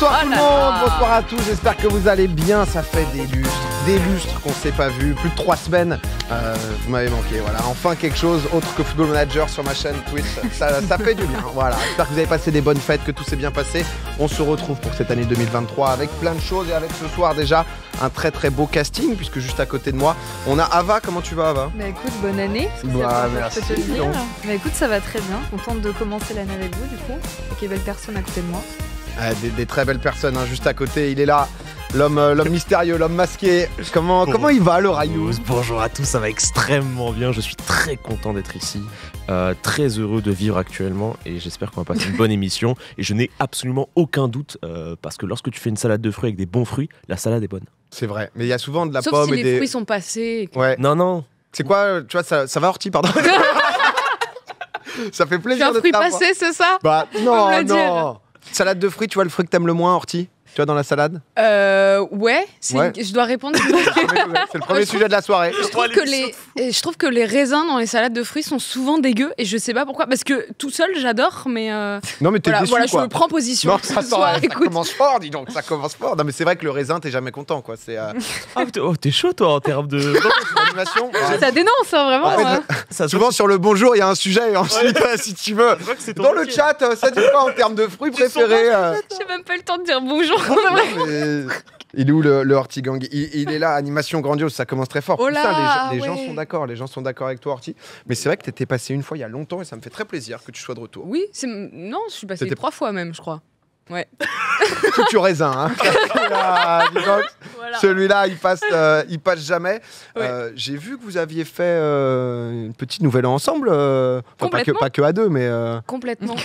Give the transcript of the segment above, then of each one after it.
Bonsoir tout le oh monde, bonsoir à tous, j'espère que vous allez bien, ça fait des lustres, des lustres qu'on s'est pas vu, plus de trois semaines, euh, vous m'avez manqué, voilà, enfin quelque chose autre que Football Manager sur ma chaîne Twitch, ça, fait du bien, voilà, j'espère que vous avez passé des bonnes fêtes, que tout s'est bien passé, on se retrouve pour cette année 2023 avec plein de choses et avec ce soir déjà un très très beau casting puisque juste à côté de moi on a Ava, comment tu vas Ava Bah écoute, bonne année, écoute ça va très bien, contente de commencer l'année avec vous du coup, avec les belles personnes à côté de moi. Ah, des, très belles personnes hein, juste à côté. Il est là. L'homme, euh, l'homme mystérieux, l'homme masqué. Comment, comment il va, le News Bonjour à tous, ça va extrêmement bien. Je suis très content d'être ici, euh, très heureux de vivre actuellement, et j'espère qu'on va passer une bonne émission. Et je n'ai absolument aucun doute euh, parce que lorsque tu fais une salade de fruits avec des bons fruits, la salade est bonne. C'est vrai, mais il y a souvent de la pomme si et les fruits sont passés. Ouais. Non, non. C'est quoi Tu vois, ça, ça va horti pardon. ça fait plaisir de. Un fruit passé, c'est ça Bah non, non. Salade de fruits, tu vois, le fruit que t'aimes le moins, ortie tu vois, dans la salade euh, Ouais, je dois répondre. C'est le premier sujet de la soirée. je, trouve que les, je trouve que les raisins dans les salades de fruits sont souvent dégueux et je sais pas pourquoi. Parce que tout seul, j'adore, mais euh, Non, mais t'es voilà, déçu, voilà, je me prends position. ça, commence fort, dis donc, ça commence fort. Non, mais c'est vrai que le raisin, t'es jamais content, quoi. C'est euh, ah, oh, t'es chaud, toi, en termes de. Ça dénonce, vraiment. Ça Souvent sur le bonjour, il y a un sujet, et ensuite, si tu veux. Dans le chat, euh, ça dit quoi en termes de fruits préférés J'ai même pas eu le temps de dire bonjour. Il est où le, le Gang il, est là, animation grandiose, ça commence très fort. Oh les, gens sont d'accord, les gens sont d'accord avec toi, Horty. Mais c'est vrai que tu étais passé une fois il y a longtemps et ça me fait très plaisir que tu sois de retour. Oui, non, je suis passé trois fois même, je crois. Ouais. tu raisin, hein. Celui-là, il passe, euh, il passe jamais. Euh, j'ai vu que vous aviez fait euh, une petite nouvelle ensemble. pas que, pas que à deux, mais. Complètement.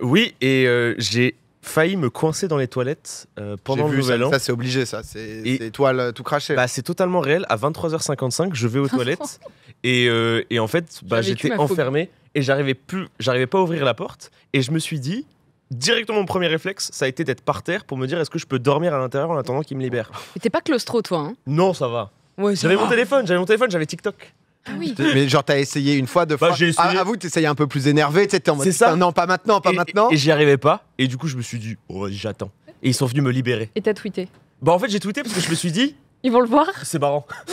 oui, et j'ai failli me coincer dans les toilettes euh, pendant le ça, c'est obligé, ça. C'est toile euh, tout craché. Bah, c'est totalement réel. À 23h55, je vais aux toilettes. Euh, et, en fait, bah, j'étais enfermé et j'arrivais plus, j'arrivais pas à ouvrir la porte. Et je me suis dit, directement, mon premier réflexe, ça a été d'être par terre pour me dire est-ce que je peux dormir à l'intérieur en attendant qu'il me libère. Mais t'es pas claustro, toi hein? Non, ça va. j'avais mon téléphone, j'avais mon téléphone, j'avais TikTok. Ah oui. Mais genre, t'as essayé une fois, deux bah, fois. J'ai essayé. Ah, avoue, t'essayais un peu plus énervé. T'étais en mode. C'est ça. Non, pas maintenant, pas maintenant. Et, j'y arrivais pas. Et du coup, je me suis dit, oh, j'attends. Et ils sont venus me libérer. Et t'as tweeté Bah, en fait, j'ai tweeté parce que je me suis dit. Ils vont le voir C'est marrant.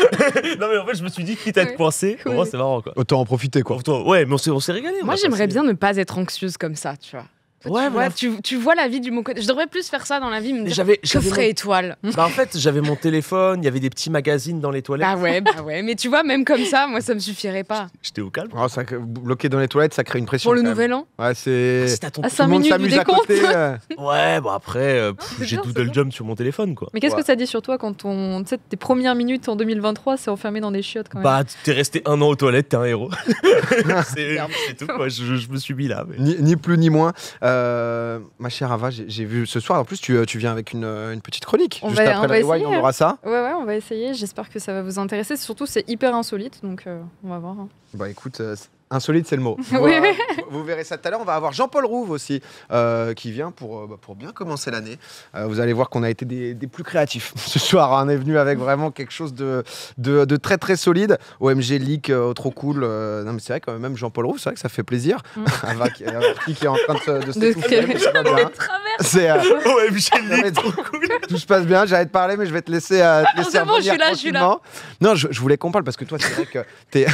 non, mais en fait, je me suis dit, quitte à être coincé, au c'est marrant, quoi. Autant en profiter, quoi. Ouais, mais on s'est régalé. Moi, j'aimerais bien ne pas être anxieuse comme ça, tu vois. Bah, ouais, tu, vois, tu, tu, vois la vie du mot côté. Je devrais plus faire ça dans la vie. Me j'avais, je ferai étoile bah, En fait, j'avais mon téléphone, il y avait des petits magazines dans les toilettes. Ah ouais, bah ouais. Mais tu vois, même comme ça, moi, ça me suffirait pas. J'étais au calme. Oh, ça, bloqué dans les toilettes, ça crée une pression. Pour le nouvel an Ouais, c'est. c'est ah, à Tout le monde à côté. ouais, bah après, euh, j'ai Doodle Jump sur mon téléphone, quoi. Mais qu'est-ce que ça dit sur toi quand tes premières minutes en 2023, c'est enfermé dans des chiottes, quand même. Bah, t'es resté un an aux toilettes, t'es un héros. c'est tout, quoi. Je, me suis mis là. Ni, plus ni moins. Euh, euh, ma chère Ava, j'ai vu ce soir. En plus, tu, euh, viens avec une, euh, petite chronique. Juste après la on aura ça. Ouais, ouais, on va essayer. J'espère que ça va vous intéresser. Surtout, c'est hyper insolite, donc on va voir. Hein. Bah écoute, Insolide c'est le mot. Euh, vous, verrez ça tout à l'heure. On va avoir Jean-Paul Rouve aussi, euh, qui vient pour, euh, bah, pour bien commencer l'année. vous allez voir qu'on a été des, plus créatifs ce soir. Hein. On est venu avec vraiment quelque chose de, de, très très solide. OMG Leak, trop cool. non, mais c'est vrai, quand même, Jean-Paul Rouve, c'est vrai que ça fait plaisir. Mm. Ah, qui, est en train de, de se C'est OMG Leak, trop cool. Tout se passe bien. j'arrête de parler, mais je vais te laisser. non, je voulais qu'on parle parce que toi, c'est vrai que t'es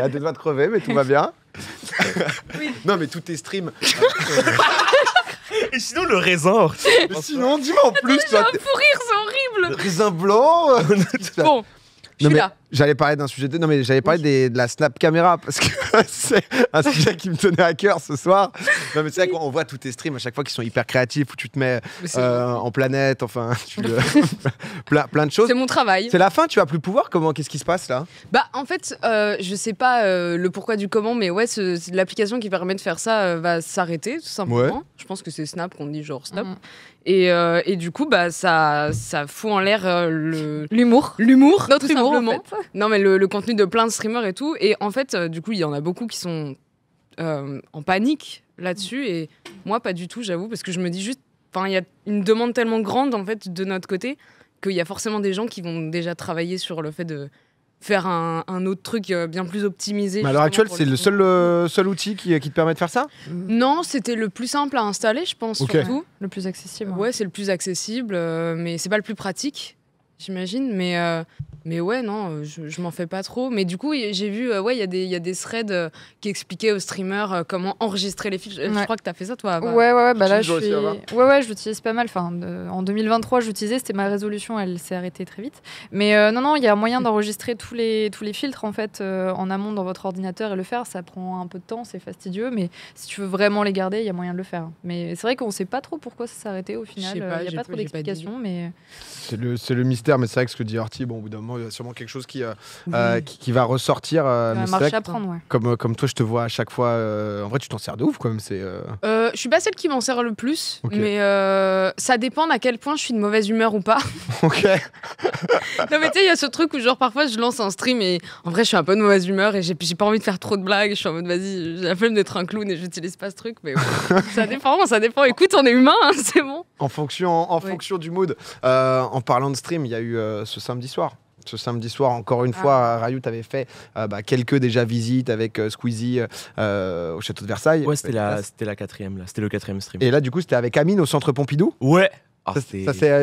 à deux doigts de crever, mais tout non, mais tout est stream. Et sinon, le raisin. sinon, dis-moi en plus. pourrir, c'est horrible. Raisin blanc. Euh, bon. Non, mais j'allais parler d'un sujet de... non mais j'allais parler de la snap caméra parce que c'est un sujet qui me tenait à cœur ce soir. Non mais voit tous tes streams à chaque fois qu'ils sont hyper créatifs où tu te mets euh, en planète, enfin plein, de choses. C'est mon travail. C'est la fin, tu vas plus pouvoir comment qu'est-ce qui se passe là Bah en fait, je euh, je sais pas euh, le pourquoi du comment mais ouais, l'application qui permet de faire ça va s'arrêter tout simplement. Je pense que c'est Snap qu'on dit genre Snap. Mm. Euh, et, du coup, bah, ça, ça fout en l'air euh, l'humour. L'humour, notre humour. Non, mais le, contenu de plein de streamers et tout. Et en fait, euh, du coup, il y en a beaucoup qui sont en panique là-dessus. Et moi, pas du tout, j'avoue, parce que je me dis juste, il y a une demande tellement grande en fait de notre côté qu'il y a forcément des gens qui vont déjà travailler sur le fait de faire un, autre truc euh, bien plus optimisé. Mais à l'heure actuelle, c'est le, seul, euh, seul outil qui, euh, qui, te permet de faire ça Non, c'était le plus simple à installer, je pense, surtout. Le plus accessible. Ouais, c'est le plus accessible, mais c'est pas le plus pratique, j'imagine. Mais mais ouais, non, euh, je, m'en fais pas trop. Mais du coup, j'ai vu, euh, ouais, il y, y, a des threads euh, qui expliquaient aux streamers comment enregistrer les filtres Je crois que tu as fait ça, toi. Ouais, ouais, bah là, je suis... ouais, ouais, je pas mal. Enfin, en 2023, j'utilisais, c'était ma résolution, elle s'est arrêtée très vite. Mais non, non, il y a moyen d'enregistrer tous les, tous les filtres, en fait, en amont dans votre ordinateur et le faire. Ça prend un peu de temps, c'est fastidieux, mais si tu veux vraiment les garder, il y a moyen de le faire. Mais c'est vrai qu'on sait pas trop pourquoi ça s'est arrêté au final. Il n'y a pas, trop d'explications, mais. C'est le, le, mystère, mais c'est vrai que ce que dit Artie, bon, au bout d'un moment, sûrement quelque chose qui, euh, euh, qui, va ressortir. Euh, à prendre, comme, comme toi, je te vois à chaque fois. en vrai, tu t'en sers de ouf quand même. c'est je suis pas celle qui m'en sert le plus, mais ça dépend à quel point je suis de mauvaise humeur ou pas. ok. non, mais tu sais, il y a ce truc où, genre, parfois, je lance un stream et en vrai, je suis un peu de mauvaise humeur et j'ai pas envie de faire trop de blagues. Je suis en mode, vas-y, j'ai la flemme d'être un clown et j'utilise pas ce truc, mais ça dépend, ça dépend. Écoute, on est humain, hein, c'est bon. En fonction, en fonction du mood. en parlant de stream, il y a eu ce samedi soir ce samedi soir. Encore une ah. fois, Rayout avait fait euh, bah, quelques déjà visites avec euh, Squeezie euh, au château de Versailles. Ouais, c'était la, la quatrième, là. C'était le quatrième stream. Et là, du coup, c'était avec Amine au centre Pompidou. Ouais, ah,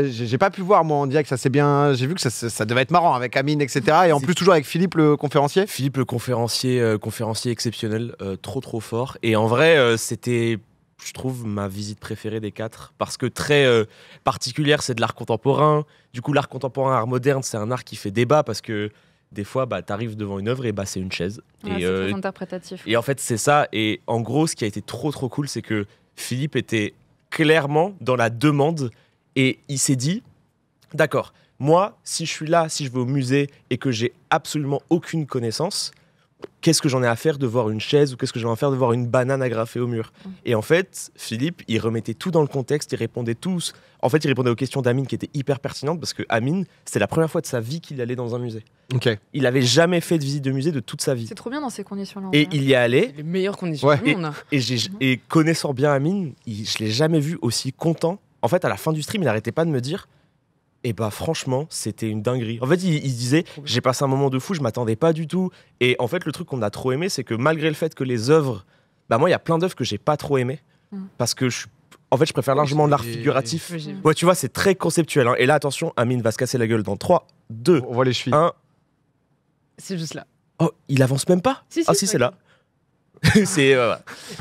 j'ai pas pu voir moi en direct, ça c'est bien. J'ai vu que ça, devait être marrant avec Amine, etc. Et en plus toujours avec Philippe le conférencier. Philippe le conférencier, conférencier exceptionnel, trop trop fort. Et en vrai, c'était je trouve, ma visite préférée des quatre. Parce que très euh, particulière, c'est de l'art contemporain. Du coup, l'art contemporain, art moderne, c'est un art qui fait débat parce que des fois, bah, tu arrives devant une œuvre et bah, c'est une chaise. et, euh, interprétatif. Et en fait, c'est ça. Et en gros, ce qui a été trop, trop cool, c'est que Philippe était clairement dans la demande et il s'est dit d'accord, moi, si je suis là, si je vais au musée et que j'ai absolument aucune connaissance, qu'est-ce que j'en ai à faire de voir une chaise ou qu'est-ce que j'en ai à faire de voir une banane agrafée au mur mm. Et en fait, Philippe, il remettait tout dans le contexte, il répondait tous. En fait, il répondait aux questions d'Amine qui étaient hyper pertinentes parce que Amine, c'était la première fois de sa vie qu'il allait dans un musée. Il avait jamais fait de visite de musée de toute sa vie. C'est trop bien dans ces conditions-là. Et il y est allé. Les meilleures conditions du Et, et, connaissant bien Amine, je l'ai jamais vu aussi content. En fait, à la fin du stream, il n'arrêtait pas de me dire et bah franchement, c'était une dinguerie. En fait, il, disait, j'ai passé un moment de fou, je m'attendais pas du tout. Et en fait, le truc qu'on a trop aimé, c'est que malgré le fait que les œuvres, bah moi, il y a plein d'œuvres que j'ai pas trop aimé mm. parce que je en fait, je préfère largement l'art figuratif. Ouais, tu vois, c'est très conceptuel. Hein. Et là, attention, Amine va se casser la gueule dans 3, 2, On voit les 1. C'est juste là. Oh, il avance même pas. ah, si, c'est là. c'est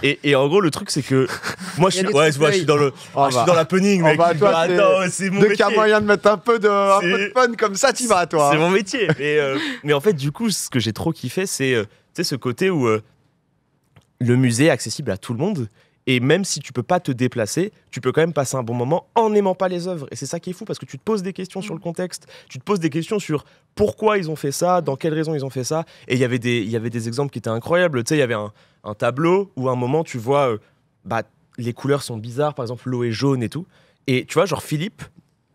et, et, en gros le truc c'est que moi je suis ouais, je suis dans le je suis dans la punning ah mec bah, attends c'est mon métier dès moyen de mettre un peu de un fun comme ça tu vas toi c'est mon métier mais, euh, mais en fait du coup ce que j'ai trop kiffé c'est euh, tu sais ce côté où euh, le musée est accessible à tout le monde et même si tu peux pas te déplacer, tu peux quand même passer un bon moment en n'aimant pas les œuvres. Et c'est ça qui est fou parce que tu te poses des questions sur le mm. contexte, tu te poses des questions sur pourquoi ils ont fait ça, dans quelles raisons ils ont fait ça. Et il y avait des exemples qui étaient incroyables. Tu sais, il y avait un, tableau où à un moment tu vois, euh, bah, les couleurs sont bizarres, par exemple l'eau est jaune et tout. Et tu vois, genre Philippe,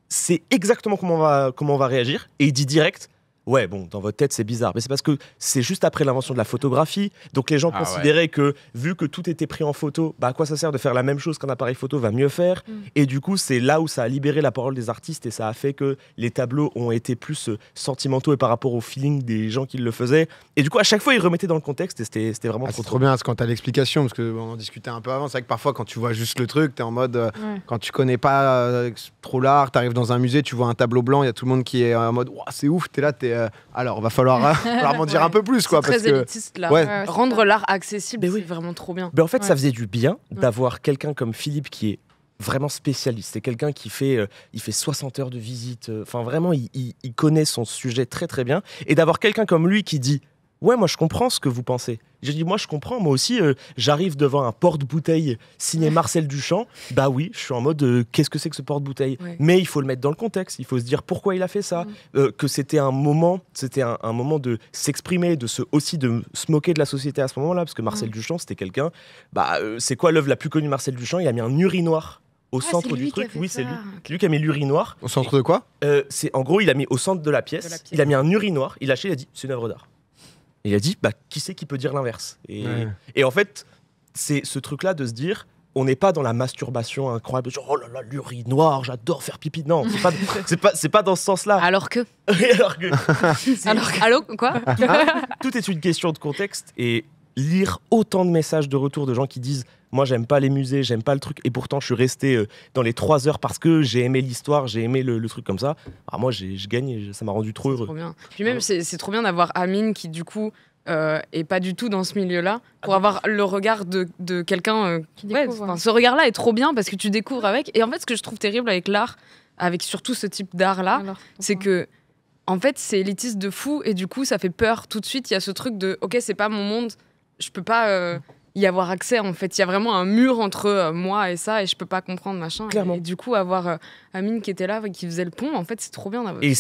c'est exactement comment on va, comment on va réagir. Et il dit direct, ouais, bon, dans votre tête, c'est bizarre. Mais c'est parce que c'est juste après l'invention de la photographie. Donc les gens ah considéraient que, vu que tout était pris en photo, bah, à quoi ça sert de faire la même chose qu'un appareil photo va mieux faire mm. Et du coup, c'est là où ça a libéré la parole des artistes et ça a fait que les tableaux ont été plus euh, sentimentaux et par rapport au feeling des gens qui le faisaient. Et du coup, à chaque fois, ils remettaient dans le contexte et c'était, c'était vraiment ah, trop, trop bien. Parce que tu l'explication, parce qu'on en discutait un peu avant, c'est vrai que parfois, quand tu vois juste le truc, tu es en mode, euh, quand tu connais pas euh, trop l'art, arrives dans un musée, tu vois un tableau blanc, il y a tout le monde qui est en mode, c'est ouf, es là, t'es alors, euh, alors, va falloir, euh, falloir dire un peu plus, quoi. Rendre l'art accessible, oui. c'est vraiment trop bien. Mais en fait, ça faisait du bien d'avoir quelqu'un comme Philippe qui est vraiment spécialiste. C'est quelqu'un qui fait, euh, il fait 60 heures de visite. Enfin, vraiment, il, connaît son sujet très très bien. Et d'avoir quelqu'un comme lui qui dit Ouais, moi je comprends ce que vous pensez. J'ai dit, moi je comprends, moi aussi, euh, j'arrive devant un porte-bouteille signé Marcel Duchamp. Bah oui, je suis en mode, euh, qu'est-ce que c'est que ce porte-bouteille Mais il faut le mettre dans le contexte, il faut se dire pourquoi il a fait ça, mm. euh, que c'était un moment, c'était un, moment de s'exprimer, de se, aussi de se moquer de la société à ce moment-là, parce que Marcel mm. Duchamp, c'était quelqu'un, bah c'est quoi l'œuvre la plus connue de Marcel Duchamp Il a mis un urinoir au ah, centre du truc. Oui, c'est lui. qui a mis l'urinoir. Au centre de quoi C'est En gros, il a mis au centre de la pièce, il a mis un urinoir, il a acheté, il a dit c'est une œuvre d'art. Et il a dit, bah, qui c'est qui peut dire l'inverse et, en fait, c'est ce truc-là de se dire, on n'est pas dans la masturbation incroyable, genre, oh là là, l'urine noire, j'adore faire pipi. Non, c'est pas, pas, pas, dans ce sens-là. Alors que. alors que. alors Allô, quoi tout est une question de contexte et lire autant de messages de retour de gens qui disent moi, j'aime pas les musées, j'aime pas le truc. Et pourtant, je suis resté euh, dans les trois heures parce que j'ai aimé l'histoire, j'ai aimé le, truc comme ça. Alors ah, moi, je gagne, ça m'a rendu trop heureux. Trop bien. Puis même, ah. c'est trop bien d'avoir Amine qui, du coup, euh, pas du tout dans ce milieu-là, ah, pour avoir le regard de, quelqu'un euh, qui Ce regard-là est trop bien parce que tu découvres avec. Et en fait, ce que je trouve terrible avec l'art, avec surtout ce type d'art-là, c'est que. En fait, c'est élitiste de fou et du coup, ça fait peur tout de suite. Il y a ce truc de, ok, c'est pas mon monde, je peux pas. Euh, mm y avoir accès en fait. Il y a vraiment un mur entre euh, moi et ça et je peux pas comprendre machin. Et, du coup avoir euh, Amine qui était là qui faisait le pont en fait c'est trop bien d'avoir. Euh,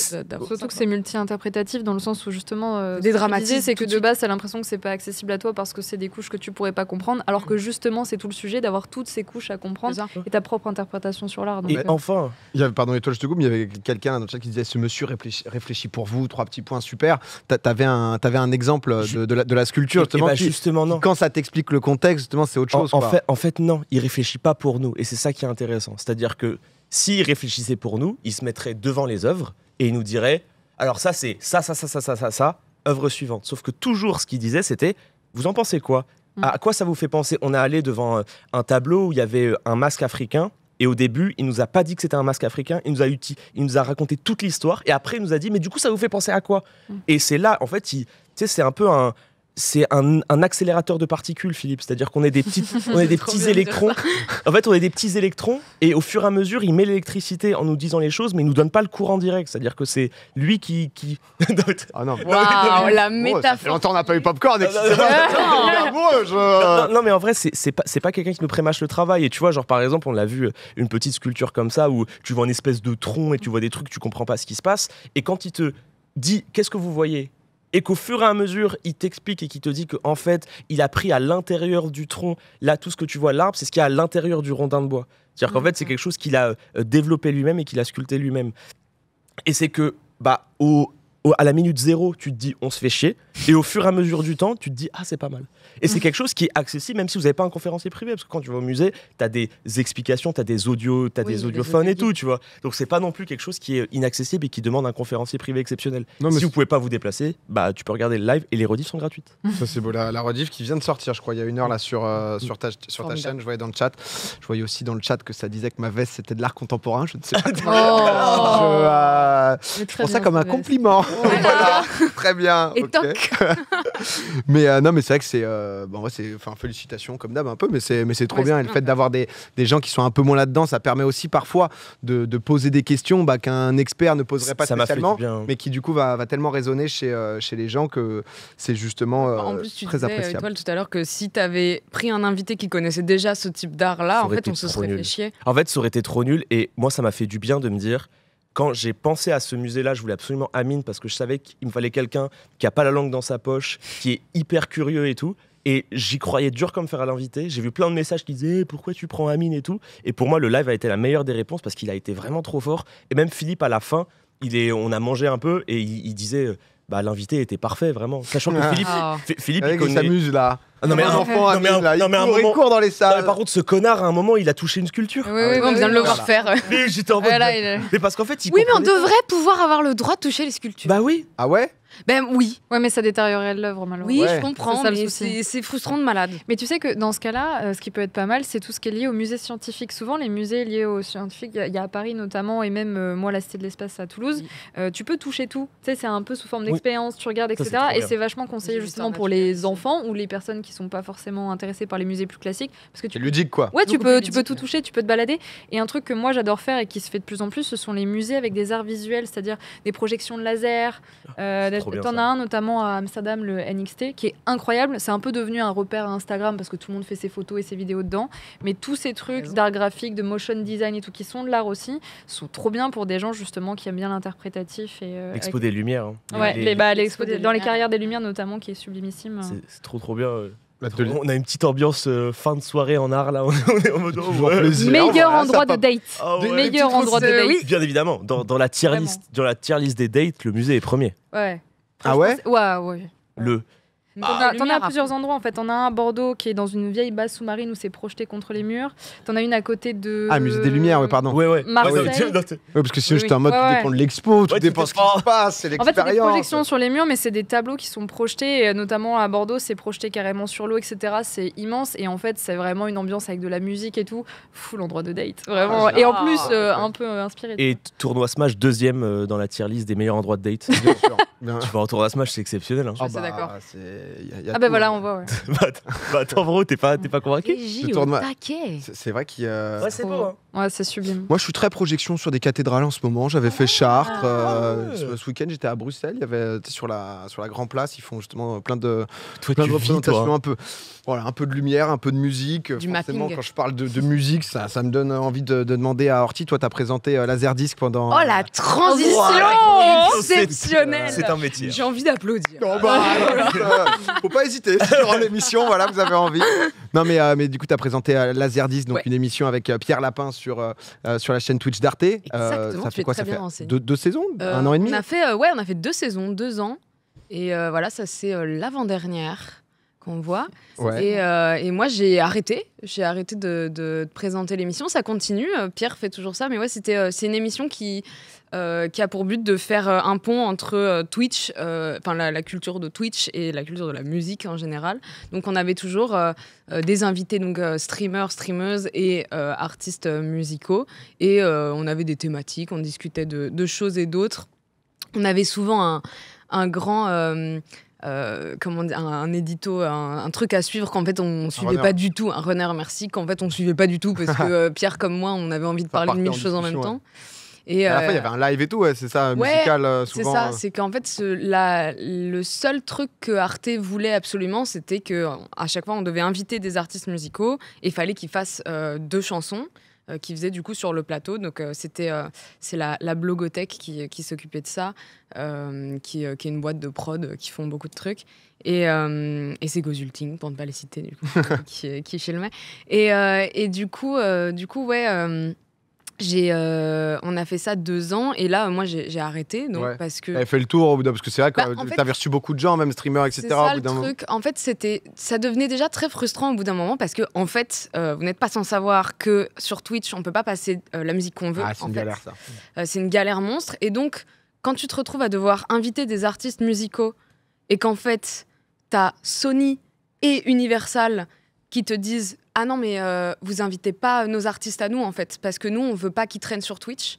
Surtout que c'est multi-interprétatif dans le sens où justement des dramatiques. C'est que de base t'as l'impression que c'est pas accessible à toi parce que c'est des couches que tu pourrais pas comprendre alors que mm. justement c'est tout le sujet d'avoir toutes ces couches à comprendre et ta propre interprétation sur l'art. Et enfin, il y avait pardon étoile je te coupe, mais il y avait quelqu'un dans le chat qui disait ce monsieur réfléchit, pour vous trois petits points super. T'avais un un exemple de, la, sculpture eh justement, bah, justement non. quand ça t'explique le contexte, justement, c'est autre chose. En, Fait, en fait, non, il réfléchit pas pour nous. Et c'est ça qui est intéressant. C'est-à-dire que s'il réfléchissait pour nous, il se mettrait devant les œuvres et il nous dirait alors ça, c'est ça, ça, ça, ça, ça, ça, ça, œuvre suivante. Sauf que toujours, ce qu'il disait, c'était vous en pensez quoi mm. À quoi ça vous fait penser On est allé devant euh, un tableau où il y avait euh, un masque africain. Et au début, il nous a pas dit que c'était un masque africain, il nous a il nous a raconté toute l'histoire et après il nous a dit mais du coup ça vous fait penser à quoi mm. Et c'est là en fait, tu sais c'est un peu un, c'est un, accélérateur de particules, Philippe. C'est-à-dire qu'on est des, petits, on est des petits électrons. En fait, on est des petits électrons et au fur et à mesure, il met l'électricité en nous disant les choses, mais il nous donne pas le courant direct. C'est-à-dire que c'est lui qui. qui... ah non. Wow, la métaphore. longtemps on n'a pas eu popcorn. Ah, non, mais en vrai, c'est pas, pas quelqu'un qui nous prémâche le travail. Et tu vois, genre par exemple, on l'a vu, euh, une petite sculpture comme ça où tu vois une espèce de tronc et tu vois des trucs, tu comprends pas ce qui se passe. Et quand il te dit qu'est-ce que vous voyez et qu'au fur et à mesure, il t'explique et qu'il te dit qu'en fait, il a pris à l'intérieur du tronc, là, tout ce que tu vois, l'arbre, c'est ce qu'il y a à l'intérieur du rondin de bois. C'est-à-dire qu'en fait, c'est quelque chose qu'il a euh, développé lui-même et qu'il a sculpté lui-même. Et c'est que, bah, au, à la minute zéro, tu te dis, on se fait chier. Et au fur et à mesure du temps, tu te dis, ah, c'est pas mal. Et c'est mm. quelque chose qui est accessible, même si vous n'avez pas un conférencier privé. Parce que quand tu vas au musée, tu as des explications, tu as des audios, tu as des audiophones et tout, tu vois. Donc, c'est pas non plus quelque chose qui est inaccessible et qui demande un conférencier privé exceptionnel. si vous pouvez pas vous déplacer, bah, tu peux regarder le live et les redifs sont gratuites. Ça, c'est beau. La, la, rediff qui vient de sortir, je crois, il y a une heure là sur, euh, mm. sur ta, sur ta chaîne. Je voyais dans le chat. Je voyais aussi dans le chat que ça disait que ma veste, c'était de l'art contemporain. Je ne sais pas. Oh. je, euh, prends ça comme un compliment. Oh voilà. très bien. mais euh, non, mais c'est vrai que euh, bah, c'est. Enfin, félicitations, comme d'hab, un peu, mais c'est, mais c'est trop bien. Et le fait d'avoir des, gens qui sont un peu moins là-dedans, ça permet aussi parfois de, poser des questions bah, qu'un expert ne poserait pas ça spécialement, hein. mais qui du coup va, tellement résonner euh, chez, les gens que c'est justement bah, en plus, tu très disais, appréciable. tout à l'heure que si tu avais pris un invité qui connaissait déjà ce type d'art-là, en fait, on se serait fait chier. En fait, ça aurait été trop nul. Et moi, ça m'a fait du bien de me dire quand j'ai pensé à ce musée-là, je voulais absolument Amine parce que je savais qu'il me fallait quelqu'un qui a pas la langue dans sa poche, qui est hyper curieux et tout. Et j'y croyais dur comme faire à l'invité. J'ai vu plein de messages qui disaient eh, pourquoi tu prends Amine et tout. Et pour moi, le live a été la meilleure des réponses parce qu'il a été vraiment trop fort. Et même Philippe, à la fin, il est, on a mangé un peu et il disait euh, bah, l'invité était parfait, vraiment. Sachant que ah. Philippe, ah. Philippe ah, il, s'amuse là. non, mais un enfant, non, mais là. Il, non, mais un moment... dans les salles. par contre, ce connard, à un moment, il a touché une sculpture. Oui, on vient de le voir faire. Mais j'étais en mode. Mais parce qu'en fait, il. Oui, mais on devrait pouvoir avoir le droit de toucher les sculptures. Bah oui. Ah ouais ben oui. Ouais, mais ça détériorerait l'œuvre, malheureusement. Oui, je comprends. C'est frustrant de malade. Mais tu sais que dans ce cas-là, euh, ce qui peut être pas mal, c'est tout ce qui est lié aux musées scientifiques. Souvent, les musées liés aux scientifiques, il y, a à Paris notamment, et même euh, moi, la Cité de l'Espace à Toulouse, euh, tu peux toucher tout. Tu sais, c'est un peu sous forme d'expérience, tu regardes, etc. et c'est vachement conseillé justement pour les enfants ou les personnes qui sont pas forcément intéressées par les musées plus classiques. Parce que tu... ludique, quoi. Ouais, tu peux, tu peux tout toucher, tu peux te balader. Et un truc que moi, j'adore faire et qui se fait de plus en plus, ce sont les musées avec des arts visuels, c'est-à-dire des projections de laser, ah, T'en as un notamment à Amsterdam, le NXT, qui est incroyable. C'est un peu devenu un repère à Instagram parce que tout le monde fait ses photos et ses vidéos dedans. Mais tous ces trucs d'art graphique, de motion design et tout, qui sont de l'art aussi, sont trop bien pour des gens justement qui aiment bien l'interprétatif. et euh, L'expo des Lumières. Hein. Ouais, les... bah, l'expo dans les carrières des Lumières notamment, qui est sublimissime. C'est, trop trop bien. Bah, on a une petite ambiance euh, fin de soirée en art là. On est en mode oh, meilleur ah endroit de date. Meilleur endroit de date. Bien évidemment, dans, dans la tier liste dans la tier list des dates, le musée est premier. Ouais. Ah ouais, ouais, ouais Le bah, t'en as à plusieurs endroits en fait. T'en as un à Bordeaux qui est dans une vieille base sous-marine où c'est projeté contre les murs. T'en as une à côté de. Ah, Musée des Lumières, oui, pardon. Oui oui Marseille. parce que sinon je j'étais en mode tout dépend de l'expo, tout dépend de ce qui se passe, c'est l'expérience. En fait, c'est des projections sur les murs, mais c'est des tableaux qui sont projetés, et euh, notamment à Bordeaux, c'est projeté carrément sur l'eau, etc. C'est immense et en fait, c'est vraiment une ambiance avec de la musique et tout. Fou l'endroit de date. Vraiment. Ah, et en plus, ah, euh, un peu euh, inspiré. Et tournoi Smash, deuxième dans la tier list des meilleurs endroits de date. Bien sûr. Tu vas en tournoi Smash, c'est exceptionnel. Hein. Ah bah, ah ben voilà, hein. on voit. Ouais. Bah, bah, attends, bro, t'es pas, t'es pas convaincu C'est vrai qu'il y a. Ouais, c'est beau. Hein. Ouais, c'est sublime. Moi, je suis très projection sur des cathédrales en ce moment. J'avais fait Chartres. Ah, euh, ah ce week-end, j'étais à Bruxelles. Il y avait sur la sur la Grand Place, ils font justement plein de toi, plein de représentations un peu voilà, un peu de lumière, un peu de musique. Du Forcément, quand je parle de, musique, ça, me donne envie de, demander à Horty. Toi, tu as présenté euh, pendant. Oh, la transition C'est Exceptionnelle C'est un métier. J'ai envie d'applaudir. Non, oh, bah, euh, faut pas hésiter. sur l'émission, voilà, vous avez envie. Non, mais, euh, mais du coup, tu as présenté euh, Laserdisc, donc une émission avec Pierre Lapin sur, sur la chaîne Twitch d'Arte. Exactement. ça fait quoi Ça fait deux, saisons Un an et demi on fait, Ouais, on a fait deux saisons, deux ans. Et voilà, ça, c'est l'avant-dernière qu'on voit. Euh, et, moi, j'ai arrêté. J'ai arrêté de, présenter l'émission. Ça continue. Euh, Pierre fait toujours ça. Mais ouais, c'était, euh, c'est une émission qui, qui a pour but de faire un pont entre Twitch, enfin la, culture de Twitch et la culture de la musique en général. Donc, on avait toujours des invités, donc streamers, streameuses et artistes musicaux. Et on avait des thématiques. On discutait de, de choses et d'autres. On avait souvent un, un grand euh, comment un, édito, un, truc à suivre qu'en fait on suivait pas du tout, un runner merci, qu'en fait on suivait pas du tout parce que euh, Pierre comme moi on avait envie de parler de mille choses en même temps. Et à la fin, il y euh, avait un live et tout, c'est ça, musical souvent. C'est ça, c'est qu'en fait, le seul truc que Arte voulait absolument, c'était que à chaque fois, on devait inviter des artistes musicaux et il fallait qu'ils fassent deux chansons. Euh, qui faisait du coup sur le plateau. Donc euh, c'était euh, c'est la, blogothèque qui, qui s'occupait de ça, qui, qui, est une boîte de prod qui font beaucoup de trucs. Et, et c'est Gozulting, pour ne pas les citer, du coup, qui, qui, est chez le mec. Et, et, du coup, du coup ouais j'ai, euh, on a fait ça deux ans et là, moi, j'ai arrêté donc parce que. Elle fait le tour au bout d'un parce que c'est vrai que bah, reçu beaucoup de gens, même streamers, etc. Ça, En fait, c'était, ça devenait déjà très frustrant au bout d'un moment parce que en fait, euh, vous n'êtes pas sans savoir que sur Twitch, on peut pas passer euh, la musique qu'on veut. Ah, c'est une galère c'est une galère monstre et donc quand tu te retrouves à devoir inviter des artistes musicaux et qu'en fait, t'as Sony et Universal qui te disent ah non mais euh, vous invitez pas nos artistes à nous en fait parce que nous on veut pas qu'ils traînent sur Twitch.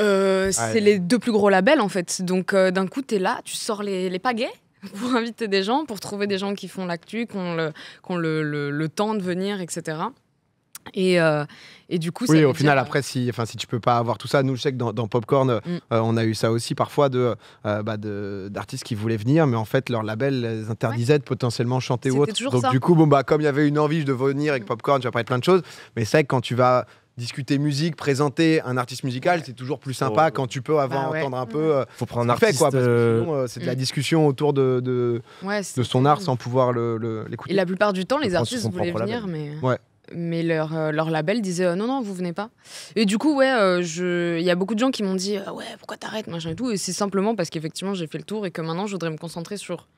Euh, c'est les deux plus gros labels en fait. Donc euh, d'un coup, tu es là, tu sors les, les pagaies pour inviter des gens, pour trouver des gens qui font l'actu, qui ont, le, temps de venir, etc. Et, euh, et, du coup, oui, au final, après, si, enfin, si tu peux pas avoir tout ça, nous, je sais que dans, Popcorn, mm. euh, on a eu ça aussi parfois euh, bah, de d'artistes qui voulaient venir, mais en fait, leur label les interdisait de potentiellement chanter ou autre. Donc, du coup, bon, bah, comme il y avait une envie de venir avec mm. Popcorn, tu vas parler plein de choses, mais c'est vrai que quand tu vas discuter musique, présenter un artiste musical, c'est toujours plus sympa quand tu peux avant bah entendre un mm. peu. Faut prendre un artiste. quoi, parce que c'est de la discussion autour de de, son art sans pouvoir l'écouter. Et la plupart du temps, les artistes voulaient venir, mais mais leur, euh, leur label disait euh, non, non, vous venez pas. Et du coup, ouais, euh, il y a beaucoup de gens qui m'ont dit ah ouais, pourquoi t'arrêtes, machin tout. Et c'est simplement parce qu'effectivement, j'ai fait le tour et que maintenant, je voudrais me concentrer sur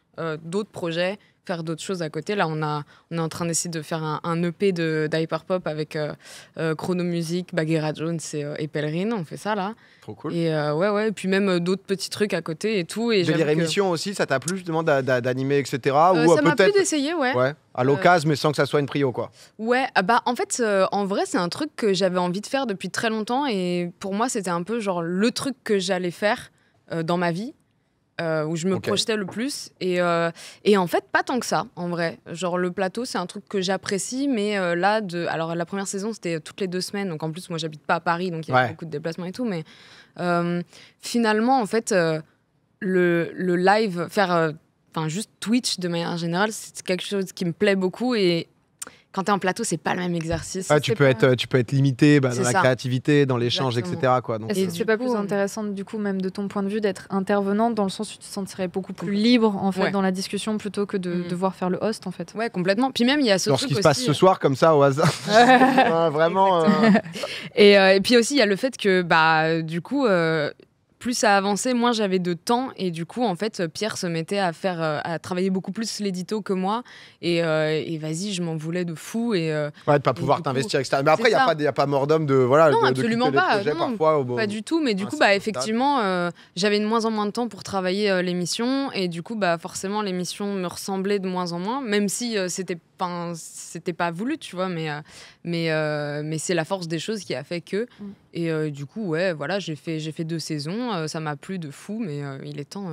d'autres projets faire d'autres choses à côté. Là, on, a, on est en train d'essayer de faire un, EP d'hyperpop avec euh, euh, Chrono Music, Baghera Jones et, euh, Pellerine. On fait ça là. Trop cool. Et ouais, ouais. Et puis même d'autres petits trucs à côté et tout. Et les des aussi, ça t'a plu justement d'animer, etc. ou ça m'a plu d'essayer, ouais. À l'occasion, mais sans que ça soit une prio, quoi. Ouais, ah bah en fait, en vrai, c'est un truc que j'avais envie de faire depuis très longtemps et pour moi, c'était un peu genre le truc que j'allais faire dans ma vie. Euh, où je me projetais le plus. Et, euh, et, en fait, pas tant que ça, en vrai. Genre, le plateau, c'est un truc que j'apprécie, mais euh, là, de... alors la première saison, c'était toutes les deux semaines. Donc en plus, moi, j'habite pas à Paris, donc il y a beaucoup de déplacements et tout. Mais finalement, en fait, le, le, live, faire. Enfin, juste Twitch de manière générale, c'est quelque chose qui me plaît beaucoup et quand tu es en plateau, c'est pas le même exercice. Ah, tu, peux être, euh, tu peux être limité bah, dans la créativité, dans l'échange, etc. Quoi. Donc, et euh, c'est pas plus intéressant, du coup, même de ton point de vue, d'être intervenante dans le sens où tu te sentirais beaucoup plus libre en fait, dans la discussion plutôt que de mm. devoir faire le host. en fait. Ouais, complètement. Puis même, il y a ce. Dans ce qui se passe ce soir, comme ça, au hasard. vraiment. Euh, et, puis aussi, il y a le fait que, bah, du coup, plus ça avançait, moins j'avais de temps. Et du coup, en fait, Pierre se mettait à faire, euh, à travailler beaucoup plus l'édito que moi. Et, euh, vas-y, je m'en voulais de fou. Et, euh, ouais, de pas pouvoir t'investir, etc. Mais après, il n'y a, pas, a pas mort d'homme de. Voilà, non, absolument pas. pas du tout. Mais du coup, bah, effectivement, j'avais de moins en moins de temps pour travailler l'émission. Et du coup, bah, forcément, l'émission me ressemblait de moins en moins, même si c'était enfin, c'était pas voulu, tu vois, mais, euh, mais, euh, mais c'est la force des choses qui a fait que. Mm. Et euh, du coup, ouais, voilà, j'ai fait, j'ai fait deux saisons, ça m'a plu de fou, mais il est temps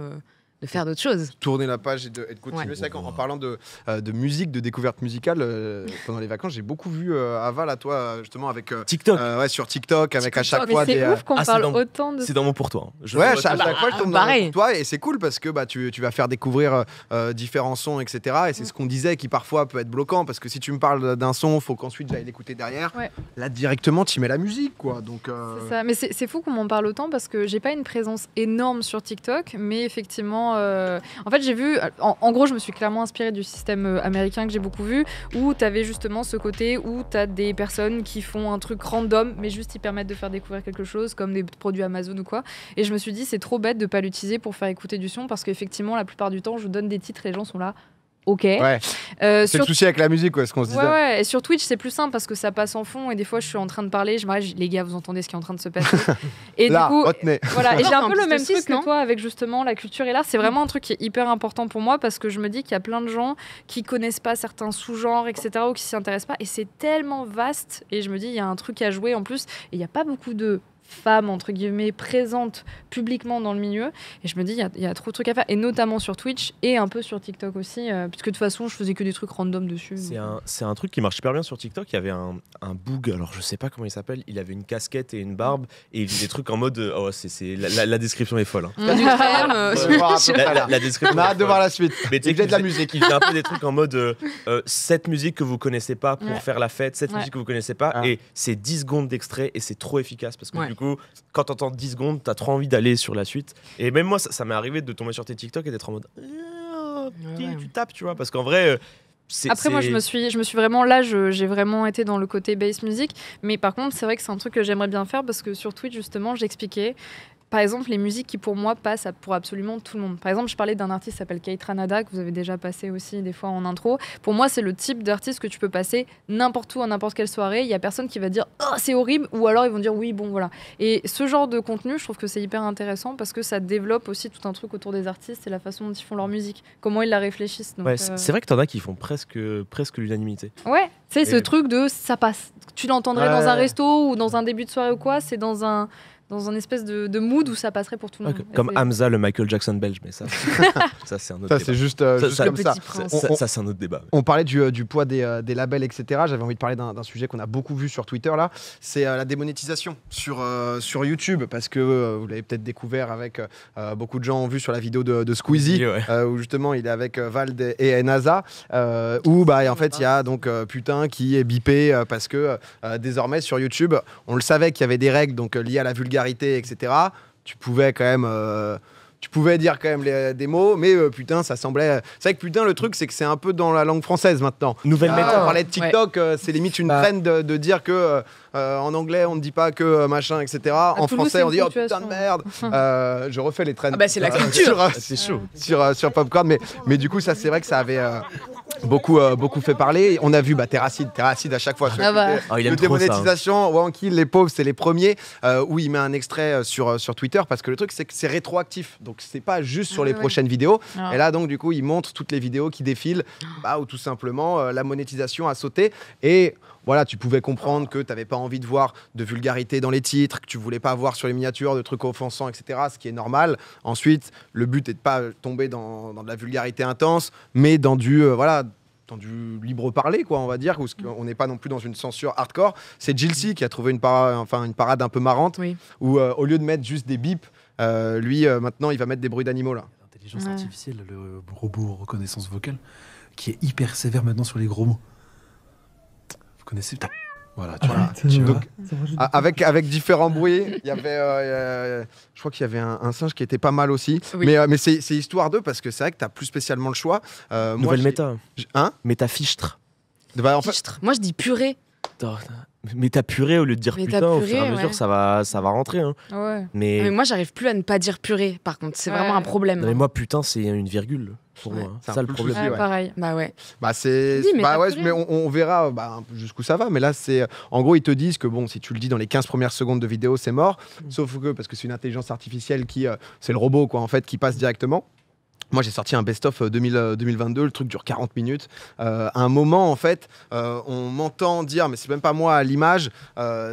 de faire d'autres choses. Tourner la page et de, continuer. c'est ça en, parlant de, euh, de, musique, de découverte musicale, euh, pendant les vacances, j'ai beaucoup vu euh, Aval à toi, justement, avec TikTok. ouais, sur TikTok, avec à chaque oh, fois C'est ouf qu'on ah, parle dans, autant de. C'est dans mon pour toi. Hein. ouais, à chaque fois, je ah, tombe dans toi et c'est cool parce que bah, tu, tu vas faire découvrir différents sons, etc. Et c'est mm. ce qu'on disait qui parfois peut être bloquant parce que si tu me parles d'un son, faut qu'ensuite j'aille l'écouter derrière. Là, directement, tu mets la musique, quoi. Donc. C'est ça, mais c'est fou qu'on m'en parle autant parce que j'ai pas une présence énorme sur TikTok, mais effectivement, euh, en fait, j'ai vu. En, gros, je me suis clairement inspirée du système euh, américain que j'ai beaucoup vu, où tu justement ce côté où tu as des personnes qui font un truc random, mais juste ils permettent de faire découvrir quelque chose, comme des produits Amazon ou quoi. Et je me suis dit, c'est trop bête de pas l'utiliser pour faire écouter du son, parce qu'effectivement, la plupart du temps, je donne des titres et les gens sont là ok. Ouais. Euh, c'est le souci avec la musique, quoi, ce qu'on se dit. Ouais, Et sur Twitch, c'est plus simple parce que ça passe en fond et des fois, je suis en train de parler, je me les gars, vous entendez ce qui est en train de se passer. et du coup, voilà. Et j'ai un peu le même truc que toi avec justement la culture et l'art. C'est vraiment un truc qui est hyper important pour moi parce que je me dis qu'il y a plein de gens qui connaissent pas certains sous-genres, etc., ou qui s'y intéressent pas. Et c'est tellement vaste. Et je me dis, il y a un truc à jouer en plus. Et il n'y a pas beaucoup de femme, entre guillemets, présente publiquement dans le milieu. Et je me dis, il y a, trop de trucs à faire, et notamment sur Twitch et un peu sur TikTok aussi, euh, puisque de toute façon, je faisais que des trucs random dessus. C'est un, un, truc qui marche super bien sur TikTok. Il y avait un, un boog, alors je sais pas comment il s'appelle, il avait une casquette et une barbe, et il faisait des trucs en mode, euh, oh, c'est la, la, description est folle. Hein. Euh, la, description. On a de voir la suite. Mais faisait de la musique. Il fait un peu des trucs en mode cette musique que vous connaissez pas pour faire la fête, cette musique que vous connaissez pas. Ah. Et c'est 10 secondes d'extrait et c'est trop efficace parce que coup, quand t'entends 10 secondes, t'as trop envie d'aller sur la suite. Et même moi, ça, m'est arrivé de tomber sur tes TikTok et d'être en mode. Euh, tu tapes, tu vois. Parce qu'en vrai. Euh, Après, moi, je me suis, je me suis vraiment là, j'ai vraiment été dans le côté bass music. Mais par contre, c'est vrai que c'est un truc que j'aimerais bien faire parce que sur Twitch, justement, j'expliquais par exemple, les musiques qui pour moi passent pour absolument tout le monde. Par exemple, je parlais d'un artiste qui s'appelle Keitranada, que vous avez déjà passé aussi des fois en intro. Pour moi, c'est le type d'artiste que tu peux passer n'importe où, à n'importe quelle soirée. Il y a personne qui va dire oh, c'est horrible, ou alors ils vont dire oui, bon voilà. Et ce genre de contenu, je trouve que c'est hyper intéressant parce que ça développe aussi tout un truc autour des artistes et la façon dont ils font leur musique, comment ils la réfléchissent. Euh, c'est ouais, vrai que t'en as qui font presque, presque l'unanimité. Ouais, c'est sais, ce truc de ça passe. Tu l'entendrais dans un resto ou dans un début de soirée ou quoi, c'est dans un dans un espèce de, mood où ça passerait pour tout le monde. Comme Hamza, le Michael Jackson belge, mais ça, ça c'est un autre ça, débat. C'est euh, juste, ça, comme ça. ça, c'est un autre débat. On parlait du, euh, poids des, euh, labels, etc. J'avais envie de parler d'un sujet qu'on a beaucoup vu sur Twitter, là. C'est la démonétisation sur, sur YouTube, parce que vous l'avez peut-être découvert avec beaucoup de gens ont vu sur la vidéo de, de Squeezie, où justement il est avec Vald et NASA, où bah, en fait il y a donc putain qui est bipé, parce que désormais sur YouTube, on le savait qu'il y avait des règles donc liées à la vulgarisation etc., tu pouvais quand même. Euh, tu pouvais dire quand même des mots, mais euh, putain, ça semblait. C'est vrai que putain, le truc, c'est que c'est un peu dans la langue française maintenant. Nouvelle ah, méthode. On parlait de TikTok, euh, c'est limite une bah. traîne de, de, dire que euh, en anglais, on ne dit pas que euh, machin, etc. en français, on dit oh putain de merde. Ah. Euh, je refais les traînes. Ah bah, c'est la culture. Ah, c'est chaud. Sur, sur Popcorn, mais, mais du coup, ça, c'est vrai que ça avait. Beaucoup, beaucoup fait parler. On a vu bah, Terracide, Terracide à chaque fois. Ah, bah. ah il aime le trop hein. démonétisation, Wanky, les pauvres, c'est les premiers où il met un extrait sur, sur Twitter parce que le truc, c'est que c'est rétroactif. Donc, c'est pas juste sur les prochaines vidéos. Et là, donc, du coup, il montre toutes les vidéos qui défilent bah, où tout simplement la monétisation a sauté. Et voilà, tu pouvais comprendre que tu n'avais pas envie de voir de vulgarité dans les titres, que tu voulais pas voir sur les miniatures de trucs offensants, etc. Ce qui est normal. Ensuite, le but est de pas tomber dans, de la vulgarité intense, mais dans du euh, voilà dans du libre parler, quoi, on va dire, où on n'est pas non plus dans une censure hardcore. C'est Jilcy qui a trouvé une parade, enfin, une parade un peu marrante, où euh, au lieu de mettre juste des bips, euh, lui, maintenant, il va mettre des bruits d'animaux. là. L'intelligence artificielle, le robot reconnaissance vocale, qui est hyper sévère maintenant sur les gros mots connaissez Voilà, tu ah, Tu vois. avec, avec différents bruits, il y avait, euh, je crois qu'il y avait un, singe qui était pas mal aussi. Mais, euh, mais c'est, histoire d'eux parce que c'est vrai que t'as plus spécialement le choix. Euh, Nouvelle moi, méta. Hein Méta bah, fichtre. Moi je dis purée. Mais t'as purée au lieu de dire putain, au fur et à mesure, ça va, ça va rentrer. Hein. Mais... moi, j'arrive plus à ne pas dire purée, par contre. C'est vraiment un problème. mais hein. moi, putain, c'est une virgule pour moi. Hein. C'est ça le problème. pareil. Bah ouais. Bah c'est. bah ouais mais on, verra bah, jusqu'où ça va. Mais là, c'est. En gros, ils te disent que bon, si tu le dis dans les 15 premières secondes de vidéo, c'est mort. Mm. Sauf que, parce que c'est une intelligence artificielle qui. Euh, c'est le robot, quoi, en fait, qui passe directement. Moi, j'ai sorti un best-of 2022, euh, euh, le truc dure 40 minutes. Euh, à un moment, en fait, on m'entend dire, mais c'est même pas moi à l'image,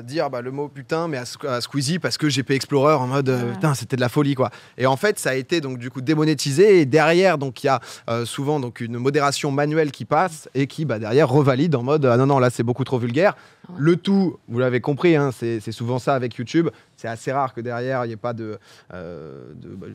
dire bah, le mot putain, mais à, Squeezie parce que GP Explorer en mode ah. putain, c'était de la folie quoi. Et en fait, ça a été donc du coup démonétisé. Et derrière, donc il y a souvent donc une modération manuelle qui passe et qui bah, derrière revalide en mode ah non, non, là c'est beaucoup trop vulgaire. Le tout, vous l'avez compris, hein, c'est souvent ça avec YouTube c'est assez rare que derrière, il n'y ait pas de, euh, bah,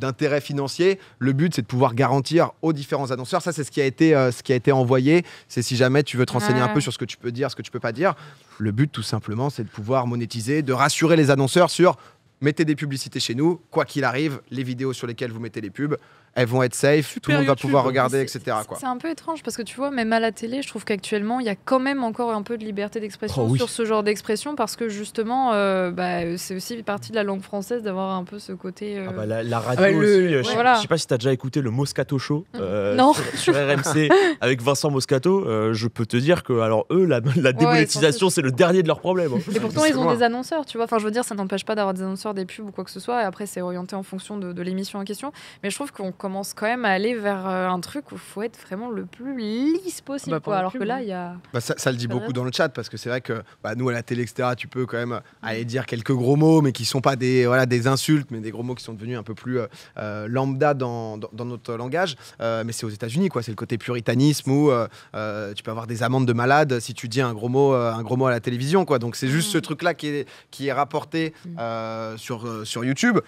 d'intérêt financier. Le but, c'est de pouvoir garantir aux différents annonceurs. Ça, c'est ce qui a été, euh, ce qui a été envoyé. C'est si jamais tu veux te renseigner un peu sur ce que tu peux dire, ce que tu peux pas dire. Le but, tout simplement, c'est de pouvoir monétiser, de rassurer les annonceurs sur mettez des publicités chez nous, quoi qu'il arrive, les vidéos sur lesquelles vous mettez les pubs, elles vont être safe, tout le monde va pouvoir hein. regarder, etc. C'est un peu étrange parce que tu vois, même à la télé, je trouve qu'actuellement, il y a quand même encore un peu de liberté d'expression oh, sur ce genre d'expression parce que justement, euh, bah, c'est aussi partie de la langue française d'avoir un peu ce côté. Euh, ah bah, la, radio ah bah, aussi, euh, je, ne sais pas si tu as déjà écouté le Moscato Show mm. non. Sur, RMC avec Vincent Moscato. je peux te dire que, alors eux, la, la démonétisation, c'est le dernier de leurs problèmes. Hein. Et pourtant, ils ont des annonceurs, tu vois. Enfin, je veux dire, ça n'empêche pas d'avoir des annonceurs, des pubs ou quoi que ce soit. Et après, c'est orienté en fonction de, de l'émission en question. Mais je trouve qu'on commence quand même à aller vers euh, un truc où il faut être vraiment le plus lisse possible. Bah, Alors que là, il y a. Bah, ça, ça, le dit beaucoup dans le chat parce que c'est vrai que bah, nous, à la télé, etc., tu peux quand même aller dire quelques gros mots, mais qui ne sont pas des, voilà, des insultes, mais des gros mots qui sont devenus un peu plus euh, euh, lambda dans, dans, notre langage. mais c'est aux États-Unis, quoi. C'est le côté puritanisme où tu peux avoir des amendes de malade si tu dis un gros mot, un gros mot à la télévision, quoi. Donc c'est juste ce mm. truc-là qui est, qui est rapporté mm. sur, sur YouTube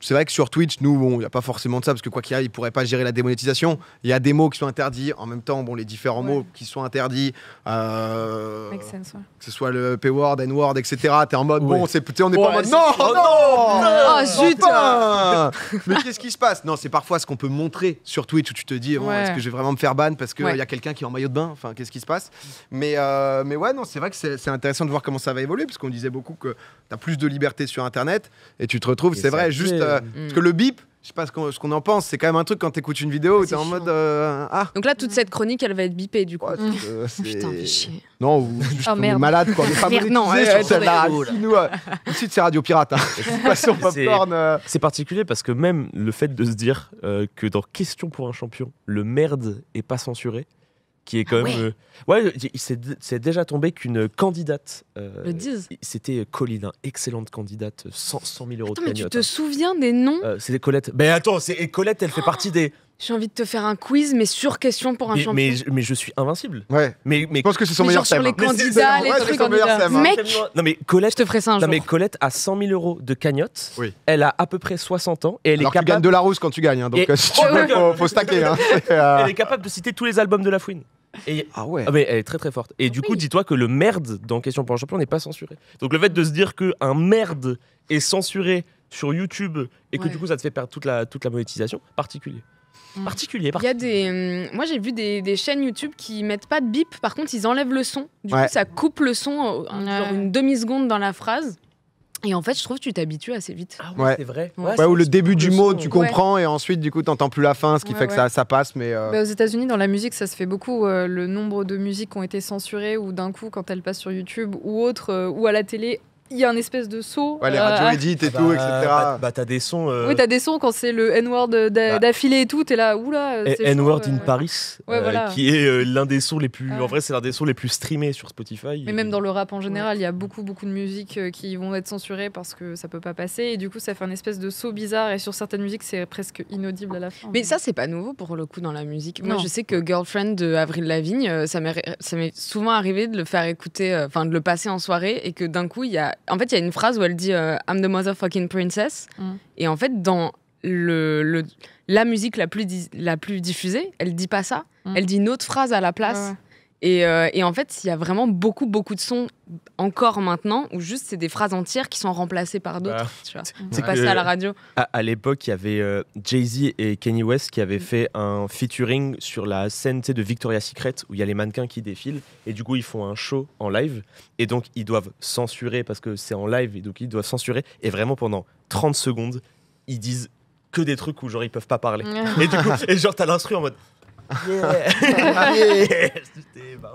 c'est vrai que sur Twitch, nous, il bon, n'y a pas forcément de ça, parce que quoi qu'il y a, ils ne pourraient pas gérer la démonétisation. Il y a des mots qui sont interdits, en même temps, bon, les différents mots qui sont interdits, euh, que ce soit le P-word, N-word, etc. Tu es en mode, bon, c'est, on n'est pas en mode, non, non, oh, non, ah, Mais qu'est-ce qui se passe Non, c'est parfois ce qu'on peut montrer sur Twitch où tu te dis, est-ce que je vais vraiment me faire ban parce qu'il y a quelqu'un qui est en maillot de bain Enfin, qu'est-ce qui se passe mais, euh, mais ouais, non, c'est vrai que c'est, intéressant de voir comment ça va évoluer, parce qu'on disait beaucoup que tu as plus de liberté sur Internet, et tu te retrouves, c'est vrai, juste euh, euh, mm. Parce que le bip, je sais pas ce qu'on en pense, c'est quand même un truc quand t'écoutes une vidéo, ah, t'es en mode euh, ah. Donc là, toute cette chronique, elle va être bipée du coup. Putain, mais chier. Non, vous, oh, malade quoi. pas non, sur celle-là. ensuite, c'est Radio Pirate. Hein. c'est particulier parce que même le fait de se dire que dans Question pour un champion, le merde est pas censuré qui est quand ah même. ouais, c'est euh, déjà tombé qu'une candidate. Euh, c'était Colline, hein, excellente candidate, 100, 000 euros de tu te hein. souviens des noms C'est euh, C'était Colette. Mais attends, Colette, elle fait ah partie des. J'ai envie de te faire un quiz, mais sur question pour un champion. Mais, mais je suis invincible. Ouais. Mais, je pense que c'est son meilleur thème. Sur les hein. candidats, les trucs hein. Mec, non mais Colette, je te ferai ça un non mais Colette a 100 000 euros de cagnotte. Oui. Elle a à peu près 60 ans et elle est capable. de la rousse quand tu gagnes, donc faut, Elle est capable de citer tous les albums de La Fouine. Et... Ah ouais. Ah mais elle est très très forte. Et du coup, dis-toi que le merde dans Question pour un champion n'est pas censuré. Donc le fait de se dire que un merde est censuré sur YouTube et que du coup ça te fait perdre toute la toute la monétisation, particulier. Mm. particulier. Il y a des, mm, moi j'ai vu des, chaînes YouTube qui mettent pas de bip, par contre ils enlèvent le son. Du coup ça coupe le son euh, une demi seconde dans la phrase. Et en fait, je trouve que tu t'habitues assez vite. Ah c'est vrai. ou le début du mot, tu comprends, et ensuite, du coup, tu t'entends plus la fin, ce qui fait que ça, ça passe. Mais euh, bah, aux États-Unis, dans la musique, ça se fait beaucoup. Euh, le nombre de musiques qui ont été censurées, ou d'un coup, quand elles passent sur YouTube ou autre, ou à la télé, il y a un espèce de saut. Ouais, les euh, radio ah. et ah tout, bah, etc. Bah, bah, t'as des sons. Euh, oui, t'as des sons quand c'est le N-word bah. d'affilée et tout, t'es là, oula. N-word in Paris, euh, qui est l'un des sons les plus. En vrai, c'est l'un des sons les plus streamés sur Spotify. Mais et... même dans le rap en général, il y a beaucoup, beaucoup de musiques qui vont être censurées parce que ça peut pas passer. Et du coup, ça fait un espèce de saut bizarre. Et sur certaines musiques, c'est presque inaudible à la fin. Mais ça, c'est pas nouveau pour le coup dans la musique. Moi, je sais que Girlfriend de Avril Lavigne, ça m'est souvent arrivé de le faire écouter, enfin, de le passer en soirée et que d'un coup, il y a en fait, il y a une phrase où elle dit euh, I'm the motherfucking princess. Mm. Et en fait, dans le, la musique la plus, la plus diffusée, elle dit pas ça. Mm. Elle dit une autre phrase à la place. Euh, et, en fait, il y a vraiment beaucoup, beaucoup de sons encore maintenant où juste c'est des phrases entières qui sont remplacées par d'autres. Bah. c'est passé à la radio. À, l'époque, il y avait euh, Jay-Z et Kanye West qui avaient mm. fait un featuring sur la scène de Victoria's Secret où il y a les mannequins qui défilent et du coup ils font un show en live et donc ils doivent censurer parce que c'est en live et donc ils doivent censurer et vraiment pendant 30 secondes ils disent que des trucs où genre ils peuvent pas parler. et du coup, et genre t'as l'instru en mode Bah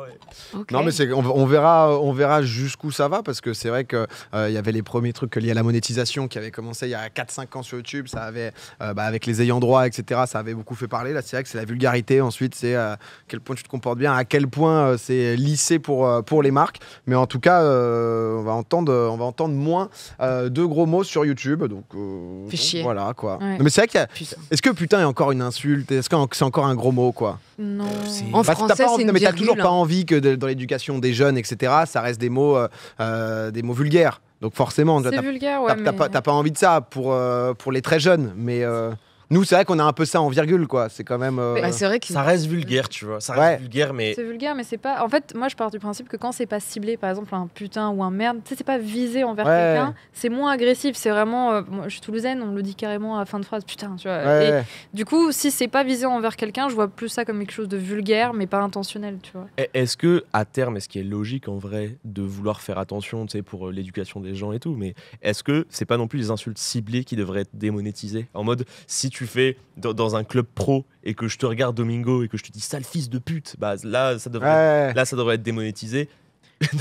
non, mais c'est, on, verra, on verra jusqu'où ça va parce que c'est vrai que euh, il y avait les premiers trucs liés à la monétisation qui avaient commencé il y a 4-5 ans sur YouTube. Ça avait, euh, bah, avec les ayants droit, etc. Ça avait beaucoup fait parler. Là, c'est vrai que c'est la vulgarité. Ensuite, c'est euh, à quel point tu te comportes bien, à quel point c'est lissé pour, pour les marques. Mais en tout cas, on va entendre, on va entendre moins de gros mots sur YouTube. Donc, donc voilà quoi. mais c'est vrai Est-ce que putain est encore une insulte Est-ce que c'est encore un gros mot non. En mais t'as toujours pas hein. envie que dans l'éducation des jeunes, etc. Ça reste des mots, euh, euh, des mots vulgaires. Donc forcément, t'as ouais, pas, envie de ça pour, euh, pour les très jeunes, mais. Euh... Nous, c'est vrai qu'on a un peu ça en virgule, quoi. C'est quand même. Euh, bah, ça reste vulgaire, tu vois. Ça reste vulgaire, mais. C'est vulgaire, mais c'est pas. En fait, moi, je pars du principe que quand c'est pas ciblé, par exemple, un putain ou un merde, tu sais, c'est pas visé envers quelqu'un, c'est moins agressif. C'est vraiment. Euh, moi, je suis toulousaine, on le dit carrément à la fin de phrase, putain, tu vois. Et, du coup, si c'est pas visé envers quelqu'un, je vois plus ça comme quelque chose de vulgaire, mais pas intentionnel, tu vois. Est-ce que, à terme, est-ce qu'il est logique, en vrai, de vouloir faire attention, tu sais, pour euh, l'éducation des gens et tout, mais est-ce que c'est pas non plus les insultes ciblées qui devraient être démonétisées En mode, si tu tu fais dans, un club pro et que je te regarde Domingo et que je te dis sale fils de pute, bah, là ça devrait, là, ça devrait être démonétisé.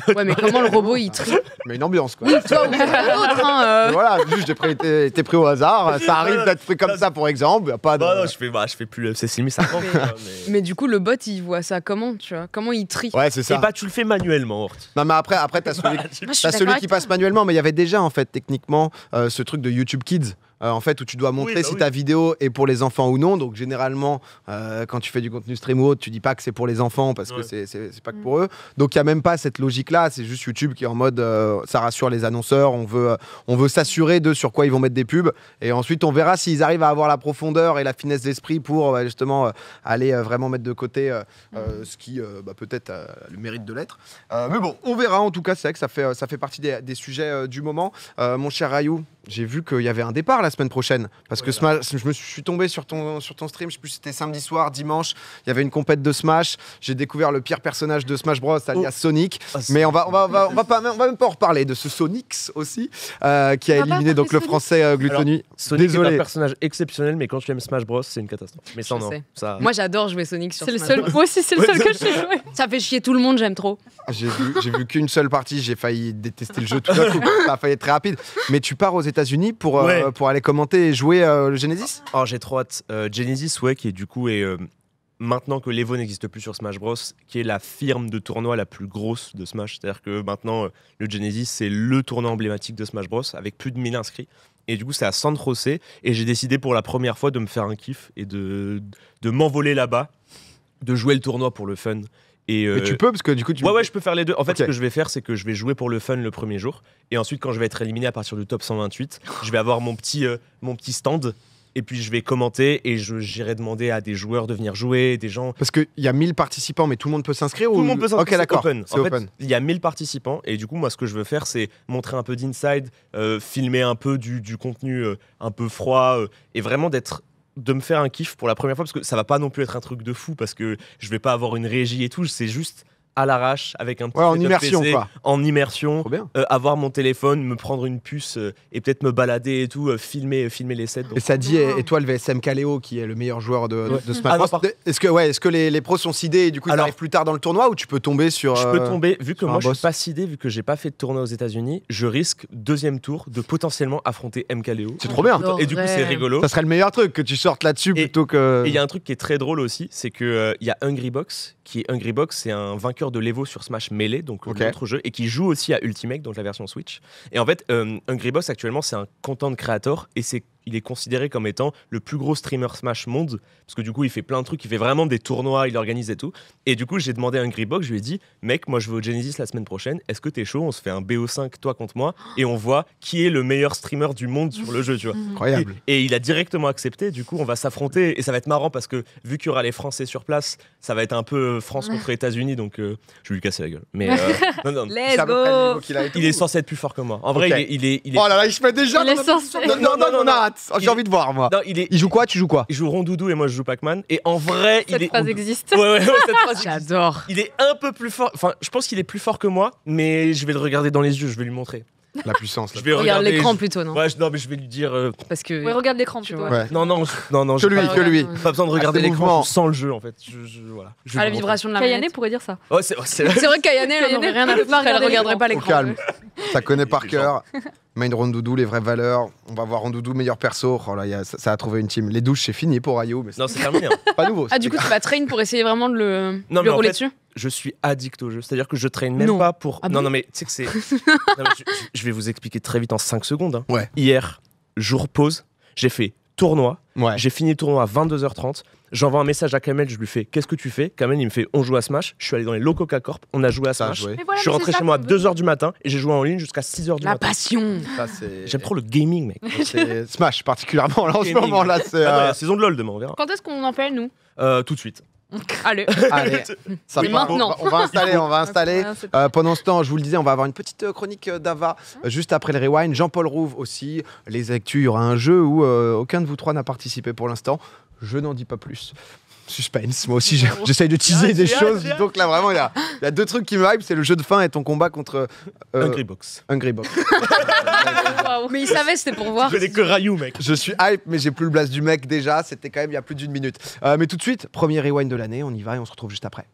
ouais, mais comment le robot il trie Mais une ambiance quoi. Oui, toi, hein, euh. Voilà, juste j'ai pris, t'es, pris au hasard. ça arrive d'être pris comme ça pour exemple. pas bah, non, je fais, bah, je fais plus le FC mais ça Mais, du coup, le bot il voit ça comment tu vois Comment il trie Ouais, c'est ça. Et bah, tu le fais manuellement, Hort. Non, mais après, après t'as bah, celui, celui qui passe manuellement. Mais il y avait déjà en fait techniquement euh, ce truc de YouTube Kids euh, en fait, où tu dois montrer bah si ta vidéo est pour les enfants ou non. Donc, généralement, euh, quand tu fais du contenu stream ou autre, tu dis pas que c'est pour les enfants parce que c'est pas que mm. pour eux. Donc, il n'y a même pas cette logique-là. C'est juste YouTube qui est en mode euh, ça rassure les annonceurs. On veut, on veut s'assurer de sur quoi ils vont mettre des pubs. Et ensuite, on verra s'ils arrivent à avoir la profondeur et la finesse d'esprit pour justement aller vraiment mettre de côté mm. ce qui bah, peut-être le mérite de l'être. mais bon, on verra. En tout cas, c'est vrai que ça fait, ça fait partie des, des sujets du moment. mon cher Rayou, j'ai vu qu'il y avait un départ la semaine prochaine. Parce que Smash, je me suis tombé sur ton, sur ton stream, je sais plus c'était samedi soir, dimanche, il y avait une compète de Smash. J'ai découvert le pire personnage de Smash Bros, alias oh. Sonic. Ah, mais on va, on, va, on, va, pas, on va même pas en reparler de ce Sonix aussi, euh, qui a ah bah, éliminé donc le français euh, Sonic est un personnage exceptionnel, mais quand tu aimes Smash Bros, c'est une catastrophe. Mais sans non. Moi j'adore jouer Sonic sur Smash le seul, aussi, c'est le seul que je joué Ça fait chier tout le monde, j'aime trop. J'ai vu, vu qu'une seule partie, j'ai failli détester le jeu tout à coup. Ça a failli être très rapide. Mais tu pars aux États-Unis pour, euh, pour aller commenter et jouer euh, le Genesis Oh, j'ai trop hâte. Euh, Genesis, ouais, qui est du coup, et maintenant que l'Evo n'existe plus sur Smash Bros, qui est la firme de tournoi la plus grosse de Smash. C'est-à-dire que maintenant, le Genesis, c'est le tournoi emblématique de Smash Bros, avec plus de 1000 inscrits. Et du coup, c'est à San Jose. Et j'ai décidé pour la première fois de me faire un kiff et de, de m'envoler là-bas, de jouer le tournoi pour le fun et Mais tu euh, peux parce que du coup tu. Ouais ouais, je peux faire les deux. En fait, ce que je vais faire, c'est que je vais jouer pour le fun le premier jour, et ensuite quand je vais être éliminé à partir du top 128, je vais avoir mon petit euh, mon petit stand. Et puis je vais commenter et j'irai demander à des joueurs de venir jouer, des gens. Parce qu'il y a 1000 participants, mais tout le monde peut s'inscrire Tout le monde peut s'inscrire. Ok, d'accord. C'est open. Il y a 1000 participants et du coup, moi, ce que je veux faire, c'est montrer un peu d'inside, euh, filmer un peu du, du contenu un peu froid et vraiment d'être de me faire un kiff pour la première fois parce que ça va pas non plus être un truc de fou parce que je vais pas avoir une régie et tout, c'est juste à l'arrache avec un petit en immersion en immersion euh, avoir mon téléphone me prendre une puce euh, et peut-être me balader et tout euh, filmer filmer les sets et ça dit oh. et, toi le VSM Caléo qui est le meilleur joueur de, ce match ah, est-ce que ouais ce que les, les, pros sont sidés et du coup ils arrivent plus tard dans le tournoi ou tu peux tomber sur je peux tomber vu que moi je suis pas sidé vu que j'ai pas fait de tournoi aux États-Unis je risque deuxième tour de potentiellement affronter M Caléo c'est trop bien et du coup c'est rigolo ça serait le meilleur truc que tu sortes là-dessus plutôt que et il y a un truc qui est très drôle aussi c'est que il y a Hungry Box qui est Hungrybox c'est un vainqueur de l'Evo sur Smash Melee, donc okay. l'autre jeu, et qui joue aussi à Ultimate, donc la version Switch. Et en fait, euh, Hungrybox actuellement, c'est un content creator, et c'est il est considéré comme étant le plus gros streamer Smash monde, parce que du coup, il fait plein de trucs, il fait vraiment des tournois, il organise et tout. Et du coup, j'ai demandé à un box, je lui ai dit, mec, moi je vais au Genesis la semaine prochaine, est-ce que t'es chaud On se fait un BO5, toi contre moi, et on voit qui est le meilleur streamer du monde sur le jeu, tu vois. Incroyable. Et, il a directement accepté, du coup, on va s'affronter, et ça va être marrant parce que vu qu'il y aura les Français sur place, ça va être un peu euh, France contre États-Unis, donc euh, je vais lui casser la gueule. Mais euh, non, non, Let's go. Il, est censé être plus fort que moi. En vrai, il, est, il, Oh là là, déjà. non, non, non, non Oh, j'ai envie de voir moi. il, joue quoi Tu joues quoi Il joue Rondoudou et moi je joue Pac-Man. Et en vrai, cette il est. Phrase existe. Ouais, ouais, ouais, cette phrase J'adore. Il est un peu plus fort. Enfin, je pense qu'il est plus fort que moi, mais je vais le regarder dans les yeux. Je vais lui montrer. La puissance. Je vais regarder, regarde l'écran plutôt, non Ouais, non, mais je vais lui dire. Euh, Parce que. Ouais, regarde l'écran plutôt. Ouais. Non, non, non, non. Que lui, que lui. Pas besoin de ah, regarder l'écran sans le jeu, en fait. Je, ah, la vibration de la Kayane pourrait dire ça. c'est vrai, Kayane, elle n'aurait rien à Elle regarderait pas l'écran. Calme. Ça connaît par cœur. Mind Rondoudou, les vraies valeurs. On va voir Rondoudou, meilleur perso. Oh y a, ça, a trouvé une team. Les douches, c'est fini pour Ayo. Mais non, c'est terminé. Hein. Pas nouveau. Ah, du coup, tu vas train pour essayer vraiment de le, non, mais rouler dessus Je suis addict au jeu. C'est-à-dire que je traîne même pas pour. Ah non, non, mais tu sais que c'est. je, vais vous expliquer très vite en 5 secondes. Hein. Hier, jour pause, j'ai fait tournoi. J'ai fini le tournoi à 22h30. J'envoie un message à Kamel, je lui fais Qu'est-ce que tu fais Kamel, il me fait On joue à Smash. Je suis allé dans les locaux Corp, on a joué à Smash. je suis rentré chez moi à 2h du matin et j'ai joué en ligne jusqu'à 6h du matin. La passion J'aime trop le gaming, mec. Smash, particulièrement, là, en ce moment. là, c'est ah euh, La saison de LoL demain, on verra. Quand est-ce qu'on en fait, nous euh, Tout de suite. Allez. On va installer, on va installer. Euh, pendant ce temps, je vous le disais, on va avoir une petite euh, chronique euh, d'Ava juste après le rewind. Jean-Paul Rouve aussi. Les actus, il y aura un jeu où aucun de vous trois n'a participé pour l'instant. Je n'en dis pas plus. Suspense, moi aussi j'essaye de teaser des choses. Donc là vraiment il y a, deux trucs qui me hype, c'est le jeu de fin et ton combat contre euh, euh, Hungry Box. Hungry Box. mais il savait c'était pour voir. Je n'ai que Rayou mec. Je suis hype mais j'ai plus le blast du mec déjà, c'était quand même il y a plus d'une minute. Euh, mais tout de suite, premier rewind de l'année, on y va et on se retrouve juste après.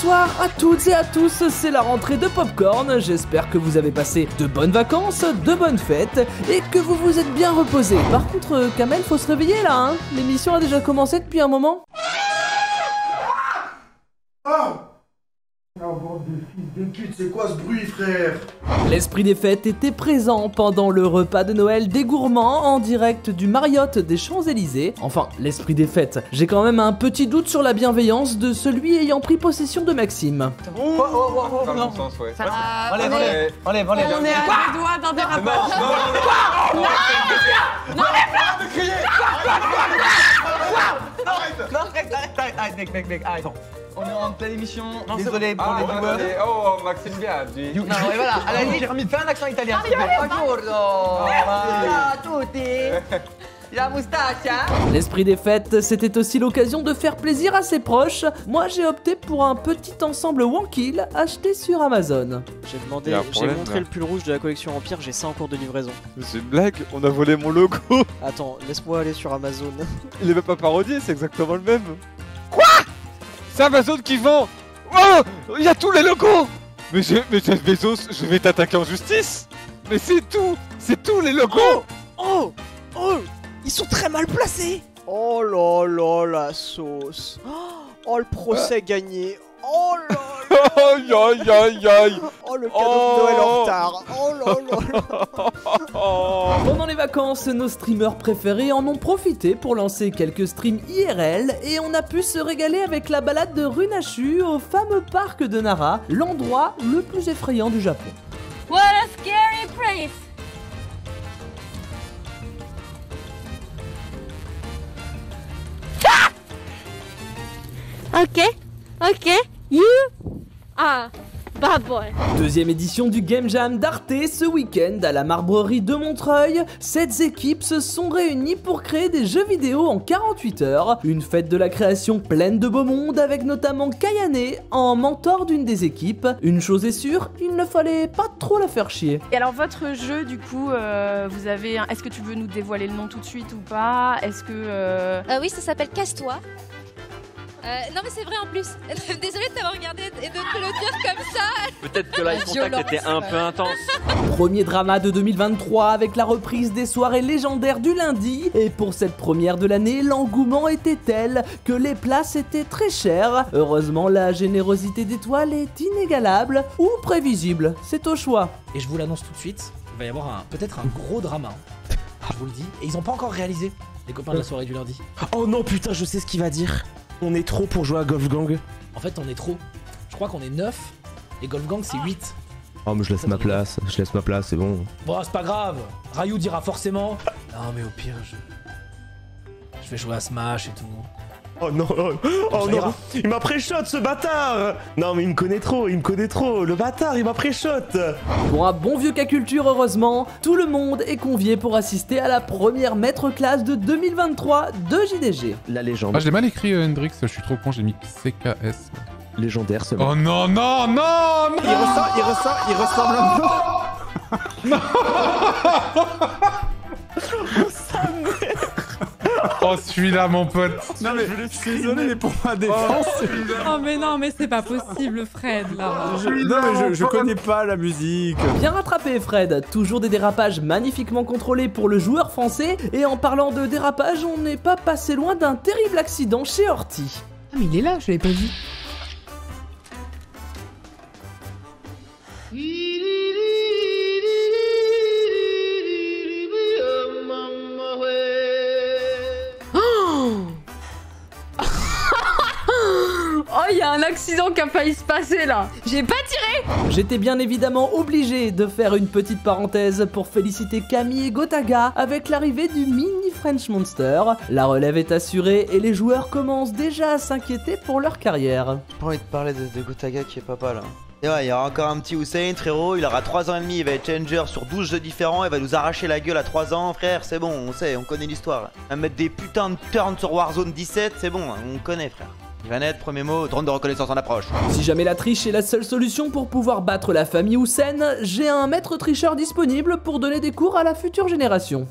Bonsoir à toutes et à tous, c'est la rentrée de Popcorn. J'espère que vous avez passé de bonnes vacances, de bonnes fêtes et que vous vous êtes bien reposé. Par contre, euh, Kamel, faut se réveiller là, hein L'émission a déjà commencé depuis un moment. Oh c'est quoi ce bruit, frère L'esprit des fêtes était présent pendant le repas de Noël des gourmands en direct du Marriott des Champs-Élysées. Enfin, l'esprit des fêtes. J'ai quand même un petit doute sur la bienveillance de celui ayant pris possession de Maxime. Oh, oh, oh, on est- On on est en pleine émission. Désolé pour les joueurs. Ah, oh, Maxime oh, Biaggi. Non, et voilà, à la limite, j'ai remis un accent italien. Buongiorno. Ciao a tutti. La hein. L'esprit des fêtes, c'était aussi l'occasion de faire plaisir à ses proches. Moi, j'ai opté pour un petit ensemble kill acheté sur Amazon. J'ai demandé, j'ai montré le pull rouge de la collection Empire, j'ai ça en cours de livraison. C'est une blague, on a volé mon logo. Attends, laisse-moi aller sur Amazon. Il est même pas parodié, c'est exactement le même. Quoi c'est Amazon qui vend Oh Il y a tous les logos Mais, je, mais je vais t'attaquer en justice Mais c'est tout C'est tous les logos oh, oh, oh Ils sont très mal placés Oh là là la sauce Oh le procès euh. gagné Oh là aïe Oh le cadeau de Noël en retard oh, oh Pendant les vacances, nos streamers préférés en ont profité pour lancer quelques streams IRL et on a pu se régaler avec la balade de Runachu au fameux parc de Nara, l'endroit le plus effrayant du Japon. What a scary place ah. Ok Ok, you ah, bad boy. Deuxième édition du Game Jam d'Arte ce week-end à la marbrerie de Montreuil. Sept équipes se sont réunies pour créer des jeux vidéo en 48 heures. Une fête de la création pleine de beau monde avec notamment Kayane en mentor d'une des équipes. Une chose est sûre, il ne fallait pas trop la faire chier. Et alors votre jeu du coup, euh, vous avez... Est-ce que tu veux nous dévoiler le nom tout de suite ou pas Est-ce que... Euh, euh, oui, ça s'appelle Casse-toi. Euh, non mais c'est vrai en plus. Désolée de t'avoir regardé et de te le dire comme ça. Peut-être que là, le contact était un peu intense. Premier drama de 2023 avec la reprise des soirées légendaires du lundi. Et pour cette première de l'année, l'engouement était tel que les places étaient très chères. Heureusement, la générosité d'étoiles est inégalable ou prévisible. C'est au choix. Et je vous l'annonce tout de suite, il va y avoir peut-être un gros drama. Je vous le dis. Et ils ont pas encore réalisé, les copains de la euh. soirée du lundi. Oh non, putain, je sais ce qu'il va dire. On est trop pour jouer à Golf Gang. En fait, on est trop. Je crois qu'on est 9 et Golf Gang, c'est 8. Oh, mais je laisse ma place, je laisse ma place, c'est bon. Bon, c'est pas grave. Rayou dira forcément. Non, mais au pire, je. Je vais jouer à Smash et tout. Oh non, oh, oh non, il m'a pré-shot ce bâtard Non mais il me connaît trop, il me connaît trop, le bâtard il m'a pré-shot Pour un bon vieux cas culture heureusement, tout le monde est convié pour assister à la première maître classe de 2023 de JDG, la légende. Ah j'ai mal écrit euh, Hendrix, je suis trop con, j'ai mis CKS. Légendaire ce Oh non, non, non, Il ressemble, il ressemble, il ressemble Non Oh, celui-là, mon pote. Non, mais je suis désolé, mais pour ma oh, défense. Oh, mais non, mais c'est pas possible, Fred, là. Je, non, mais je, connais pas la musique. Bien rattrapé, Fred. Toujours des dérapages magnifiquement contrôlés pour le joueur français. Et en parlant de dérapage, on n'est pas passé loin d'un terrible accident chez Horty. Ah, mais il est là, je l'avais pas dit Oh, il y a un accident qui a failli se passer là. J'ai pas tiré. J'étais bien évidemment obligé de faire une petite parenthèse pour féliciter Camille et Gotaga avec l'arrivée du mini French Monster. La relève est assurée et les joueurs commencent déjà à s'inquiéter pour leur carrière. J'ai pas envie de parler de, Gotaga qui est papa là. Et ouais, il y aura encore un petit Hussein, frérot, il aura 3 ans et demi, il va être changer sur 12 jeux différents, il va nous arracher la gueule à 3 ans, frère, c'est bon, on sait, on connaît l'histoire. mettre des putains de turns sur Warzone 17, c'est bon, on connaît, frère. Vanette, premier mot, drone de reconnaissance en approche. Si jamais la triche est la seule solution pour pouvoir battre la famille Houssen, j'ai un maître tricheur disponible pour donner des cours à la future génération.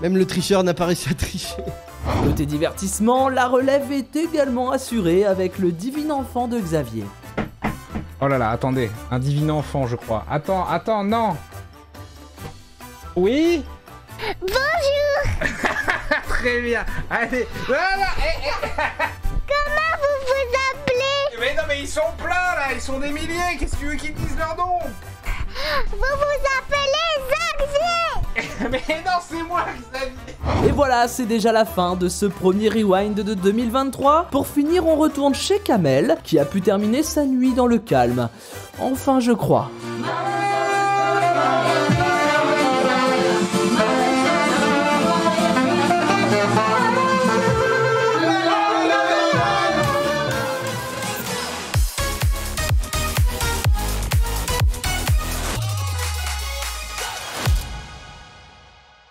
Même le tricheur n'a pas réussi à tricher. Côté divertissement, la relève est également assurée avec le divin enfant de Xavier. Oh là là, attendez. Un divin enfant, je crois. Attends, attends, non Oui Bonjour Très bien Allez Voilà. Eh, eh. Comment vous vous appelez Mais eh ben non, mais ils sont pleins, là Ils sont des milliers Qu'est-ce que tu veux qu'ils disent leur nom vous vous appelez Xavier Mais non, c'est moi Xavier Et voilà, c'est déjà la fin de ce premier rewind de 2023. Pour finir, on retourne chez Kamel, qui a pu terminer sa nuit dans le calme. Enfin, je crois.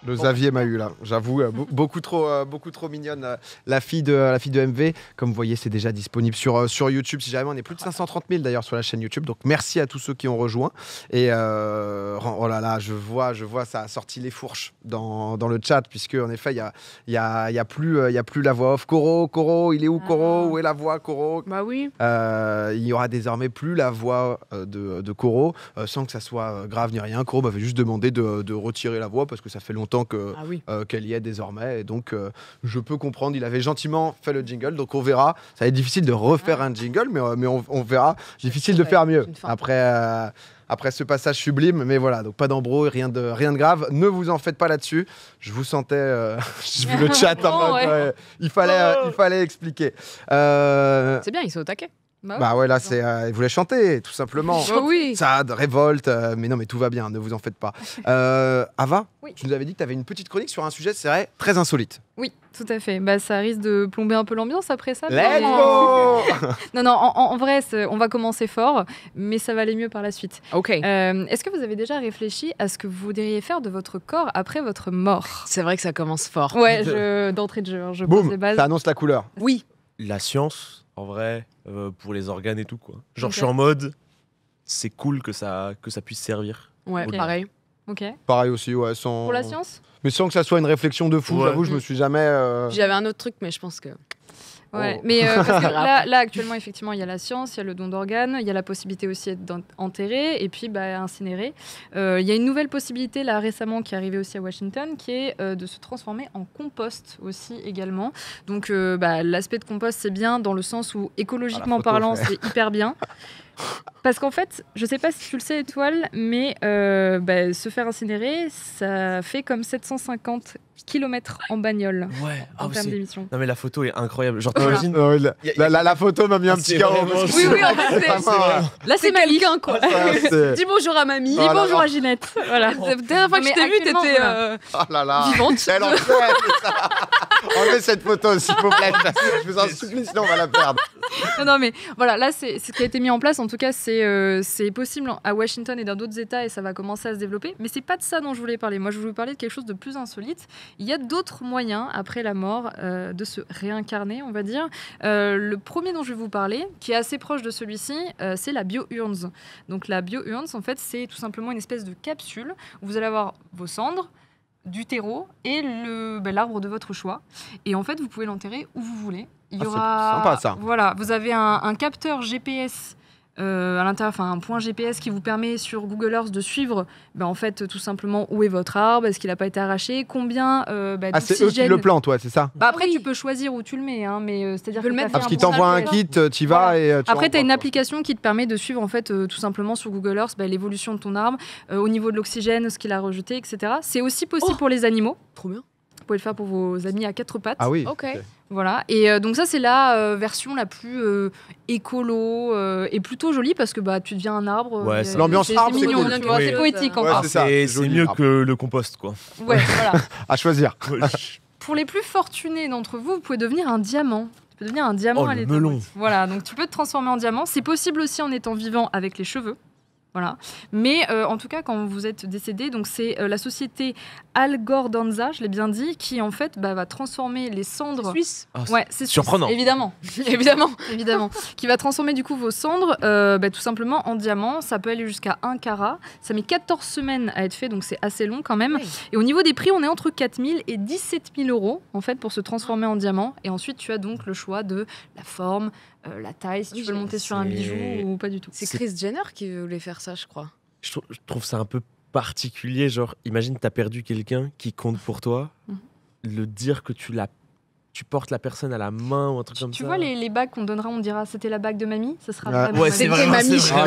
Le oh. Xavier m'a eu là, j'avoue, euh, beaucoup trop, euh, beaucoup trop mignonne euh, la fille de la fille de MV. Comme vous voyez, c'est déjà disponible sur sur YouTube. Si jamais on est plus de 530 000 d'ailleurs sur la chaîne YouTube, donc merci à tous ceux qui ont rejoint. Et oh là là, je vois, je vois, ça a sorti les fourches dans, dans le chat puisque en effet, il n'y a il y a, plus il a plus la voix off. Coro, Coro, il est où Coro ah. Où est la voix Coro Bah oui. il y aura désormais plus la voix de de Coro sans que ça soit grave ni rien. Coro m'avait juste demandé de retirer la voix parce que ça fait longtemps que ah euh, qu'elle y est désormais. Et donc, euh, je peux comprendre. Il avait gentiment fait le jingle, donc on verra. Ça va être difficile de refaire ah. un jingle, mais, euh, mais on, verra. Difficile de faire mieux après après ce passage sublime. Mais voilà, donc pas d'embrouille, rien de, rien de grave. Ne vous en faites pas là-dessus. Je vous sentais, je le chat, en oh, mode, il, fallait, il oh. fallait expliquer. C'est bien, ils sont au taquet. Bah, bah, ouais, là, bah c'est, Vous euh, il voulait chanter, tout simplement. Oh oui. Ça révolte, euh, mais non, mais tout va bien, ne vous en faites pas. Euh, Ava, oui. tu nous avais dit que tu avais une petite chronique sur un sujet, c'est vrai, très insolite. Oui, tout à fait. Bah, ça risque de plomber un peu l'ambiance après ça. Let's go Non, non, en, vrai, on va commencer fort, mais ça va aller mieux par la suite. Ok. est-ce que vous avez déjà réfléchi à ce que vous voudriez faire de votre corps après votre mort C'est vrai que ça commence fort. Ouais, d'entrée de jeu, hein, je pose les bases. Ça annonce la couleur. Oui. La science en vrai, euh, pour les organes et tout, quoi. Genre, je suis en mode, c'est cool que ça, que ça puisse servir. Ouais, pareil. Pareil aussi, Sans... Pour la science Mais sans que ça soit une réflexion de fou, j'avoue, je me suis jamais. Euh, j'avais un autre truc, mais je pense que. Oh. Ouais, mais euh, là, actuellement, effectivement, il y a la science, il y a le don d'organes, il y a la possibilité aussi d'être enterré et puis bah, incinéré. Euh, il y a une nouvelle possibilité, là, récemment, qui est arrivée aussi à Washington, qui est de se transformer en compost aussi également. Donc, bah, l'aspect de compost, c'est bien dans le sens où, ah, écologiquement parlant, c'est hyper bien. Parce qu'en fait, je sais pas si tu le sais, Étoile, mais euh, bah, se faire incinérer, ça fait comme 750 kilomètres en bagnole ouais. Ah, en termes d'émission. Non mais la photo est incroyable. Genre oh, t'imagines la, photo m'a mis un ah, petit carreau. Oui oui, en fait, c'est, là c'est quelqu'un quoi. Ah, dis bonjour à mamie, dis bonjour à Ginette. Voilà. La dernière fois que je t'ai vue, t'étais euh, euh, oh là là. vivante. Elle en fait, Enlevez cette photo s'il vous plaît. je vous en supplie, sinon on va la perdre. Non, mais voilà, là c'est ce qui a été mis en place. En tout cas, c'est euh, c'est possible à Washington et dans d'autres États et ça va commencer à se développer. Mais c'est pas de ça dont je voulais parler. Moi, je voulais parler de quelque chose de plus insolite. Il y a d'autres moyens après la mort euh, de se réincarner, on va dire. Euh, le premier dont je vais vous parler, qui est assez proche de celui-ci, euh, c'est la bio urns Donc la bio urns en fait, c'est tout simplement une espèce de capsule où vous allez avoir vos cendres, du terreau et le ben, l'arbre de votre choix. Et en fait, vous pouvez l'enterrer où vous voulez. Il y ah, aura, ça. Voilà, vous avez un capteur GPS euh, à l'intérieur, enfin un point GPS qui vous permet sur Google Earth de suivre, ben, en fait tout simplement où est votre arbre, est-ce qu'il n'a pas été arraché, combien. Bah, ah c'est eux qui le plan, toi, c'est ça. Bah, après tu peux choisir où tu le mets, hein, mais euh, c'est-à-dire le Parce qu'il t'envoie un kit, tu y vas et. après tu as une application qui te permet de suivre en fait tout simplement sur Google Earth ben, l'évolution de ton arbre, au niveau de l'oxygène, ce qu'il a rejeté, etc. C'est aussi possible oh pour les animaux. Trop bien. Vous pouvez le faire pour vos amis à quatre pattes. Ah oui. Ok. Voilà. Et euh, donc ça, c'est la euh, version la plus euh, écolo et plutôt jolie parce que bah, tu deviens un arbre. Ouais, c'est l'ambiance arbre, c'est c'est poétique. En ouais, c'est, ah, mieux que le compost, quoi. Ouais, voilà. à choisir. Pour les plus fortunés d'entre vous, vous pouvez devenir un diamant. Tu peux devenir un diamant oh, à l'état. Voilà, donc tu peux te transformer en diamant. C'est possible aussi en étant vivant avec les cheveux. Voilà. Mais euh, en tout cas, quand vous êtes décédé, donc c'est euh, la société Danza, je l'ai bien dit, qui en fait bah, va transformer les cendres. Suisse. Ah, ouais, c'est surprenant. évidemment, évidemment, évidemment. qui va transformer du coup vos cendres, euh, bah, tout simplement en diamant. Ça peut aller jusqu'à 1 carat. Ça met 14 semaines à être fait, donc c'est assez long quand même. Et au niveau des prix, on est entre 4000 et 17 000 euros en fait pour se transformer en diamant. Et ensuite, tu as donc le choix de la forme, euh, la taille, si tu veux le monter sur un bijou ou pas du tout. C'est Chris Jenner qui voulait faire ça, je crois. Je, trouve, ça un peu particulier. Genre, imagine, t'as perdu quelqu'un qui compte pour toi. Mhm. Le dire que tu l'as tu portes la personne à la main ou un truc comme ça. Tu vois les, les bagues qu'on donnera, on dira c'était la bague de mamie, ça sera vraiment ouais, c'est mamie. ça sera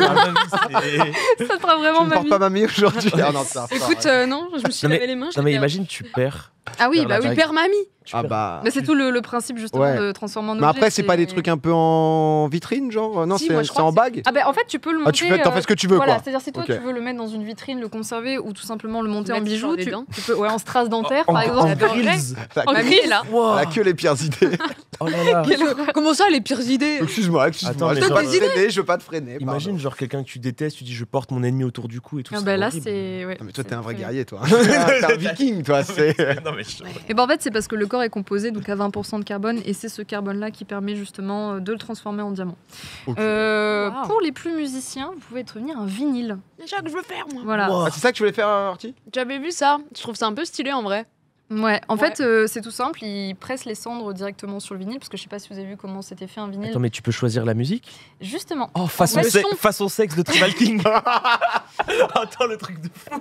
vraiment mamie. Tu pas mamie aujourd'hui. Ah non, Écoute, euh, non, je me suis lavé les mains. Non mais imagine tu perds. Ah oui, bah oui, mamie. Ah bah. Mais c'est tout le, le, principe justement de transformer en objet. Mais après, c'est pas des trucs un peu en vitrine, genre Non, c'est en bague. Ah bah en fait, tu peux le ah, monter. tu peux en ce que tu veux. Voilà, c'est-à-dire si toi tu veux le mettre dans une vitrine, le conserver ou tout simplement le monter en bijoux, tu, peux, ouais, en strass dentaire par exemple. En, en, en là. La queue pires idées. Oh comment ça, les pires idées Excuse-moi, excuse-moi. Je veux pas te freiner, je pas te freiner. Imagine, genre, quelqu'un que tu détestes, tu dis je porte mon ennemi autour du cou et tout ça. Ah bah là, c'est. mais toi, t'es un vrai guerrier, toi. t'es un viking, toi. Non, mais Et ben en fait, c'est parce que le corps est composé donc à 20% de carbone et c'est ce carbone-là qui permet justement euh, de le transformer en diamant. Euh, pour les plus musiciens, vous pouvez devenir un vinyle. Déjà que je veux faire, moi. Voilà. C'est ça que tu voulais faire, Artie J'avais vu ça. Je trouve ça un peu stylé en vrai. Ouais, en fait, euh, c'est tout simple. Ils pressent les cendres directement sur le vinyle, parce que je sais pas si vous avez vu comment c'était fait un vinyle. Attends, mais tu peux choisir la musique Justement. Oh, façon, sexe de Tribal King Attends, le truc de fou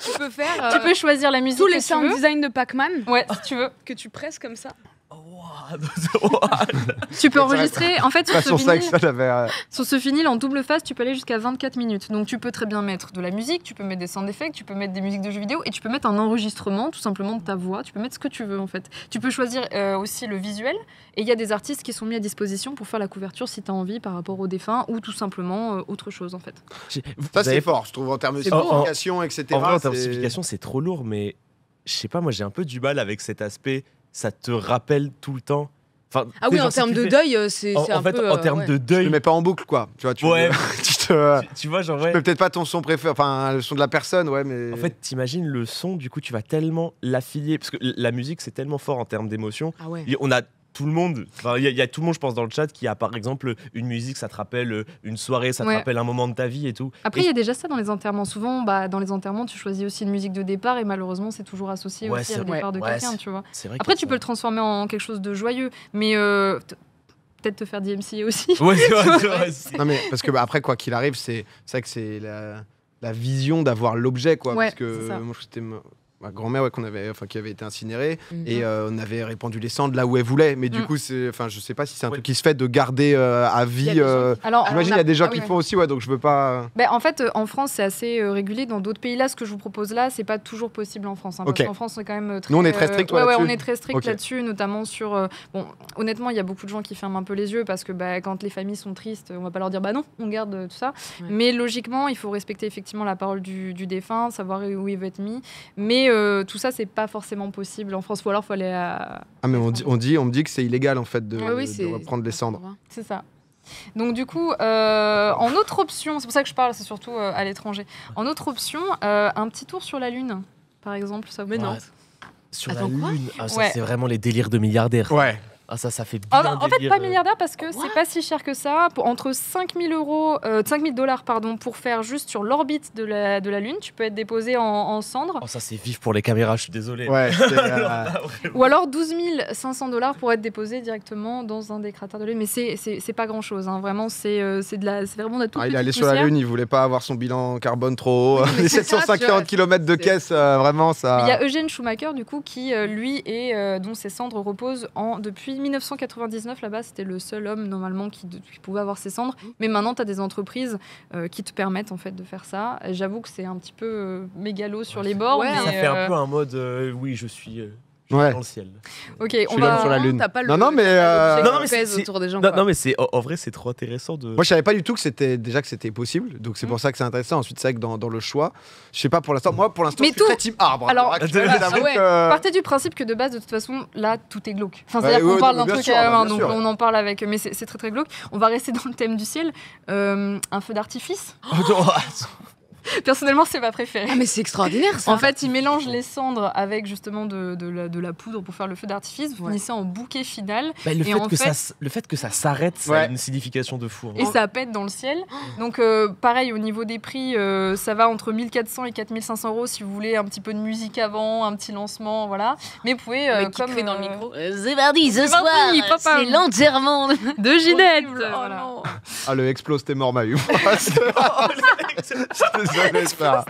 Tu peux faire. tu euh, peux choisir la musique. Tous les sound design de Pac-Man Ouais, si tu veux. Que tu presses comme ça. tu peux enregistrer. En fait, sur euh. ce, vinyle, sur ce en double face, tu peux aller jusqu'à 24 minutes. Donc, tu peux très bien mettre de la musique, tu peux mettre des sound effects, tu peux mettre des musiques de jeux vidéo et tu peux mettre un enregistrement tout simplement de ta voix. Tu peux mettre ce que tu veux en fait. Tu peux choisir euh, aussi le visuel et il y a des artistes qui sont mis à disposition pour faire la couverture si tu as envie par rapport aux défunts ou tout simplement euh, autre chose en fait. Ça, c'est fort, je trouve, en termes de simplification, etc. En, termes de simplification, c'est trop lourd, mais je sais pas, moi j'ai un peu du mal avec cet aspect ça te rappelle tout le temps. Enfin, ah oui, en termes de deuil, euh, c'est en, un peu, En euh, termes de deuil. Tu le mets pas en boucle, quoi. Tu vois, tu, tu, te, euh, tu, vois, genre, peut-être pas ton son préféré, enfin, le son de la personne, ouais, mais. En fait, t'imagines le son, du coup, tu vas tellement l'affilier. Parce que la musique, c'est tellement fort en termes d'émotion. Ah ouais. On a tout le monde, il y, a tout le monde, je pense, dans le chat qui a par exemple une musique, ça te rappelle euh, une soirée, ça te rappelle un moment de ta vie et tout. Après, il y a déjà ça dans les enterrements. Souvent, bah, dans les enterrements, tu choisis aussi une musique de départ et malheureusement, c'est toujours associé aussi à départ de quelqu'un, tu vois. Après, tu peux le transformer en quelque chose de joyeux, mais euh, peut-être te faire DMC aussi. Non, mais parce que bah, après, quoi qu'il arrive, c'est ça que c'est la, vision d'avoir l'objet, quoi. parce que moi, ma grand-mère qu'on avait, enfin, qui avait été incinérée, mhm. et euh, on avait répandu les cendres là où elle voulait. Mais du mhm. coup, c'est, enfin, je sais pas si c'est un truc qui se fait de garder euh, à vie. Alors, j'imagine il y a des gens euh, qui ah font aussi, ouais. Donc je veux pas. Ben, en fait, en France, c'est assez régulier Dans d'autres pays, là, ce que je vous propose là, c'est pas toujours possible en France. Hein, Parce qu'en France, quand même très. Nous, on est très strict. on est très strict là-dessus, notamment sur. bon, honnêtement, il y a beaucoup de gens qui ferment un peu les yeux parce que ben, quand les familles sont tristes, on va pas leur dire bah non, on garde tout ça. Mais logiquement, il faut respecter effectivement la parole du, défunt, savoir où il va être mis. Mais euh, tout ça, c'est pas forcément possible en France. Ou alors, faut aller à. Ah, mais on, dit, on, dit, me dit que c'est illégal, en fait, de, prendre ah reprendre les cendres. C'est ça. Donc du coup, euh, en autre option, c'est pour ça que je parle, c'est surtout euh, à l'étranger. En autre option, un petit tour sur la lune, par exemple, ça. Mais non. Sur la lune, ah, c'est vraiment les délires de milliardaires. Ouais. Ah, ça, ça fait bien En fait, pas euh. milliardaire parce que c'est pas si cher que ça. Entre 5000 euros, 5000 euh, dollars, pardon, pour faire juste sur l'orbite de la, de la Lune, tu peux être déposé en, en cendres. Oh, ça, c'est vif pour les caméras, je suis désolé. Euh, Ou alors 12 500 dollars pour être déposé directement dans un des cratères de Lune. Mais c'est pas grand chose, hein. vraiment, c'est de la. C'est vraiment notre tout ah, Il allait allé sur la Lune, il voulait pas avoir son bilan carbone trop haut. Les 750 km de caisse, vraiment, ça. Il y a Eugène Schumacher, du coup, qui, lui, et dont ses cendres reposent en, depuis 1999, là-bas, c'était le seul homme normalement qui, pouvait avoir ses cendres. Mmh. Mais maintenant, tu as des entreprises euh, qui te permettent en fait de faire ça. J'avoue que c'est un petit peu euh, mégalo sur les bords. mais ça fait un euh, peu un mode oui, je suis ouais. dans le ciel. Ok, on va sur la lune. Euh, non, non, mais non, mais Non, non mais c'est en, vrai, c'est trop intéressant de. Moi, je savais pas du tout que c'était déjà que c'était possible, donc c'est pour mm. ça que c'est intéressant. Ensuite, c'est que dans, le choix, je sais pas pour l'instant. Moi, pour l'instant, je tout... très team arbre. Alors, hein, partez du principe que de base, de toute façon, là, tout est glauque. Enfin, c'est-à-dire qu'on parle d'un truc à euh, donc on en parle avec. Mais c'est très très glauque. On va rester dans le thème du ciel. Euh, un feu d'artifice. Oh, Personnellement, c'est ma préférée. Ah, mais c'est extraordinaire ça. En fait, ils mélangent les cendres avec justement de, de, la, poudre pour faire le feu d'artifice. Vous finissez en bouquet final. Bah, le, fait que Ça, s'arrête, c'est une signification de fou. Hein. Et ça pète dans le ciel. Donc, euh, pareil, au niveau des prix, euh, ça va entre 1400 et 4500 euros si vous voulez un petit peu de musique avant, un petit lancement, voilà. Mais vous pouvez. Euh, qui dans le micro. c'est mardi, ce soir, c'est l'enterrement de Ginette. Voilà. Ah, le explose, t'es mort, Mayu. pas.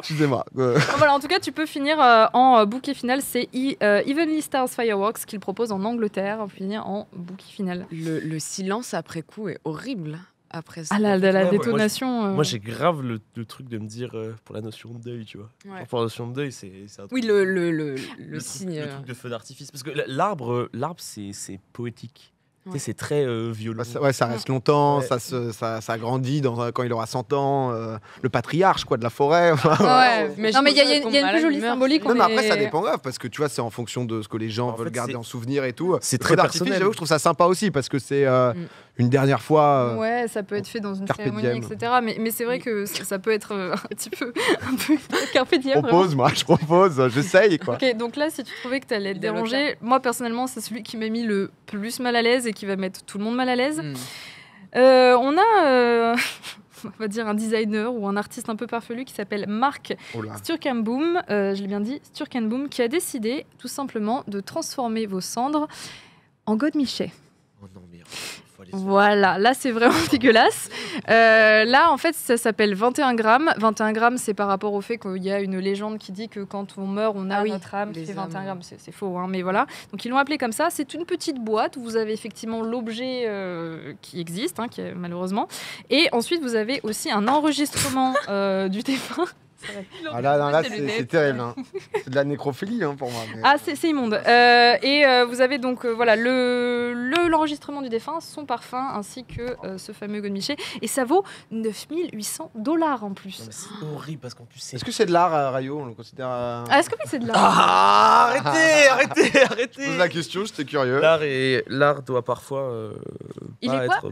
Excusez-moi. Voilà, en tout cas, tu peux finir euh, en euh, bouquet final. C'est euh, Evenly Stars Fireworks qu'il propose en Angleterre. On finir en bouquet final. Le, silence après coup est horrible. Après ça. Ah, la, détonation. Moi, j'ai grave le, truc de me dire pour la notion de deuil, tu vois. Pour la notion de deuil, c'est un truc. Oui, le, signe. le truc de feu d'artifice. Parce que l'arbre, l'arbre c'est poétique c'est très euh, violent. ça, ouais, ça reste longtemps, ça, se, ça, ça, grandit dans, quand il aura 100 ans. Euh, le patriarche quoi, de la forêt. mais mais il y, a, y a une plus jolie symbolique. mais après, ça dépend grave, parce que tu vois, c'est en fonction de ce que les gens veulent garder en souvenir et tout. C'est très, personnel. J'avoue, je trouve ça sympa aussi, parce que c'est. Euh, mm une dernière fois. Euh, ouais, ça peut être fait dans une cérémonie, etc. Mais, c'est vrai que ça, peut être euh, un petit peu, un peu carpe Je propose, moi, je propose, j'essaye. Quoi. ok, donc là, si tu trouvais que tu allais te déranger, moi personnellement, c'est celui qui m'a mis le plus mal à l'aise et qui va mettre tout le monde mal à l'aise. Hmm. Euh, on a, on va dire, un designer ou un artiste un peu parfelu qui s'appelle Marc oh Sturkenboom, je l'ai bien dit, Sturkenboom, qui a décidé tout simplement de transformer vos cendres en Godmichet. Oh non, merde voilà, là c'est vraiment oh, dégueulasse. Euh, là en fait ça s'appelle 21 grammes. 21 grammes c'est par rapport au fait qu'il y a une légende qui dit que quand on meurt on a ah notre âme qui 21 grammes. C'est faux, hein, mais voilà. Donc ils l'ont appelé comme ça. C'est une petite boîte où vous avez effectivement l'objet euh, qui existe, hein, qui est, malheureusement. Et ensuite vous avez aussi un enregistrement euh, du défunt. Ah là, là c'est terrible. Hein. C'est de la nécrophilie hein, pour moi. Ah, c'est immonde. Euh, et euh, vous avez donc euh, voilà le l'enregistrement du défunt, son parfum, ainsi que ce fameux godemiché. Et ça vaut 9800 dollars en plus. C'est horrible parce qu'en plus c'est. Est-ce que c'est de l'art, Rayo On le considère. Ah, Est-ce que oui, c'est de l'art ah, Arrêtez, arrêtez, arrêtez. pose la question, j'étais curieux. L'art et l'art doit parfois. il est quoi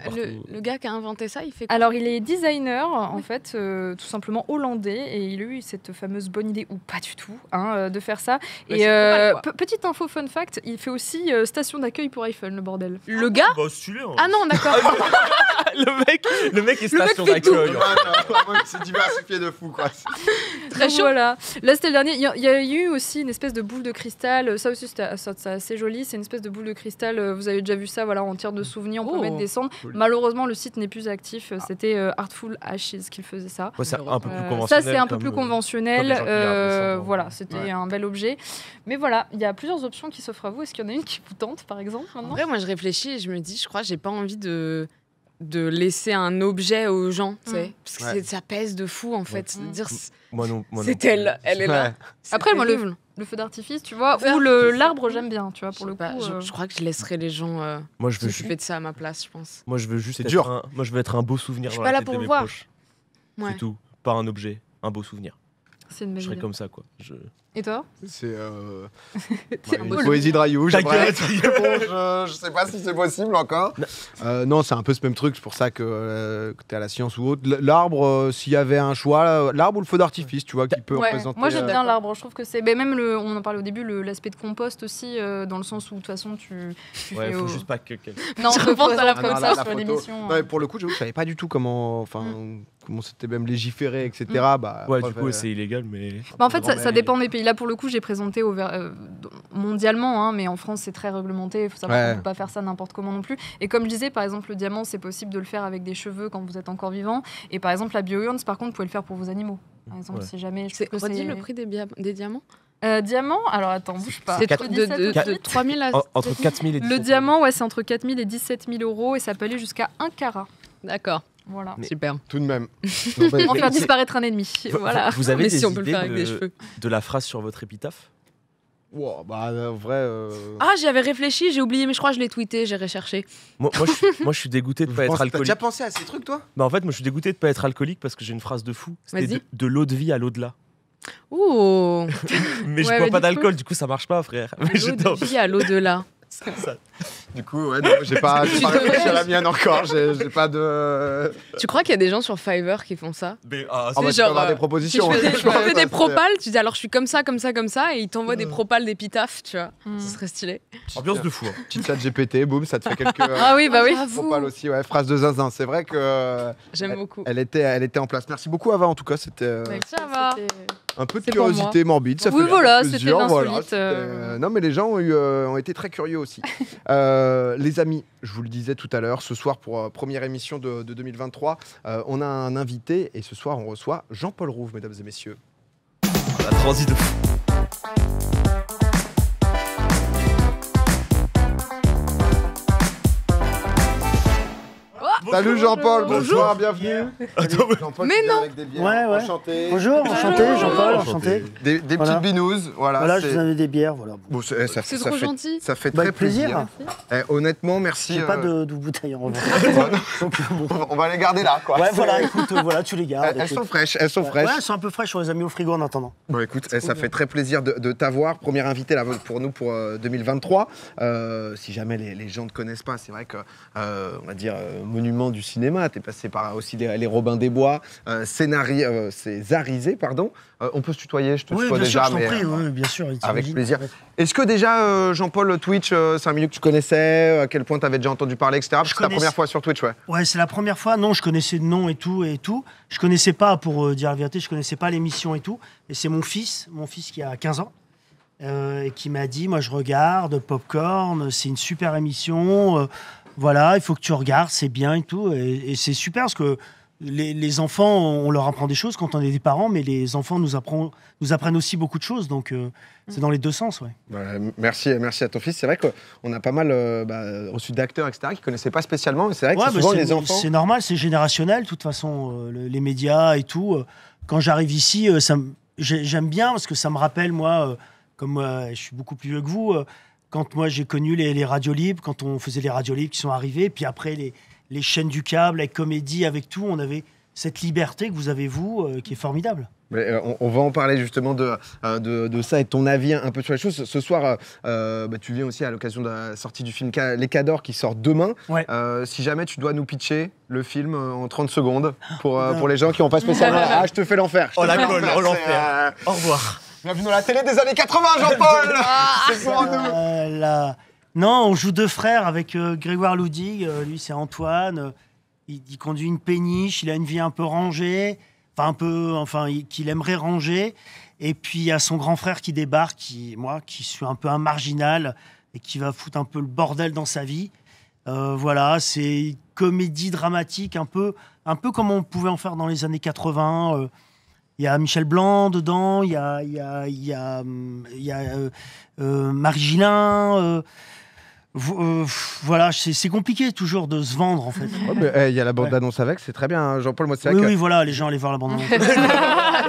le, gars qui a inventé ça, il fait. Alors il est designer en fait, tout simplement hollandais, et il cette fameuse bonne idée, ou pas du tout, hein, euh, de faire ça. Bah, et euh, petite info, fun fact, il fait aussi euh, station d'accueil pour iPhone, le bordel. Ah le gars bah, hein. Ah non, d'accord. le mec, le mec est station d'accueil. Ah, c'est diversifié de fou, quoi. Très chaud. Voilà. Là, c'était le dernier. Il y, a eu aussi une espèce de boule de cristal. Ça aussi, c'était ah, assez joli. C'est une espèce de boule de cristal. Vous avez déjà vu ça, voilà, en tire de souvenirs. On peut oh, Malheureusement, le site n'est plus actif. C'était Artful Ashes qui faisait ça. c'est un peu plus conventionnel. Ça, c'est un peu euh, conventionnel. Euh, hein. voilà, c'était un bel objet. Mais voilà, il y a plusieurs options qui s'offrent à vous. Est-ce qu'il y en a une qui vous tente, par exemple maintenant moi, je réfléchis et je me dis, je crois, j'ai pas envie de de laisser un objet aux gens, tu sais, mm. parce que ça pèse de fou en fait. de Dire c'est elle, elle est là. Après, moi le, feu d'artifice, tu vois, ou le l'arbre, j'aime bien, tu vois, pour le coup. Euh. je, crois que je laisserai les gens. moi, je veux juste... de ça à ma place, je pense. Moi, je veux juste. C'est dur. moi, je veux être un beau souvenir. Je suis pas là pour le voir. C'est tout, pas un objet un beau souvenir. C'est une belle je serais comme ça, quoi. Je... Et toi C'est euh... poésie de Rayou. je... je sais pas si c'est possible encore. Euh, non, c'est un peu ce même truc. C'est pour ça que, tu euh, es t'es à la science ou autre. L'arbre, euh, s'il y avait un choix, l'arbre ou le feu d'artifice, tu vois, qui peut représenter. Moi, j'aime bien l'arbre. Je trouve que c'est. Ben, même le, on en parlait au début, l'aspect de compost aussi, dans le sens où de toute façon, tu. ouais, fais faut juste pas que. Non, je pense à la, ah, non, la, sur l'émission. pour le coup, je savais pas du tout comment. Enfin. Mm comment c'était même légiféré, etc. Mm. Bah, du coup, euh, c'est illégal, mais. en fait, ça, dépend des pays. Là, pour le coup, j'ai présenté euh, mondialement, hein, mais en France, c'est très réglementé. Il faut ne peut pas faire ça n'importe comment non plus. Et comme je disais, par exemple, le diamant, c'est possible de le faire avec des cheveux quand vous êtes encore vivant. Et par exemple, la biourne, par contre, vous pouvez le faire pour vos animaux. Par exemple, si jamais. C'est redis le prix des, diamants euh, diamant, alors attends, bouge pas. C'est 3000 Entre 4000 et 000. Le diamant, ouais, c'est entre 4000 et 17 000 euros et ça peut aller jusqu'à 1 carat. D'accord. Voilà. Super. Tout de même. on va disparaître un ennemi. Voilà. Vous avez des idées de, de la phrase sur votre épitaphe Wow, bah, euh, en vrai. Euh, ah, j'y avais réfléchi, j'ai oublié, mais je crois que je l'ai tweeté, j'ai recherché. Moi, moi, je, suis, dégoûté de ne pas être alcoolique. T'as déjà pensé à ces trucs, toi Bah, en fait, moi, je suis dégoûté de pas être alcoolique parce que j'ai une phrase de fou. C'était de, l'eau de vie à l'au-delà. Ouh Mais je bois pas d'alcool, du coup, ça marche pas, frère. L'eau de vie à l'au-delà. Du coup, j'ai pas, à la mienne encore. J'ai pas de. Tu crois qu'il y a des gens sur Fiverr qui font ça Mais, ah, ah bah, avoir des euh, propositions. je des, je propales, tu dis alors je suis comme ça, comme ça, comme ça, et ils t'envoient des propales d'épitaphe, tu vois. Hmm. Ce serait stylé. Ambiance de fou. Hein. Petite chat GPT, boum, ça te fait quelques. ah oui, bah oui. Euh, aussi, ouais. Phrase de zinzin. C'est vrai que. J'aime beaucoup. Elle était, elle était en place. Merci beaucoup, Ava, en tout cas. C'était. Euh, Merci, Ava un peu de curiosité morbide. Ça oui, fait voilà, c'était euh. Euh, Non, mais les gens ont, euh, été très curieux aussi. les amis, je vous le disais tout à l'heure, ce soir pour première émission de, 2023, on a un invité et ce soir on reçoit Jean-Paul Rouve, mesdames et messieurs. La transit Salut Jean-Paul, bonsoir, bienvenue. Mais non. Ouais, ouais. Enchanté. Bonjour, enchanté Jean-Paul, enchanté. Des, des petites binouses, voilà. Voilà, je vous ai des bières, voilà. c'est eh, trop gentil. Ça fait bah, très plaisir. Eh, honnêtement, merci. J'ai pas euh, de, de bouteille en revanche. On va les garder là, quoi. Ouais, voilà, écoute, euh, voilà, tu les gardes. Elles sont fraîches, elles sont fraîches. Ouais, elles sont un peu fraîches, on les a mis au frigo en attendant. Bon, écoute, eh, ça fait très plaisir de t'avoir. première invité pour nous pour 2023. Euh, si jamais les gens ne connaissent pas, c'est vrai que, on va dire, monument du cinéma. Tu es passé par aussi les, Robin Robins des Bois, un euh, scénari, euh, pardon. Euh, on peut se tutoyer, je te oui, tutoie bien déjà. Sûr, je avec plaisir. Est-ce que déjà, Jean-Paul, Twitch, c'est un milieu que tu connaissais À quel point tu avais déjà entendu parler, etc. c'est la première fois sur Twitch, ouais. Ouais, c'est la première fois. Non, je connaissais le nom et tout, et tout. Je connaissais pas, pour dire la vérité, je connaissais pas l'émission et tout. Et c'est mon fils, mon fils qui a 15 ans. Euh, qui m'a dit Moi, je regarde Popcorn, c'est une super émission. Euh, voilà, il faut que tu regardes, c'est bien et tout. Et, c'est super parce que les, enfants, on leur apprend des choses quand on est des parents, mais les enfants nous, apprennent, aussi beaucoup de choses. Donc, euh, c'est dans les deux sens. Ouais. merci, merci à ton fils. C'est vrai qu'on a pas mal euh, bah, reçu d'acteurs, etc., qui ne connaissaient pas spécialement. c'est vrai que bah, c'est les enfants. C'est normal, c'est générationnel, de toute façon, euh, les médias et tout. quand j'arrive ici, ça j'aime bien parce que ça me rappelle, moi, comme je suis beaucoup plus vieux que vous quand moi j'ai connu les, les, radios libres, quand on faisait les radios libres qui sont arrivées, puis après les, chaînes du câble, avec comédie, avec tout, on avait cette liberté que vous avez, vous, euh, qui est formidable. Euh, on, va en parler justement de, euh, ça et ton avis un peu sur les choses. Ce soir, bah, tu viens aussi à l'occasion de la sortie du film Les Cadors qui sort demain. si jamais tu dois nous pitcher le film en 30 secondes pour, ah, ben. les gens qui n'ont pas spécialement. ah, je te fais l'enfer. Oh la colle, l'enfer. Au revoir. Bienvenue dans la télé des années 80, Jean-Paul ah, Non, on joue deux frères avec euh, Grégoire Loudig. Euh, lui, c'est Antoine. Euh, il, il, conduit une péniche. Il a une vie un peu rangée. Enfin, un peu. Enfin, qu'il aimerait ranger. Et puis, il y a son grand frère qui débarque, qui, moi, qui suis un peu un marginal et qui va foutre un peu le bordel dans sa vie. voilà, c'est comédie dramatique, un peu, un peu comme on pouvait en faire dans les années 80. Il y a Michel Blanc dedans, il y a, y a, y a, mm, y a euh, euh, Marie euh, voilà, c'est compliqué toujours de se vendre en fait. Il eh, y a la bande d'annonce avec, c'est très bien. Hein, Jean-Paul, moi, c'est oui, oui, voilà, les gens allaient voir la bande-annonce.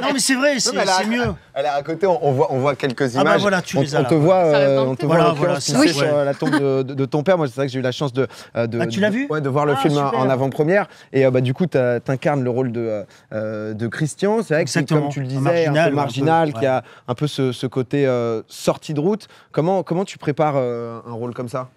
non, mais c'est vrai, c'est mieux. Elle à côté, on, voit, on voit quelques ah bah images. voilà, euh, on, te voit, on te voit sur la tombe de, ton père. Moi, c'est vrai que j'ai eu la chance de, euh, de, ah, de, vu de voir le ah, film en avant-première. Et euh, bah, du coup, t'incarnes le rôle de, de Christian. C'est vrai que comme tu le disais, marginal, un peu marginal, qui a un peu ce, côté sortie de route. Comment, comment tu prépares un rôle comme ça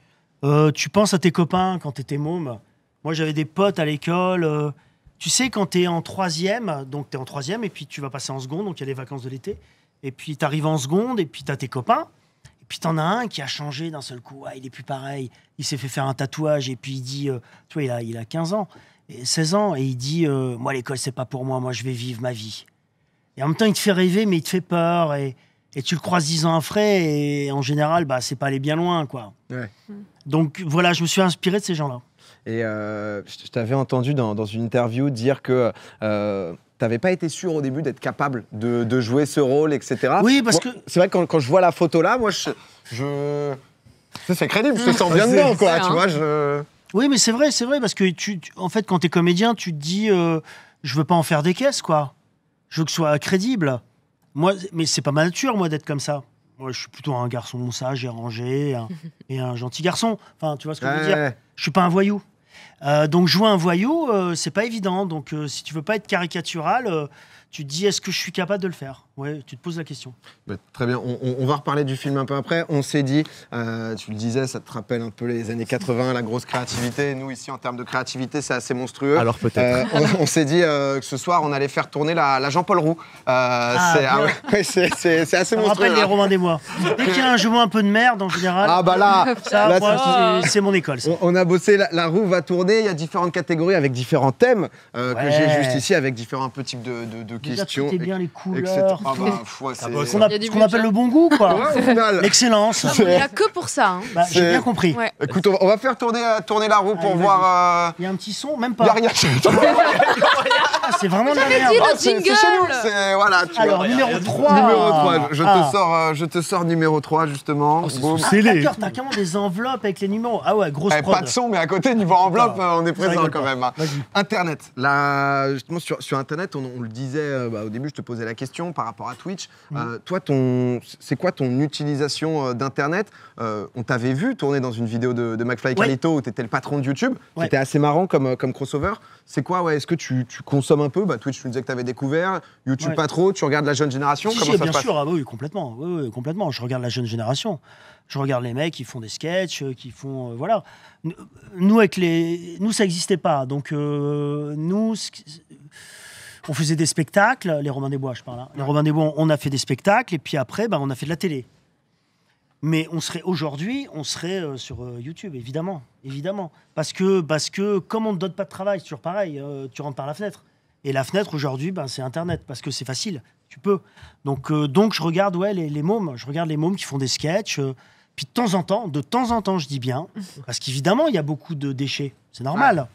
Tu penses à tes copains quand t'étais môme. Moi, j'avais des potes à l'école tu sais, quand tu es en troisième, donc tu es en troisième, et puis tu vas passer en seconde, donc il y a les vacances de l'été, et puis tu arrives en seconde, et puis tu as tes copains, et puis tu en as un qui a changé d'un seul coup, il est plus pareil, il s'est fait faire un tatouage, et puis il dit, euh, tu vois, il a, il 15 ans, et 16 ans, et il dit, euh, moi l'école c'est pas pour moi, moi je vais vivre ma vie. Et en même temps, il te fait rêver, mais il te fait peur, et, tu le croises dix ans frais, et en général, bah, c'est pas aller bien loin, quoi. Mm. Donc voilà, je me suis inspiré de ces gens-là. Et euh, je t'avais entendu dans, une interview dire que euh, t'avais pas été sûr au début d'être capable de, jouer ce rôle, etc. Oui, parce que. C'est vrai que quand, je vois la photo là, moi, je. je... C'est crédible, je te sens mmh. bien dedans, quoi. Tu hein. vois, je. Oui, mais c'est vrai, c'est vrai, parce que tu, en fait, quand t'es comédien, tu te dis, euh, je veux pas en faire des caisses, quoi. Je veux que ce soit crédible. Moi, mais c'est pas ma nature, moi, d'être comme ça. Moi, je suis plutôt un garçon sage et rangé, et un gentil garçon. Enfin, tu vois ce que je veux dire. Je suis pas un voyou. Euh, donc jouer un voyou, euh, c'est pas évident. Donc euh, si tu veux pas être caricatural, tu te dis est-ce que je suis capable de le faire Ouais, tu te poses la question. Bah, très bien, on, va reparler du film un peu après. On s'est dit, euh, tu le disais, ça te rappelle un peu les années 80, la grosse créativité. Nous, ici, en termes de créativité, c'est assez monstrueux. Alors peut-être. Euh, on, s'est dit euh, que ce soir, on allait faire tourner la, Jean-Paul Roux. Ah, ah c'est assez monstrueux. rappelle hein. les Romains des Mois. Dès qu'il y a un jumeau un peu de merde, en général. Ah bah là, c'est mon école. On, a bossé, la, roue va tourner. Il y a différentes catégories avec différents thèmes que j'ai juste ici, avec différents petits types de, questions. de questions. bien les couleurs. Ah bah, ce qu'on appelle le bon goût, quoi. L'excellence. Il n'y a que pour ça. Hein. Bah, j'ai bien compris. Écoute, on va- faire tourner, euh, la roue pour voir. Euh, il y a un petit son, même il pas. a rien ah, C'est vraiment de la merde. Ah, le c'est- chez nous. voilà. Alors, numéro 3. Numéro 3, euh, je, te sors, numéro 3 justement. Oh, c'est les. t'as t'as carrément des enveloppes avec les numéros. Ah ouais, grosse eh, prod. pas de son, mais à côté, niveau enveloppe, on est présent quand même. Hein. Internet. justement, sur, Internet, on, le disait bah, au début, je te posais la question par rapport rapport à Twitch. Euh, toi, ton, c'est quoi ton utilisation euh, d'Internet euh, On t'avait vu tourner dans une vidéo de, McFly et où tu étais le patron de YouTube. qui était assez marrant comme, comme crossover. C'est quoi ouais, Est-ce que tu, consommes un peu bah, Twitch, tu nous disais que tu avais découvert. YouTube, pas trop. Tu regardes la jeune génération Comment ça Bien passe sûr, ah bah oui, complètement. Oui, complètement. Je regarde la jeune génération. Je regarde les mecs qui font des sketchs, qui font. voilà. Nous, avec les... nous ça n'existait pas. Donc, nous, on faisait des spectacles, les Romains des Bois, je parle. Hein. Les Romains des Bois, on a fait des spectacles et puis après, bah, on a fait de la télé. Mais on serait aujourd'hui, on serait euh, sur euh, YouTube, évidemment, évidemment, parce que parce que comme on ne donne pas de travail, c'est toujours pareil. Euh, tu rentres par la fenêtre. Et la fenêtre aujourd'hui, ben, c'est Internet, parce que c'est facile, tu peux. Donc donc je regarde ouais les, les, mômes, je regarde les mômes qui font des sketchs. puis de temps en temps, de temps en temps, je dis bien, parce qu'évidemment, il y a beaucoup de déchets, c'est normal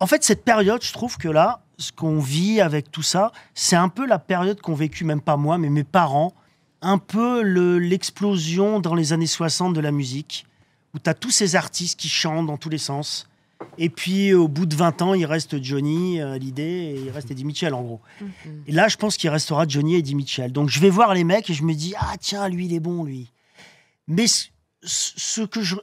en fait, cette période, je trouve que là, ce qu'on vit avec tout ça, c'est un peu la période qu'ont vécu, même pas moi, mais mes parents, un peu l'explosion dans les années 60 de la musique, où tu as tous ces artistes qui chantent dans tous les sens. Et puis, au bout de 20 ans, il reste Johnny, euh, l'idée, et il reste Eddie Mitchell, en gros. Mhm. Et là, je pense qu'il restera Johnny et Eddie Mitchell. Donc, je vais voir les mecs et je me dis, ah tiens, lui, il est bon, lui. Mais ce que, je,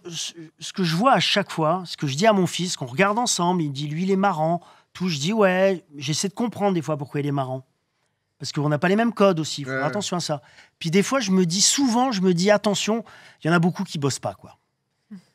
ce que je vois à chaque fois, ce que je dis à mon fils, qu'on regarde ensemble, il dit, lui, il est marrant. Tout, je dis, ouais, j'essaie de comprendre des fois pourquoi il est marrant. Parce qu'on n'a pas les mêmes codes aussi, il faut faire attention à ça. Puis des fois, je me dis, souvent, je me dis, attention, il y en a beaucoup qui bossent pas, quoi.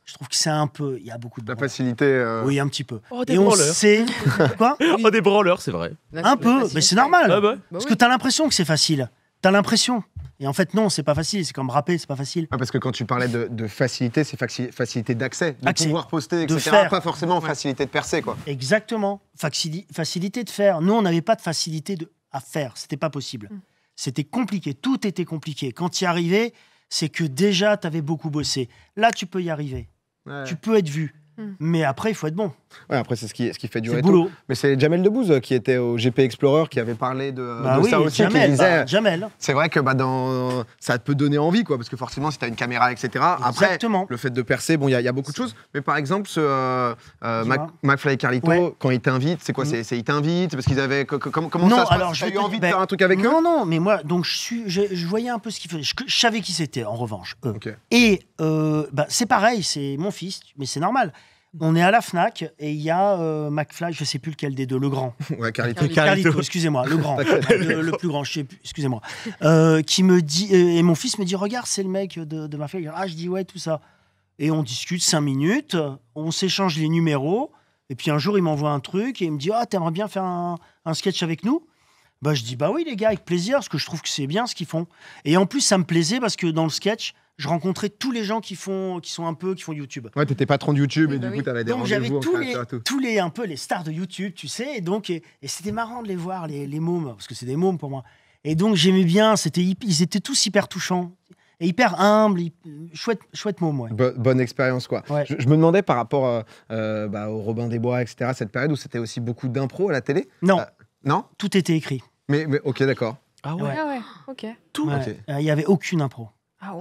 Je trouve que c'est un peu. Il y a beaucoup de. La facilité. Euh, oui, un petit peu. Oh, des et branleurs. on sait. Quoi oh, des branleurs, c'est vrai. Un peu, mais c'est normal. Ah, bah Parce que tu as l'impression que c'est facile. Tu as l'impression. Et en fait, non, c'est pas facile. C'est comme rapper, c'est pas facile. Ah, parce que quand tu parlais de, facilité, c'est facilité d'accès, de pouvoir poster, etc. Pas forcément facilité de percer, quoi. Exactement. facilité de faire. Nous, on n'avait pas de facilité de... à faire. C'était pas possible. Mm. C'était compliqué. Tout était compliqué. Quand y arrivais, c'est que déjà, tu avais beaucoup bossé. Là, tu peux y arriver. Tu peux être vu. Mm. Mais après, il faut être bon. Ouais, après, c'est ce qui, ce qui fait durer Tout. Mais c'est Jamel Debbouze euh, qui était au GP Explorer qui avait parlé de, bah ça aussi. Jamel, bah, Jamel. C'est vrai que bah, dans, ça peut donner envie, quoi, parce que forcément, si tu as une caméra, etc. Après, le fait de percer, bon, il y, a beaucoup de choses. Mais par exemple, ce, euh, euh, Mac, McFly et Carlito, quand ils t'invitent, c'est quoi c'est, mm. ils t'invitent parce qu'ils avaient. Que, comment, non, ça se alors, passe eu envie de ben, faire un truc avec eux Non, non, mais moi, donc, je, je, voyais un peu ce qu'ils faisaient. Je, savais qui c'était, en revanche, eux. Et bah, c'est pareil, c'est mon fils, mais c'est normal. On est à la Fnac et il y a euh, McFly, je sais plus lequel des deux, le grand. Ouais, euh, Carlito. Carlito, excusez-moi, le grand, le, plus grand, je sais plus, excusez-moi. Euh, qui me dit et mon fils me dit regarde, c'est le mec de, ma fille Ah, je dis ouais, tout ça. Et on discute cinq minutes, on s'échange les numéros. Et puis un jour, il m'envoie un truc et il me dit ah, t'aimerais bien faire un, sketch avec nous bah, je dis bah oui les gars avec plaisir parce que je trouve que c'est bien ce qu'ils font et en plus ça me plaisait parce que dans le sketch je rencontrais tous les gens qui font, qui sont un peu, qui font YouTube. Ouais, t'étais patron de YouTube eh et, ben du coup t'avais des donc, j'avais tous les, tous les un peu les stars de YouTube, tu sais. Et donc, et, c'était marrant de les voir, les, les mômes, parce que c'est des mômes pour moi. Et donc j'aimais bien, c'était, ils étaient tous hyper touchants et hyper humbles, chouette, chouette môme. Ouais. bonne expérience, quoi. Je, me demandais par rapport euh, euh, bah, au Robin des Bois, etc., cette période où c'était aussi beaucoup d'impro à la télé Non. Euh, non Tout était écrit. Mais, ok, d'accord. Ah, ah ouais, ok. Tout. Il n'y avait aucune impro. Ah,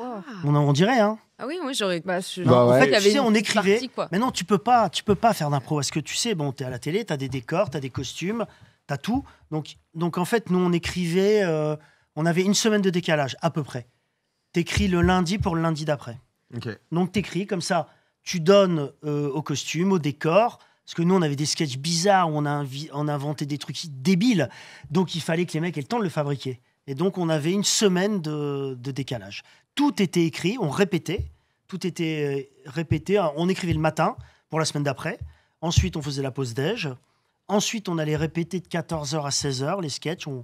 on, on dirait, hein. Ah oui, j'aurais. Bah, bah en fait, tu on écrivait. Mais non, tu peux pas, tu peux pas faire d'impro parce que tu sais, bon, t'es à la télé, t'as des décors, t'as des costumes, t'as tout. Donc, donc en fait, nous, on écrivait. Euh, on avait une semaine de décalage à peu près. T'écris le lundi pour le lundi d'après. Okay. Donc t'écris comme ça. Tu donnes euh, au costume, au décor. Parce que nous, on avait des sketchs bizarres où on a, inventé des trucs débiles. Donc, il fallait que les mecs aient le temps de le fabriquer. Et donc, on avait une semaine de décalage tout était écrit, on répétait, tout était euh, répété, hein. on écrivait le matin pour la semaine d'après, ensuite on faisait la pause déj, ensuite on allait répéter de 14h à 16h les sketchs, on,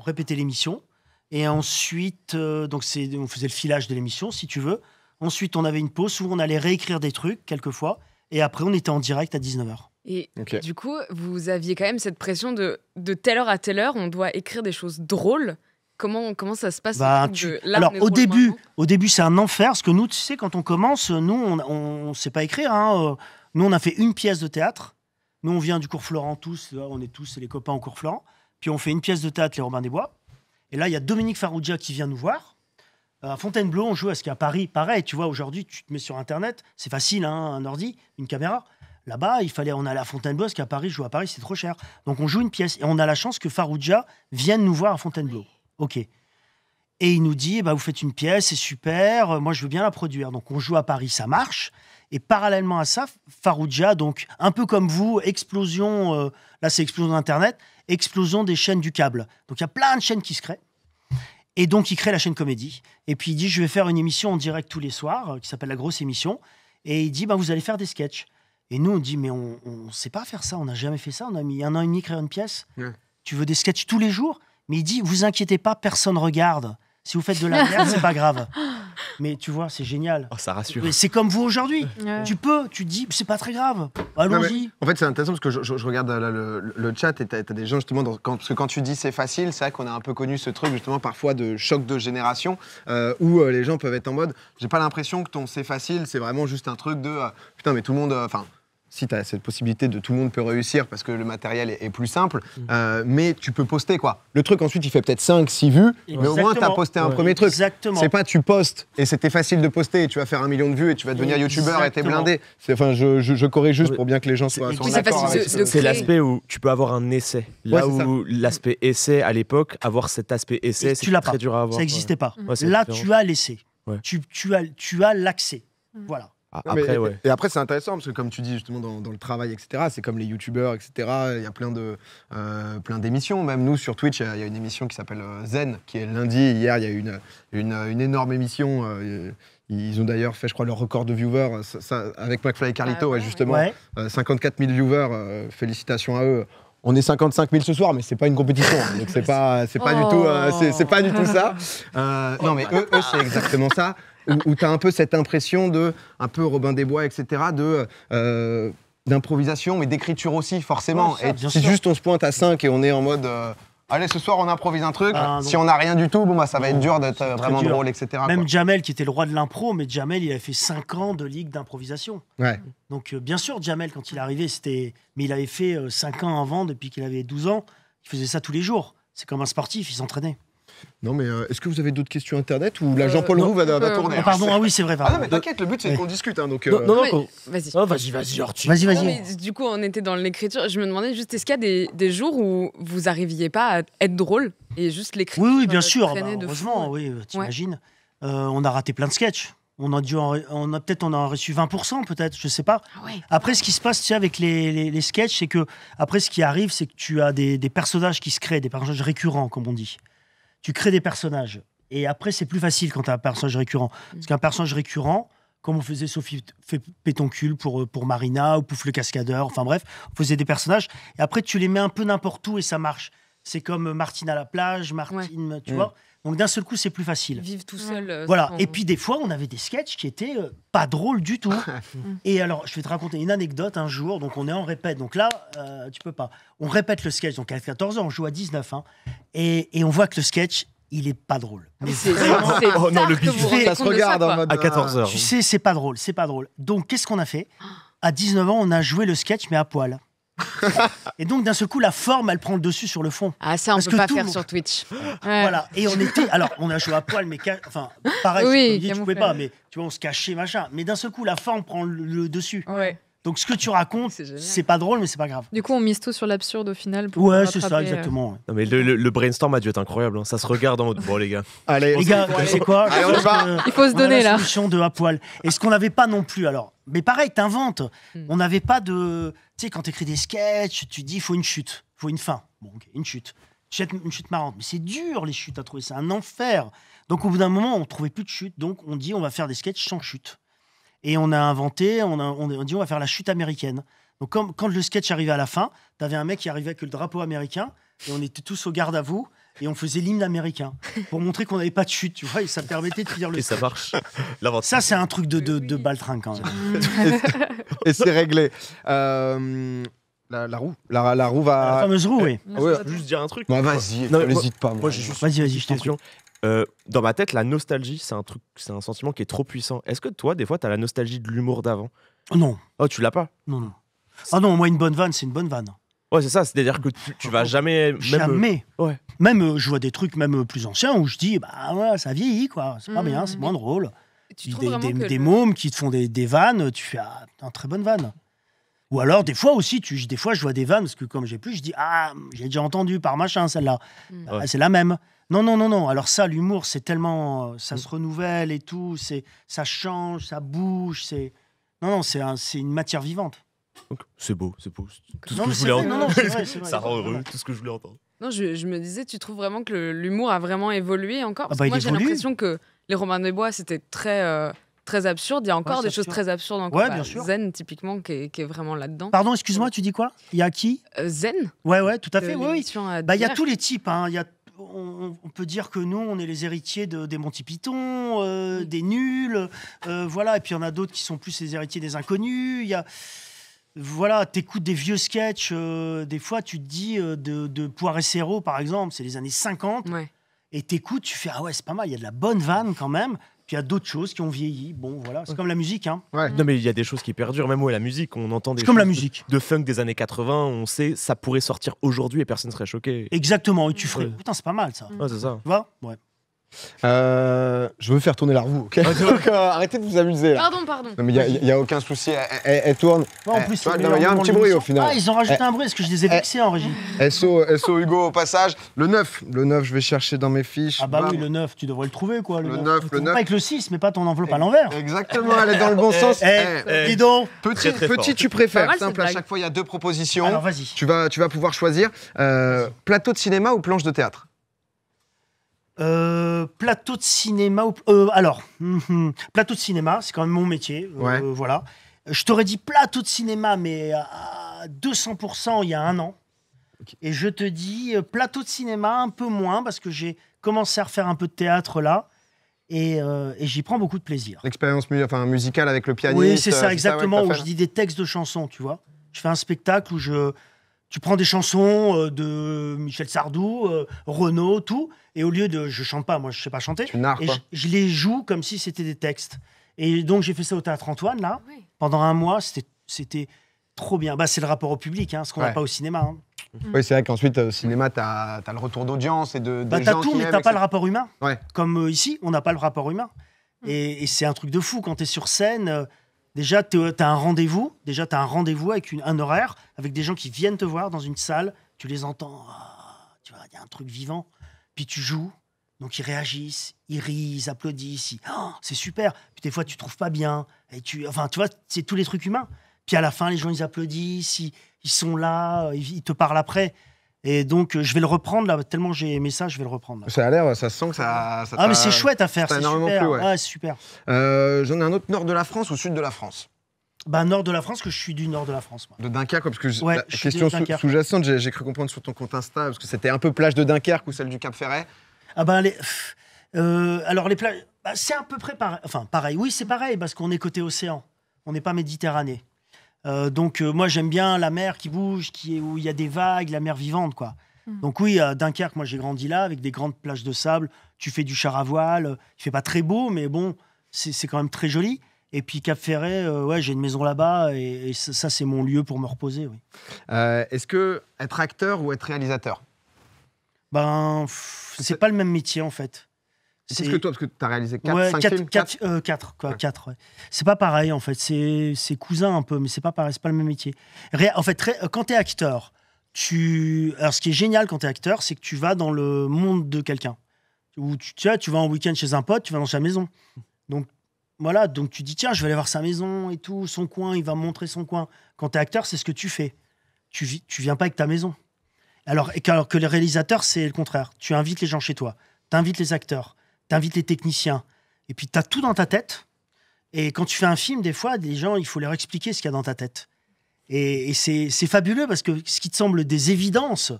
répétait l'émission, et ensuite euh, donc on faisait le filage de l'émission si tu veux, ensuite on avait une pause où on allait réécrire des trucs quelquefois, et après on était en direct à 19h. Et du coup, vous aviez quand même cette pression de de telle heure à telle heure, on doit écrire des choses drôles. Comment, ça se passe bah, Alors au début, au début c'est un enfer, parce que nous, tu sais, quand on commence, nous, on ne sait pas écrire. Hein, euh, nous, on a fait une pièce de théâtre. Nous, on vient du cours Florent tous, euh, on est tous les copains au cours Florent. Puis on fait une pièce de théâtre, Les Robins des Bois. Et là, il y a Dominique Farrugia qui vient nous voir. Euh, à Fontainebleau, on joue à ce qu'à Paris, pareil, tu vois, aujourd'hui, tu te mets sur Internet, c'est facile, hein, un ordi, une caméra. Là-bas, il fallait, on allait à Fontainebleau, parce qu'à Paris, jouer à Paris, c'est trop cher. Donc on joue une pièce et on a la chance que Farouja vienne nous voir à Fontainebleau. OK. Et il nous dit, eh ben, vous faites une pièce, c'est super, euh, moi je veux bien la produire. Donc on joue à Paris, ça marche. Et parallèlement à ça, Farouja, donc un peu comme vous, explosion, euh, là c'est explosion d'Internet, explosion des chaînes du câble. Donc il y a plein de chaînes qui se créent. Et donc il crée la chaîne Comédie. Et puis il dit, je vais faire une émission en direct tous les soirs, euh, qui s'appelle La Grosse Émission. Et il dit, ben, vous allez faire des sketchs. Et nous, on dit, mais on ne sait pas faire ça, on n'a jamais fait ça, on a mis un an et demi à créer une pièce. Tu veux des sketchs tous les jours mais il dit, vous inquiétez pas, personne regarde. Si vous faites de la merde, c'est pas grave. Mais tu vois, c'est génial. Oh, ça rassure. C'est comme vous aujourd'hui. Tu peux, tu dis, c'est pas très grave. Bah, allons-y. En fait, c'est intéressant parce que je, regarde euh, le, chat et t'as des gens justement. parce que quand tu dis c'est facile, c'est vrai qu'on a un peu connu ce truc justement parfois de choc de génération euh, où euh, les gens peuvent être en mode j'ai pas l'impression que ton c'est facile, c'est vraiment juste un truc de putain, mais tout le monde. Enfin si tu as cette possibilité de tout le monde peut réussir parce que le matériel est, plus simple, mm. euh, mais tu peux poster quoi. Le truc ensuite il fait peut-être 5, 6 vues, mais au moins tu as posté un premier truc. Exactement. C'est pas tu postes et c'était facile de poster, et tu vas faire un million de vues et tu vas devenir youtubeur et t'es blindé. Enfin, je, je, corrige juste pour bien que les gens soient, C'est l'aspect où tu peux avoir un essai. Là où l'aspect essai à l'époque, avoir cet aspect essai, c'est très dur à avoir. Ça n'existait pas. Là, tu as l'essai. Tu, tu as, tu as l'accès. Mm. Voilà. Ah, et, après, c'est intéressant parce que, comme tu dis justement dans, le travail, etc., c'est comme les youtubeurs, etc. Il y a plein de euh, plein d'émissions. Même nous sur Twitch, il y, a une émission qui s'appelle euh, Zen, qui est lundi. Hier, il y a une une, énorme émission. Euh, ils ont d'ailleurs fait, je crois, leur record de viewers avec McFly et Carlito, ah et justement. 54 000 viewers, félicitations à eux. On est 55 000 ce soir, mais c'est pas une compétition, donc c'est pas, c'est pas du tout, c'est pas du tout ça. non, mais eux, eux c'est exactement ça où, tu as un peu cette impression de, un peu Robin des Bois, etc., de. Euh, d'improvisation mais d'écriture aussi forcément et si juste on se pointe à 5 et on est en mode euh, Allez, ce soir, on improvise un truc. Ah, si on n'a rien du tout, bon, bah, ça va être dur d'être euh, vraiment drôle, etc. Même Jamel, qui était le roi de l'impro, mais Jamel, il avait fait 5 ans de ligue d'improvisation. Donc, bien sûr, Jamel, quand il est arrivé, c'était. Mais il avait fait 5 ans avant, depuis qu'il avait 12 ans. Il faisait ça tous les jours. C'est comme un sportif, il s'entraînait. Non, mais euh, est-ce que vous avez d'autres questions Internet ou là euh, Jean-Paul Roux va, euh, tourner ah, Pardon, ah oui, c'est vrai. Ah mais t'inquiète, le but c'est qu'on discute. Hein, non, non, ah, vas-y. vas-y, vas-y, Vas-y, vas-y. du coup, on était dans l'écriture. Je me demandais juste, est-ce qu'il y a des, jours où vous arriviez pas à être drôle et juste l'écriture Oui, oui, bien sûr. Bah, oui, t'imagines. on a raté plein de sketchs. On a dû, on a peut-être, on a reçu 20%, peut-être, je sais pas. Ah après, ce qui se passe, avec les, les, sketchs, c'est que après, ce qui arrive, c'est que tu as des, des personnages qui se créent, des personnages récurrents, comme on dit tu crées des personnages. Et après, c'est plus facile quand tu as un personnage récurrent. Mm. Parce qu'un personnage récurrent, comme on faisait Sophie Pétoncule pour, euh, pour Marina ou Pouf le Cascadeur, enfin bref, on faisait des personnages. Et après, tu les mets un peu n'importe où et ça marche. C'est comme Martine à la plage, Martine, tu vois. Mm. Donc d'un seul coup, c'est plus facile. Vivre tout seul. Euh, voilà. Et puis des fois, on avait des sketchs qui étaient euh, pas drôles du tout. Mm. et alors, je vais te raconter une anecdote un jour. Donc on est en répète. Donc là, euh, tu peux pas. On répète le sketch. Donc à 14 ans, on joue à 19. Hein, et, on voit que le sketch, il est pas drôle. Mais c'est oh non, le bif, ça se regarde ça, à 14 heures. Tu sais, c'est pas drôle, c'est pas drôle. Donc qu'est-ce qu'on a fait À 19 ans, on a joué le sketch mais à poil. et donc d'un seul coup, la forme, elle prend le dessus sur le fond. Ah ça, on peut pas faire sur Twitch. Voilà. Et on était, alors on a joué à poil, mais enfin pareil, tu, pouvais pas, mais tu vois, on se cachait machin. Mais d'un seul coup, la forme prend le, le dessus. Ouais. Donc ce que tu racontes, c'est pas drôle, mais c'est pas grave. Du coup, on mise tout sur l'absurde au final. ouais, c'est ça, euh, exactement. Non, mais le, brainstorm a dû être incroyable. Hein. Ça se regarde en mode. Bon, les gars. Allez, les gars, c'est quoi Allez, on Il faut se donner la là. de à poil. Et ce qu'on n'avait pas non plus, alors. Mais pareil, t'inventes. inventes. Hmm. On n'avait pas de. Tu sais, quand t'écris des sketchs, tu dis, il faut une chute, Il faut une fin. Bon, OK, une chute. Une chute marrante. Mais c'est dur, les chutes à trouver. C'est un enfer. Donc au bout d'un moment, on trouvait plus de chute. Donc on dit, on va faire des sketchs sans chute. Et on a inventé, on a, on dit on va faire la chute américaine. Donc quand, quand le sketch arrivait à la fin, t'avais un mec qui arrivait avec le drapeau américain et on était tous au garde à vous et on faisait l'hymne américain pour montrer qu'on n'avait pas de chute, tu vois, et ça permettait de dire le. Et ça marche. Ça, c'est un truc de, de, baltrin quand même. et c'est réglé. Euh, la, roue, la, roue va. La fameuse roue, oui. Ah juste dire un truc. Bah, vas-y, n'hésite pas. Moi, je juste vas-y, vas-y, je t'en euh, dans ma tête, la nostalgie, c'est un truc, c'est un sentiment qui est trop puissant. Est-ce que toi, des fois, t'as la nostalgie de l'humour d'avant oh Non. Oh, tu l'as pas Non, non. Ah non, moi, une bonne vanne, c'est une bonne vanne. Ouais, c'est ça, c'est-à-dire que tu, vas jamais. Même, euh, jamais. ouais. Même, euh, je vois des trucs même plus anciens où je dis, bah ouais, ça vieillit, quoi. C'est pas mmh, bien, c'est moins drôle. Tu des, des, des mômes qui te font des, des vannes, tu as ah, une très bonne vanne. Ou alors, des fois aussi, tu, des fois, je vois des vannes, parce que comme j'ai plus, je dis, ah, j'ai déjà entendu par machin, celle-là. Mmh. Bah, c'est la même. Non, non, non, non. Alors ça, l'humour, c'est tellement... Euh, ça mm. se renouvelle et tout, c'est ça change, ça bouge, c'est... Non, non, c'est une matière vivante. C'est beau, c'est beau. Tout ce que je voulais entendre. Non, ça rend heureux, tout ce que je voulais entendre. Non, je, me disais, tu trouves vraiment que l'humour a vraiment évolué encore ah Parce bah, que moi, j'ai l'impression que les Romains des Bois, c'était très, euh, très absurde. Il y a encore des choses très absurdes encore. Ouais, bah, bien sûr. Zen, typiquement, qui est, vraiment là-dedans. Pardon, excuse-moi, tu dis quoi Il y a qui euh, Zen. Ouais, ouais, tout à fait. Bah, il y a tous les types. Hein. Il y a on, peut dire que nous, on est les héritiers de, des Monty Python, euh, des nuls, euh, voilà. Et puis il y en a d'autres qui sont plus les héritiers des inconnus. Il y a voilà, t'écoutes des vieux sketchs, euh, des fois tu te dis de, de poiré par exemple, c'est les années 50, et t'écoutes, tu fais ah ouais, c'est pas mal, il y a de la bonne vanne quand même, puis il y a d'autres choses qui ont vieilli. Bon, voilà, c'est comme la musique. Hein. Non, mais il y a des choses qui perdurent. Même ouais, la musique, on entend des comme la musique. De, funk des années 80. On sait, ça pourrait sortir aujourd'hui et personne ne serait choqué. Exactement. Et tu ferais. Putain, c'est pas mal ça. Ouais, c'est ça. Tu vois ouais. Euh, je veux faire tourner la roue, ok Donc, euh, arrêtez de vous amuser. Pardon, pardon. Non, mais il n'y a, aucun souci, elle, tourne. en plus, il y a un petit bruit au final. Ah, ils ont rajouté eh. un bruit, est-ce que je les ai eh. vexés en régie eh, SO, SO Hugo au passage. Le 9, le 9, je vais chercher dans mes fiches. Ah bah oui, le 9, tu devrais le trouver quoi. Le, le 9, le 9. Pas avec le 6, mais pas ton enveloppe à l'envers. Exactement, elle est dans le bon sens. dis donc Petit, petit tu préfères, simple, à chaque fois il y a deux propositions. Alors vas-y. tu vas pouvoir choisir euh, plateau de cinéma ou planche de théâtre euh, plateau de cinéma. ou euh, alors, mhm. plateau de cinéma, c'est quand même mon métier. Euh, voilà. Je t'aurais dit plateau de cinéma, mais à 200% il y a un an. Et je te dis plateau de cinéma un peu moins parce que j'ai commencé à refaire un peu de théâtre là. Et, j'y prends beaucoup de plaisir. L'expérience enfin, musicale avec le pianiste. Oui, c'est ça, exactement, où je dis des textes de chansons, tu vois. Je fais un spectacle où je, tu prends des chansons euh, de Michel Sardou, euh, Renaud, tout, et au lieu de je chante pas, moi je sais pas chanter, je, les joue comme si c'était des textes. Et donc j'ai fait ça au théâtre Antoine là, pendant un mois, c'était trop bien. Bah c'est le rapport au public, hein, ce qu'on n'a pas au cinéma. Hein. Oui, c'est vrai qu'ensuite, euh, au cinéma, tu as, le retour d'audience et de. Bah, t'as tout, mais t'as pas le rapport humain. Comme ici, on n'a pas le rapport humain. Mm. Et, et c'est un truc de fou quand tu es sur scène. Déjà, tu as un rendez-vous. Déjà, tu as un rendez-vous avec un horaire, avec des gens qui viennent te voir dans une salle. Tu les entends. Ah, tu vois, il y a un truc vivant. Puis tu joues. Donc ils réagissent, ils rient, applaudissent. Oh, c'est super. Puis des fois, tu trouves pas bien. Et tu, enfin, tu vois, c'est tous les trucs humains. Puis à la fin, les gens, ils applaudissent, ils, sont là, ils te parlent après. Et donc, euh, je vais le reprendre là, tellement j'ai aimé ça, je vais le reprendre. Ça a l'air, ça sent que ça. ah, mais c'est chouette à faire, c'est super. Ouais. Ah, super. Euh, j'en ai un autre, nord de la France ou sud de la France bah, nord de la France, que je suis du nord de la France. Moi. De Dunkerque, parce que question sous-jacente, j'ai cru comprendre sur ton compte Insta, parce que c'était un peu plage de Dunkerque ou celle du Cap Ferret. Ah ben, bah, euh, alors les plages, bah, c'est à peu près pareil. Enfin, pareil, oui, c'est pareil, parce qu'on est côté océan, on n'est pas Méditerranée. Euh, donc euh, moi j'aime bien la mer qui bouge, où il y a des vagues, la mer vivante quoi. Hmm. Donc oui, à Dunkerque, moi j'ai grandi là avec des grandes plages de sable. Tu fais du char à voile, euh, il fait pas très beau, mais bon, c'est quand même très joli. Et puis Cap Ferret, ouais, j'ai une maison là-bas et, ça, c'est mon lieu pour me reposer. Oui. Est-ce que être acteur ou être réalisateur Ben, c'est pas le même métier en fait. C'est que toi, parce que tu as réalisé 4, 5 4, quoi, 4, C'est pas pareil, en fait. C'est cousin un peu, mais c'est pas pareil, c'est pas le même métier. en fait, quand t'es acteur, tu... Alors, ce qui est génial quand t'es acteur, c'est que tu vas dans le monde de quelqu'un. Ou tu, tu vas en week-end chez un pote, tu vas dans sa maison. Donc, voilà, donc tu dis, tiens, je vais aller voir sa maison et tout, son coin, il va me montrer son coin. Quand t'es acteur, c'est ce que tu fais. Tu, vi tu viens pas avec ta maison. Alors, alors que les réalisateurs, c'est le contraire. Tu invites les gens chez toi, tu les acteurs invite les techniciens, et puis tu as tout dans ta tête. Et quand tu fais un film, des fois, des gens, il faut leur expliquer ce qu'il y a dans ta tête. Et, et c'est fabuleux parce que ce qui te semble des évidences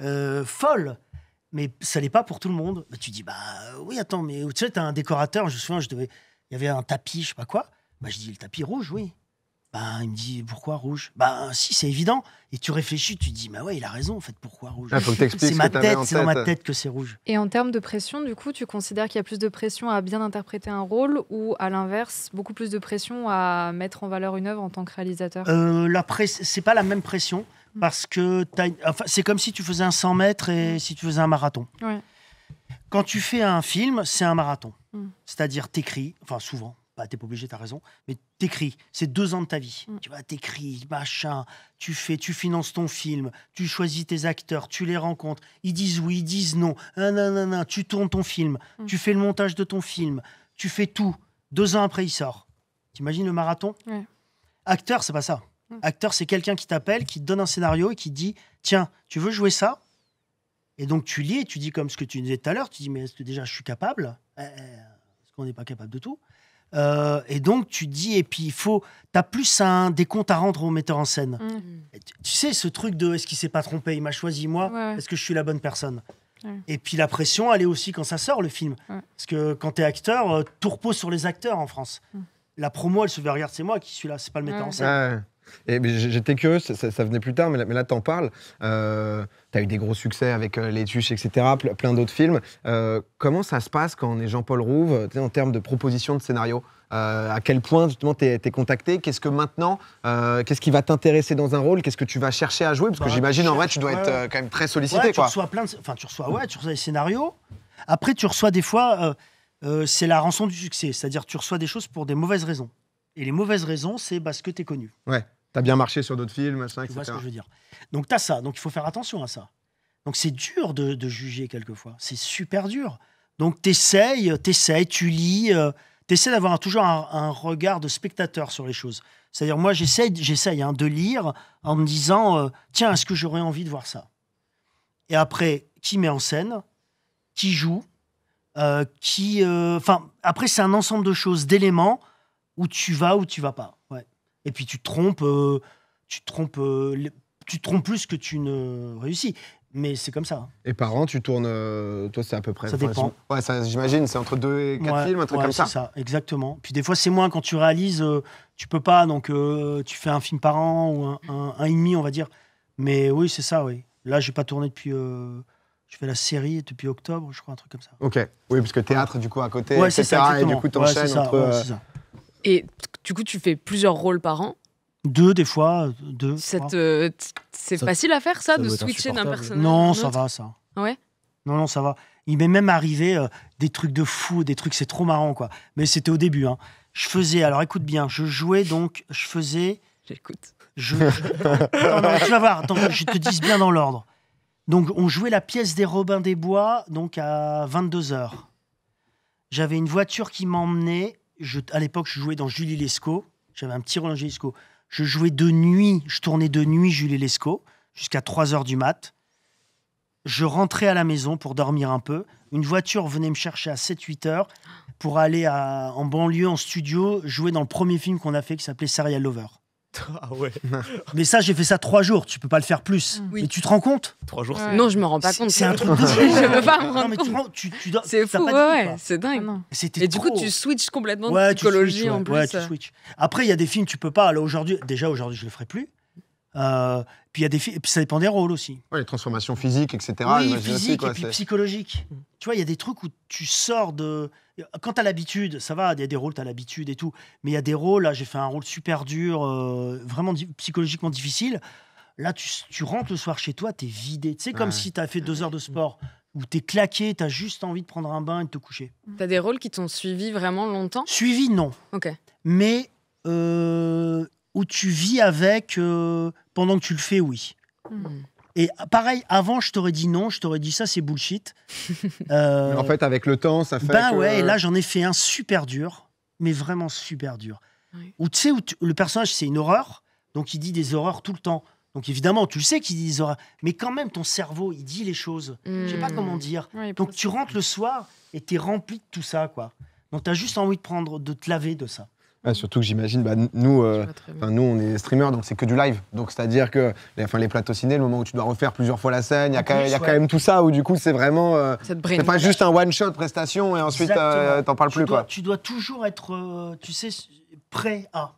euh, folles, mais ça n'est pas pour tout le monde. Bah, tu dis, bah oui, attends, mais tu sais, tu as un décorateur, je me souviens, je devais, il y avait un tapis, je sais pas quoi. Bah, je dis, le tapis rouge, oui. Ben il me dit pourquoi rouge Bah, si, c'est évident. Et tu réfléchis, tu dis, bah ouais, il a raison, en fait, pourquoi rouge ah, C'est ma tête, dans ma tête que c'est rouge. Et en termes de pression, du coup, tu considères qu'il y a plus de pression à bien interpréter un rôle ou à l'inverse, beaucoup plus de pression à mettre en valeur une œuvre en tant que réalisateur euh, c'est pas la même pression mm. parce que c'est comme si tu faisais un 100 mètres et mm. si tu faisais un marathon. Quand tu fais un film, c'est un marathon. Mm. C'est-à-dire, t'écris, enfin souvent, bah, t'es pas obligé, t'as raison, mais t'écris. C'est deux ans de ta vie. Mm. Tu vas t'écris, machin, tu fais, tu finances ton film, tu choisis tes acteurs, tu les rencontres, ils disent oui, ils disent non, tu tournes ton film, mm. tu fais le montage de ton film, tu fais tout. Deux ans après, il sort. T'imagines le marathon Acteur, c'est pas ça. Mm. Acteur, c'est quelqu'un qui t'appelle, qui te donne un scénario et qui dit Tiens, tu veux jouer ça Et donc tu lis et tu dis comme ce que tu disais tout à l'heure tu dis, mais est-ce que déjà je suis capable eh, eh, Est-ce qu'on n'est pas capable de tout euh, et donc, tu dis, et puis il faut. T'as plus un, des comptes à rendre au metteur en scène. Mhm. Tu, sais, ce truc de est-ce qu'il s'est pas trompé Il m'a choisi moi, est-ce que je suis la bonne personne Et puis la pression, elle est aussi quand ça sort le film. Parce que quand t'es acteur, euh, tout repose sur les acteurs en France. Mm. La promo, elle se veut regarde, c'est moi qui suis là, c'est pas le metteur en scène j'étais curieux, ça, venait plus tard, mais là, là t'en parles. Euh, t'as eu des gros succès avec euh, Les Tuches, etc., plein d'autres films. Euh, comment ça se passe quand on est Jean-Paul Rouve, en termes de proposition de scénario euh, À quel point, justement, t'es es contacté Qu'est-ce que maintenant, qu'est-ce qui va t'intéresser dans un rôle Qu'est-ce que tu vas chercher à jouer Parce que bah, j'imagine, en vrai, tu dois être quand même très sollicité. tu reçois plein tu reçois, ouais, tu reçois des scénarios. Après, tu reçois des fois... c'est la rançon du succès, c'est-à-dire tu reçois des choses pour des mauvaises raisons. Et les mauvaises raisons, c'est parce que tu es connu. Ouais. T'as bien marché sur d'autres films, machin, tu vois ce que je veux dire. Donc t'as ça, donc il faut faire attention à ça. Donc c'est dur de, juger quelquefois, c'est super dur. Donc t'essayes, t'essayes, tu lis, euh, t'essayes d'avoir toujours un, regard de spectateur sur les choses. C'est-à-dire moi j'essaye, j'essaye hein, de lire en me disant euh, tiens est-ce que j'aurais envie de voir ça. Et après qui met en scène, qui joue, euh, qui, enfin après c'est un ensemble de choses, d'éléments où tu vas ou tu vas pas. Et puis tu trompes, euh, tu trompes, euh, tu trompes plus que tu ne réussis. Mais c'est comme ça. Hein. Et par an, tu tournes. Euh, toi, c'est à peu près. Ça dépend. Ouais, j'imagine, c'est entre deux et quatre films, un truc comme ça. C'est ça, exactement. Puis des fois, c'est moins quand tu réalises, tu peux pas, donc tu fais un film par an ou un, un, et demi, on va dire. Mais oui, c'est ça, oui. Là, j'ai pas tourné depuis. Je fais la série depuis octobre, je crois, un truc comme ça. Ok. Oui, parce que théâtre, du coup, à côté, ouais, c'est Ça, et du coup, t'enchaînes enchaînes entre... Et du coup, tu fais plusieurs rôles par an deux, des fois, deux. c'est facile à faire, ça, de switcher d'un personnage Non, ça va, ça. Ouais Non, non, ça va. Il m'est même arrivé euh, des trucs de fou, des trucs, c'est trop marrant, quoi. Mais c'était au début. Hein. Je faisais, alors écoute bien, je jouais donc, je faisais. J'écoute. Je... non, tu vas voir, attends, je te dis bien dans l'ordre. Donc, on jouait la pièce des Robins des Bois, donc à 22h. J'avais une voiture qui m'emmenait à l'époque, je jouais dans Julie Lescaut. J'avais un petit rôle dans Julie Lescaut. Je jouais de nuit, je tournais de nuit Julie Lescaut jusqu'à 3 heures du mat. Je rentrais à la maison pour dormir un peu. Une voiture venait me chercher à 7-8 h pour aller en banlieue, en studio, jouer dans le premier film qu'on a fait qui s'appelait Serial Lover. Ah ouais. mais ça, j'ai fait ça trois jours. Tu peux pas le faire plus. Et mm. Mais tu te rends compte Trois jours. Ouais. Non, je me rends pas compte. C'est un truc. je veux pas me rendre compte. Tu, C'est fou. Ouais, ouais. c'est dingue. Ah Et du coup, tu switches complètement de psychologie en plus. Tu euh. Après, il y a des films tu peux pas. Là aujourd'hui, déjà aujourd'hui, je le ferai plus. Euh, puis il y a des films. ça dépend des rôles aussi. les transformations physiques, etc. Oui, physique et puis psychologique. Tu vois, il y a des trucs où tu sors de quand t'as l'habitude, ça va, il y a des rôles, t'as l'habitude et tout. Mais il y a des rôles, là, j'ai fait un rôle super dur, euh, vraiment psychologiquement difficile. Là, tu, rentres le soir chez toi, t'es vidé. C'est comme si tu t'as fait deux heures de sport, où t'es claqué, t'as juste envie de prendre un bain et de te coucher. Mm. T'as des rôles qui t'ont suivi vraiment longtemps Suivi, non. Ok. Mais euh, où tu vis avec, euh, pendant que tu le fais, oui. Mm. Et pareil, avant, je t'aurais dit non, je t'aurais dit ça, c'est bullshit. Euh, en fait, avec le temps, ça fait. Ben ouais, là, j'en ai fait un super dur, mais vraiment super dur. ou Où tu sais, le personnage, c'est une horreur, donc il dit des horreurs tout le temps. Donc évidemment, tu le sais qu'il dit des horreurs, mais quand même, ton cerveau, il dit les choses. Je Je sais pas hmm. comment dire. donc tu rentres le soir et tu es rempli de tout ça, quoi. Donc tu as juste envie de prendre, de te laver de ça surtout que j'imagine, bah, nous, euh, nous, on est streamers, donc c'est que du live. Donc c'est-à-dire que les, plateaux ciné, le moment où tu dois refaire plusieurs fois la scène, il y a, quand, même tout ça où du coup c'est vraiment. Euh, c'est pas juste un one-shot prestation et ensuite euh, t'en parles plus. quoi. Tu dois toujours être, tu sais, prêt à.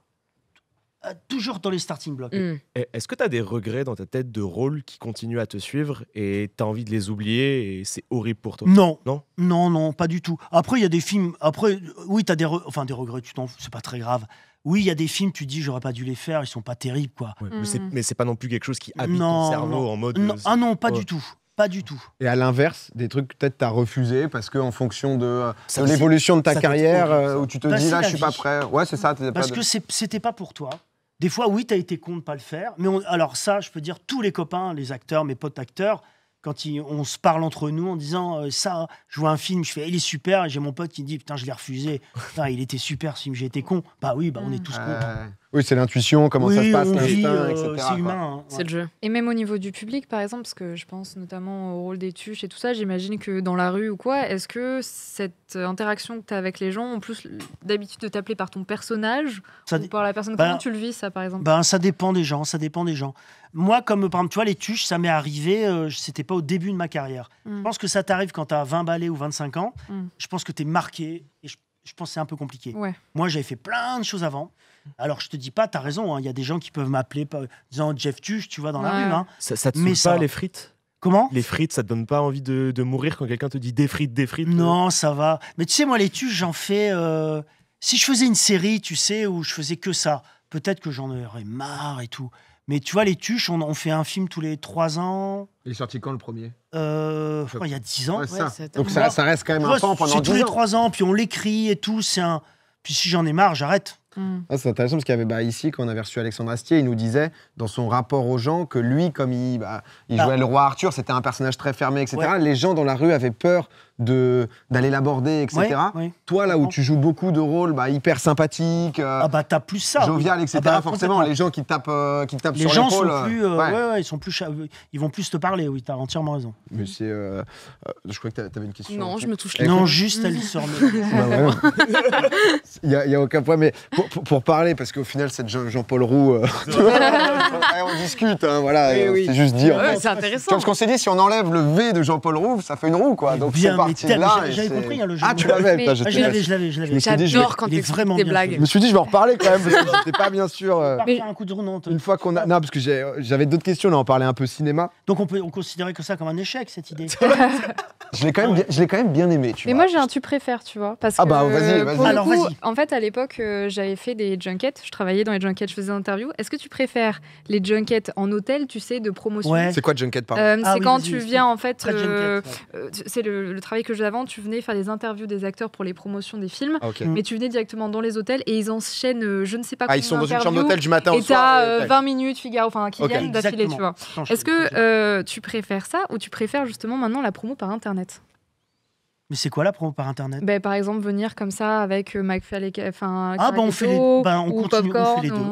Euh, toujours dans les starting blocks. Mm. Eh, est-ce que tu as des regrets dans ta tête de rôles qui continuent à te suivre et tu as envie de les oublier et c'est horrible pour toi Non. Non, non, non, pas du tout. Après, il y a des films. Après, euh, oui, tu as des, enfin, des regrets, tu t'en... c'est pas très grave. Oui, il y a des films, tu dis, j'aurais pas dû les faire, ils sont pas terribles, quoi. Mm. mais, c'est, pas non plus quelque chose qui habite ton cerveau en mode. Non, euh, ah non, pas du tout. Pas du tout. Et à l'inverse, des trucs peut-être t'as refusé parce que en fonction de, l'évolution de ta carrière, où tu te bah, dis là, je suis pas prêt. Ouais, c'est ça. Parce pas que c'était pas pour toi. Des fois, oui, tu été con de pas le faire. Mais alors ça, je peux dire, tous les copains, les acteurs, mes potes acteurs, quand on se parle entre nous en disant euh, ça, je vois un film, je fais il est super, et j'ai mon pote qui dit putain, je l'ai refusé. il était super ce film, j'ai été con. Bah oui, bah on est tous con. Oui, c'est l'intuition, comment ça se passe, l'instinct, euh, C'est humain. Hein, c'est le jeu. Et même au niveau du public, par exemple, parce que je pense notamment au rôle des tuches et tout ça, j'imagine que dans la rue ou quoi, est-ce que cette euh, interaction que tu as avec les gens, en plus d'habitude de t'appeler par ton personnage ça par la personne, bah comment tu le vis, ça, par exemple bah, Ça dépend des gens, ça dépend des gens. Moi, comme par exemple, tu vois, les tuches, ça m'est arrivé, euh, c'était pas au début de ma carrière. Mm. Je pense que ça t'arrive quand t'as 20 balais ou 25 ans. Mm. Je pense que t'es marqué et je, pense que c'est un peu compliqué. Moi, j'avais fait plein de choses avant. Alors, je te dis pas, t'as raison, hein, il y a des gens qui peuvent m'appeler disant Jeff Tuche, tu vois, dans la rue. Hein. Ça, te met pas les frites Comment Les frites, ça te donne pas envie de, mourir quand quelqu'un te dit des frites, des frites euh Non, ça va. Mais tu sais, moi, les tuches, j'en fais. Euh, si je faisais une série, tu sais, où je faisais que ça, peut-être que j'en aurais marre et tout. Mais tu vois, Les Tuches, on, fait un film tous les trois ans. Il est sorti quand le premier euh, il y a dix ans. ça. Donc ça, reste quand même un temps pendant C'est tous les trois ans, puis on l'écrit et tout. un. Puis si j'en ai marre, j'arrête. Hmm. Ah, c'est intéressant parce qu'il avait bah, ici, quand on avait reçu Alexandre Astier, il nous disait dans son rapport aux gens que lui, comme il, bah, bah. jouait le roi Arthur, c'était un personnage très fermé, etc. Les gens dans la rue avaient peur d'aller l'aborder, etc. Toi, là où tu joues beaucoup de rôles bah, hyper sympathiques, euh, ah bah, as plus ça, jovial, etc. Ah bah, forcément, les gens qui tapent, euh, qui tapent les gens sont plus, euh, ouais. ils sont plus, ils vont plus te parler. Oui, t'as entièrement raison. Mais c'est, je crois que t'avais une question. Non, je me touche. Les non, juste elle sort. Bah, il n'y a, aucun point Mais pour, parler, parce qu'au final, c'est Jean-Paul Roux. on discute, hein, voilà. C'est juste dire. c'est intéressant. ce qu'on s'est dit, si on enlève le V de Jean-Paul Roux, ça fait une roue, quoi. Donc partie J'avais compris hein, le jeu. Ah, tu l'avais Je l'avais, je l'avais, J'adore quand tu fais des blagues. Je me suis dit, je vais en reparler quand même, parce que j'étais pas bien sûr. Euh. un coup de Une fois qu'on a. Non, parce que euh, j'avais d'autres questions, là, en parlait un peu cinéma. Donc on peut considérer que ça comme un échec, cette idée. Je l'ai quand, même bien, quand même bien aimé. mais moi j'ai un tu préfères, tu vois. ah bah vas-y, vas-y. En fait, à l'époque, euh, j'avais fait des junkets. Je travaillais dans les junkets, je faisais des interviews. Est-ce que tu préfères les junkets en hôtel, tu sais, de promotion C'est quoi junket, par ah C'est quand tu viens, en fait. C'est le, travail que j'avais avant, tu venais faire des interviews des acteurs pour les promotions des films, ah, mm. mais tu venais directement dans les hôtels et ils enchaînent euh, je ne sais pas ah, ils sont dans une chambre d'hôtel du matin au soir. Et t'as 20 euh, euh, minutes, figure. enfin, qui viennent d'affilée, tu vois. Est-ce que tu préfères ça ou tu préfères justement maintenant la promo par Internet mais c'est quoi la promo par internet ben, Par exemple, venir comme ça avec McFly, enfin. Ah, bah, on, fait on, continue, popcorn, on fait les ben, deux.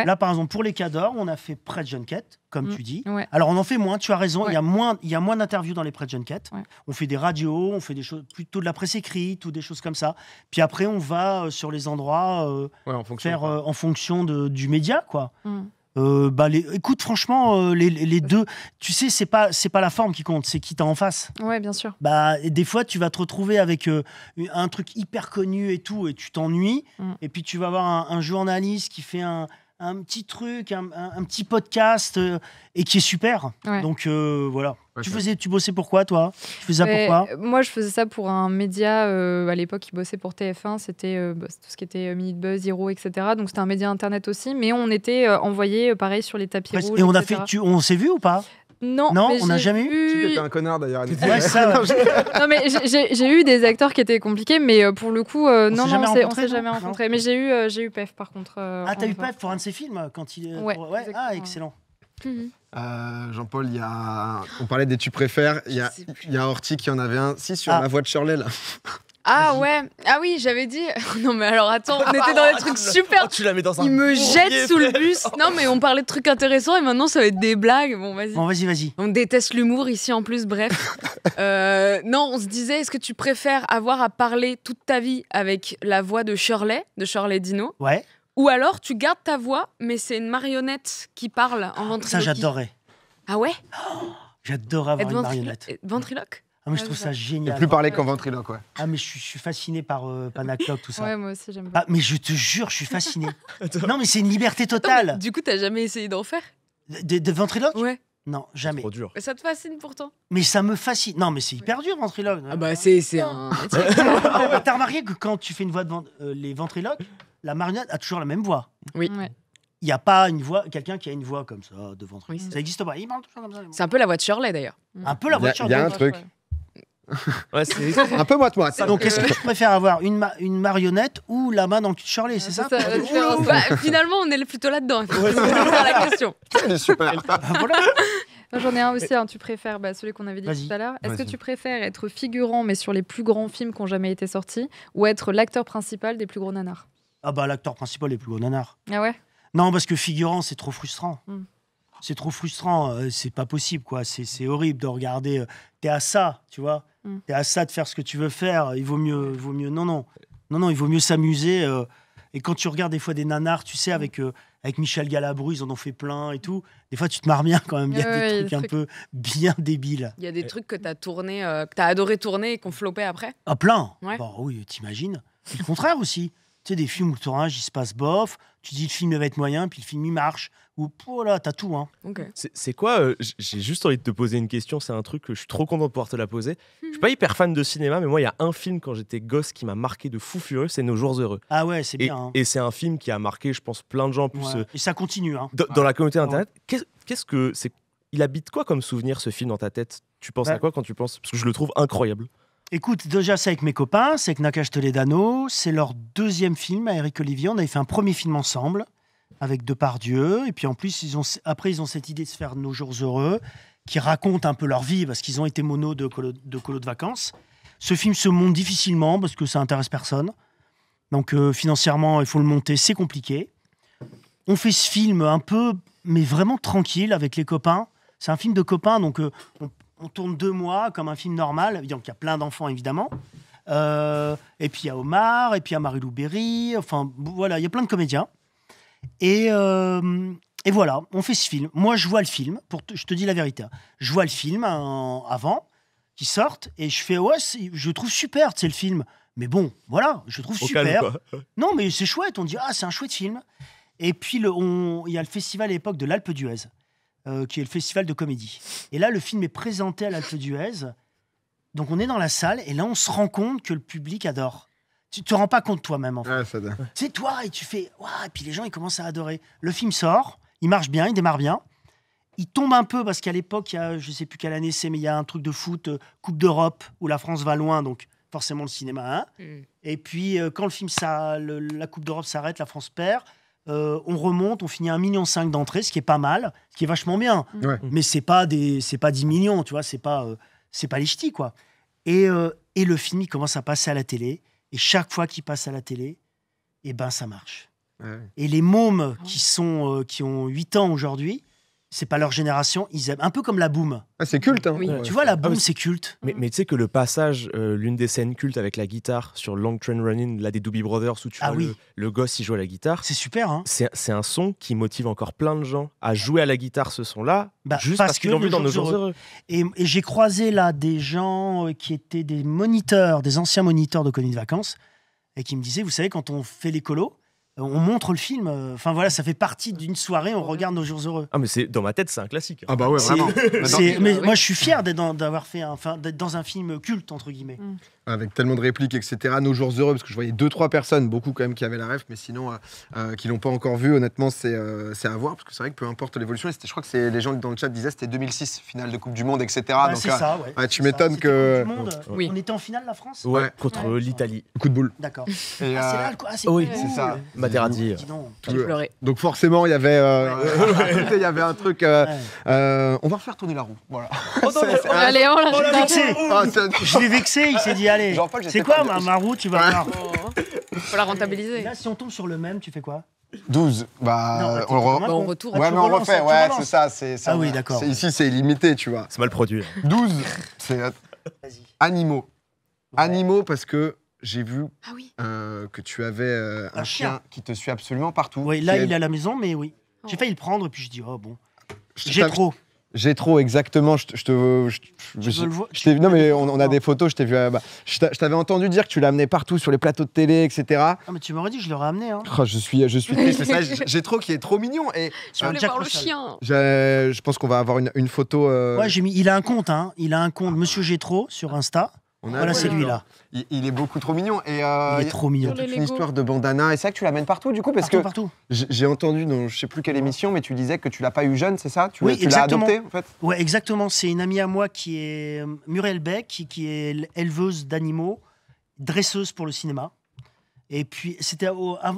Là, par exemple, pour les cadors, on a fait près de Junket, comme mm. tu dis. Alors, on en fait moins, tu as raison. Il y a moins, il moins d'interviews dans les près de Junket. On fait des radios, on fait des choses plutôt de la presse écrite ou des choses comme ça. Puis après, on va euh, sur les endroits euh, en fonction, faire euh, en fonction du média, quoi. Mm. bah écoute, franchement, les, deux, tu sais, c'est pas c'est pas la forme qui compte, c'est qui t'as en face. Ouais, bien sûr. Bah, des fois, tu vas te retrouver avec un truc hyper connu et tout, et tu t'ennuies. Mm. Et puis, tu vas avoir un journaliste qui fait un, un petit truc, un, petit podcast euh, et qui est super. Donc euh, voilà. tu faisais, tu bossais pour quoi toi Tu faisais ça ben, Moi, je faisais ça pour un média euh, à l'époque qui bossait pour TF1. C'était bah, tout ce qui était Minute Buzz, Hero, etc. Donc c'était un média internet aussi, mais on était envoyé pareil sur les tapis rouges. Et on a fait, tu, on s'est vu ou pas non, on n'a jamais eu. Tu étais un connard d'ailleurs. non, mais j'ai eu des acteurs qui étaient compliqués, mais euh, pour le coup, euh, non, on non, on s'est jamais rencontrés. Mais j'ai eu, euh, j'ai eu Pef par contre. ah, t'as eu Pef pour un de ses films quand il. Ouais. ah, excellent. Jean-Paul, il a... on parlait des tu préfères. Il y a, il y a Horty qui en avait un. Si, sur ah. La Voix de Shirley, là. Ah ouais, ah oui, j'avais dit. non mais alors attends, on était dans des oh, trucs super. Oh, tu la mets dans un. Il me jette sous le bus. Non mais on parlait de trucs intéressants et maintenant ça va être des blagues. Bon vas-y. Bon vas-y vas-y. On déteste l'humour ici en plus. Bref. Euh, non, on se disait est-ce que tu préfères avoir à parler toute ta vie avec la voix de Shirley, de Shirley Dino. Ouais. Ou alors tu gardes ta voix mais c'est une marionnette qui parle en oh, ventriloquie. Ça j'adorais. Ah ouais. J'adore avoir une marionnette. Ventriloque. Ah, mais je ah, trouve ça génial. plus parler qu'en ventriloque, ouais. Ah, mais je suis, fasciné par euh, tout ça. Ouais, moi aussi, j'aime ah, bien. mais je te jure, je suis fasciné. non, mais c'est une liberté totale. du coup, t'as jamais essayé d'en faire de, ventriloque Ouais. Non, jamais. Trop dur. ça te fascine pourtant. Mais ça me fascine. Non, mais c'est hyper dur, ventriloque. Ah, bah, c'est c'est un. Ah, t'as remarqué que quand tu fais une voix de vent- euh, les ventriloques, la marionnette a toujours la même voix. Oui. Il n'y a pas une voix, quelqu'un qui a une voix comme ça de ventriloque. ça n'existe pas. Il parle toujours comme ça. C'est un peu la voix de Shirley d'ailleurs. Un peu la voix de Shirley. il y a un truc. un peu moi, toi. Donc, est-ce que tu préfères avoir une, marionnette ou la main dans le cul Charlie C'est ça, bah, finalement, on est plutôt là-dedans. c'est la question. Ah, j'en ai un aussi, hein, tu préfères bah, celui qu'on avait dit tout à l'heure. Est-ce que tu préfères être figurant, mais sur les plus grands films qui ont jamais été sortis, ou être l'acteur principal des plus gros nanars Ah bah l'acteur principal des plus gros nanars Ah ouais Non, parce que figurant, c'est trop frustrant. Hmm. C'est trop frustrant, euh, c'est pas possible, quoi. C'est horrible de regarder. Euh, t'es à ça, tu vois c'est mm. à ça de faire ce que tu veux faire, il vaut mieux, vaut mieux. Non, non, non, non, il vaut mieux s'amuser. Euh, et quand tu regardes des fois des nanars, tu sais, avec, euh, avec Michel Galabru, ils en ont fait plein et tout. Des fois, tu te marres bien quand même. Il y a des, trucs un peu bien débiles. Il y a des euh. trucs que tu as tourné, adoré tourner et qu'on flopait après Ah, plein bon, bah Oui, t'imagines. Le contraire aussi. Tu sais, des films où le tournage, il se passe bof. Tu dis le film va être moyen, puis le film, il marche ou voilà, t'as tout. Hein. C'est quoi euh, J'ai juste envie de te poser une question. C'est un truc que je suis trop content de pouvoir te la poser. Je suis hmm. pas hyper fan de cinéma, mais moi, il y a un film quand j'étais gosse qui m'a marqué de fou furieux c'est Nos Jours Heureux. Ah ouais, c'est bien. Hein. Et c'est un film qui a marqué, je pense, plein de gens. Euh, et ça continue. Hein. Dans, la communauté internet. Qu'est-ce que c'est Il habite quoi comme souvenir ce film dans ta tête Tu penses à quoi quand tu penses Parce que je le trouve incroyable. Écoute, déjà, c'est avec mes copains, c'est avec Nakash Toledano. C'est leur deuxième film à Eric Olivier. On avait fait un premier film ensemble avec Depardieu. Et puis en plus, ils ont, après, ils ont cette idée de se faire Nos Jours Heureux, qui raconte un peu leur vie, parce qu'ils ont été mono de colo, de vacances. Ce film se monte difficilement, parce que ça intéresse personne. Donc euh, financièrement, il faut le monter, c'est compliqué. On fait ce film un peu, mais vraiment tranquille, avec les copains. C'est un film de copains, donc euh, on, tourne deux mois comme un film normal. Donc il y a plein d'enfants, évidemment. Euh, et puis il y a Omar, et puis il y a Marie-Lou Berry. Enfin, voilà, il y a plein de comédiens. Euh, et, voilà, on fait ce film. Moi, je vois le film, pour je te dis la vérité. Hein. Je vois le film euh, avant, qui sortent, et je fais, ouais, je trouve super, c'est le film. Mais bon, voilà, je trouve super. non, mais c'est chouette, on dit, ah, c'est un chouette film. Et puis, il y a le festival à l'époque de l'Alpe d'Huez, euh, qui est le festival de comédie. Et là, le film est présenté à l'Alpe d'Huez. Donc, on est dans la salle, et là, on se rend compte que le public adore tu te rends pas compte toi-même. En fait. C'est toi et tu fais et puis les gens ils commencent à adorer. Le film sort, il marche bien, il démarre bien. Il tombe un peu parce qu'à l'époque, il y je sais plus quelle année c'est, mais il y a un truc de foot, euh, Coupe d'Europe, où la France va loin, donc forcément le cinéma. Hein. Mm. Et puis euh, quand le film, ça, la Coupe d'Europe s'arrête, la France perd, euh, on remonte, on finit à 1,5 million d'entrées, ce qui est pas mal, ce qui est vachement bien. Mm. Mais c'est pas des, c'est pas 10 millions, tu vois, c'est pas, c'est pas les quoi. Et, et le film, il commence à passer à la télé et chaque fois qu'il passe à la télé, et eh ben ça marche. Et les mômes ah qui, sont, euh, qui ont 8 ans aujourd'hui, c'est pas leur génération, ils aiment. Un peu comme la boom. Ah, c'est culte, hein. Oui. Tu vois, la ah, boom, c'est culte. Mais, tu sais que le passage, euh, l'une des scènes cultes avec la guitare sur Long Train Running, là des Doobie Brothers, où tu ah vois le, gosse, il joue à la guitare. C'est super, hein. C'est un son qui motive encore plein de gens à jouer à la guitare ce son-là, bah, juste parce, qu'ils ont vu dans nos jours heureux. Et, j'ai croisé là des gens euh, qui étaient des moniteurs, des anciens moniteurs de colonies de vacances, et qui me disaient, vous savez, quand on fait les colos, on montre le film. Euh, enfin voilà, ça fait partie d'une soirée, on regarde nos jours heureux. Ah mais c'est dans ma tête, c'est un classique. Ah bah ouais, vraiment. mais ah moi je suis fier d'avoir fait, enfin d'être dans un film culte entre guillemets. Mm. Avec tellement de répliques, etc. Nos jours heureux, parce que je voyais deux trois personnes, beaucoup quand même qui avaient la ref, mais sinon euh, euh, qui l'ont pas encore vu. Honnêtement, c'est à voir parce que c'est vrai que peu importe l'évolution. Et je crois que c'est les gens dans le chat disaient c'était 2006 finale de Coupe du Monde, etc. C'est Donc ça, ouais, tu m'étonnes que on était en finale la France. contre l'Italie. Coup de boule. D'accord. c'est là, c'est interdit. Non, donc forcément, il y avait, euh, il y avait un truc. Euh, euh, on va refaire tourner la roue. Voilà. Oh, oh, vexé. Ah, Je l'ai vexé. Il s'est dit, allez. C'est quoi ma roue Tu vas oh, Faut la rentabiliser. si on tombe sur le même, tu fais quoi 12, bah, bah, on, retourne. Ah, on refait, ouais, c'est ça. Ah c'est Ici, c'est illimité, tu vois. C'est mal produit. 12, Animaux. Animaux, parce que j'ai vu ah euh, que tu avais euh, un, chien. qui te suit absolument partout. Oui, là, il est à la maison, mais oui. Oh. J'ai failli le prendre, et puis je dis, oh bon. J'ai trop. J'ai trop, exactement. Je, te. Je, le non, mais on, a des photos. Je t'ai vu. Euh, bah, je t'avais entendu dire que tu l'amenais partout sur les plateaux de télé, etc. Ah, mais tu m'aurais dit, je l'aurais amené. Hein. Oh, je suis, je suis triste. j'ai trop qui est trop mignon. Et, je voulais voir le chien. Je pense qu'on va avoir une, photo. j'ai Il a un compte, hein. Il a un compte, ah. Monsieur Gétro, sur Insta voilà, c'est lui, là. Il, est beaucoup trop mignon. Et, euh, il est trop mignon. une histoire de bandana. Et c'est vrai que tu l'amènes partout, du coup, parce partout, que j'ai entendu dans je sais plus quelle émission, mais tu disais que tu l'as pas eu jeune, c'est ça Tu, l'as adopté, en fait Oui, exactement. C'est une amie à moi qui est euh, Muriel Beck, qui, est éleveuse d'animaux, dresseuse pour le cinéma. Et puis, c'était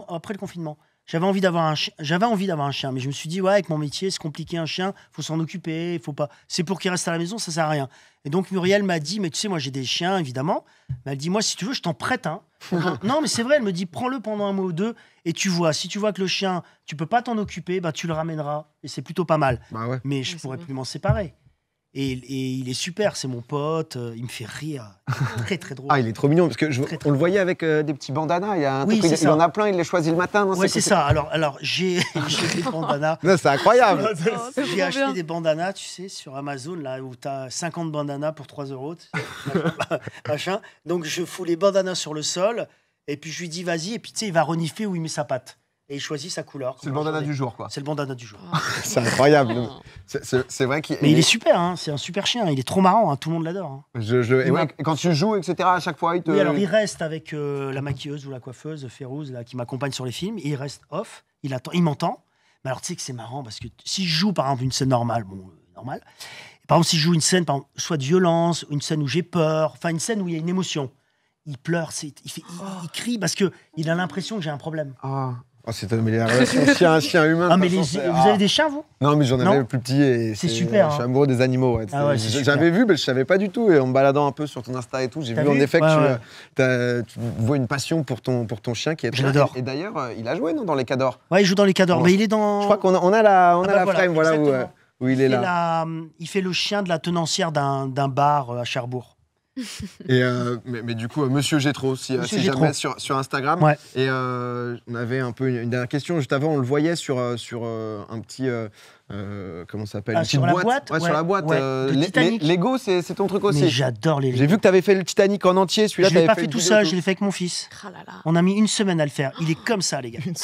après le confinement. J'avais envie d'avoir un chien, j'avais envie d'avoir un chien, mais je me suis dit ouais avec mon métier c'est compliqué un chien, faut s'en occuper, faut pas. C'est pour qu'il reste à la maison, ça sert à rien. Et donc Muriel m'a dit, mais tu sais, moi j'ai des chiens, évidemment. Mais elle dit, moi si tu veux, je t'en prête un. non, mais c'est vrai, elle me dit, prends-le pendant un mois ou deux et tu vois. Si tu vois que le chien, tu peux pas t'en occuper, bah, tu le ramèneras. Et c'est plutôt pas mal. Bah mais je ne pourrais plus m'en séparer. Et, il est super, c'est mon pote, euh, il me fait rire. Très, très drôle. ah, il est trop mignon, parce que je, on le voyait avec euh, des petits bandanas. Il, a il, en a plein, il les choisit le matin. Oui, c'est ça. Alors, alors j'ai des bandanas. c'est incroyable. Oh, j'ai acheté des bandanas, tu sais, sur Amazon, là, où tu as 50 bandanas pour 3 euros. machin. Donc, je fous les bandanas sur le sol, et puis je lui dis, vas-y, et puis tu sais, il va renifler où il met sa patte et il choisit sa couleur. C'est le bandana du jour, quoi. C'est le bandana du jour. Oh. c'est incroyable. Oh. C'est vrai qu'il. Mais il est super, hein. c'est un super chien. Il est trop marrant, hein. tout le monde l'adore. Hein. et quand tu joues, etc., à chaque fois, il te. Oui, alors il reste avec euh, la maquilleuse ou la coiffeuse, Férouz, là, qui m'accompagne sur les films. Il reste off, il, attend, il m'entend. Mais alors tu sais que c'est marrant parce que si je joue par exemple une scène normale, bon, euh, normale. Par exemple, si je joue une scène, par soit de violence, une scène où j'ai peur, enfin une scène où il y a une émotion, il pleure, il, fait, il crie parce que il a l'impression que j'ai un problème. Ah. Oh, c'est un chien, humain. mais vous avez des chiens, vous Non, mais j'en avais le plus petit. Et c'est super. Je suis hein. amoureux des animaux. Ah J'avais vu, mais je savais pas du tout. Et en me baladant un peu sur ton Insta et tout, j'ai vu, en effet que euh, tu, vois une passion pour ton, pour ton chien qui est. Et, d'ailleurs, euh, il a joué non, dans les Cadors. Ouais, il joue dans les Cadors. Mais il est dans. Je crois qu'on a, on a la, on ah a bah la frame voilà, où, euh, où, il, est là. il fait le chien de la tenancière d'un bar à Cherbourg. Euh, mais, du coup, euh, Monsieur Gétro, euh, si, jamais sur, Instagram. Et on avait un peu une, dernière question juste avant. On le voyait sur, sur un petit euh, comment ça s'appelle ah, sur, La boîte ouais, sur la boîte ouais, Lego c'est ton truc aussi j'adore les j'ai vu que tu avais fait le Titanic en entier celui-là je l'ai pas fait, tout seul je l'ai fait avec mon fils ah on a mis une semaine à le faire il est ah. comme ça les gars une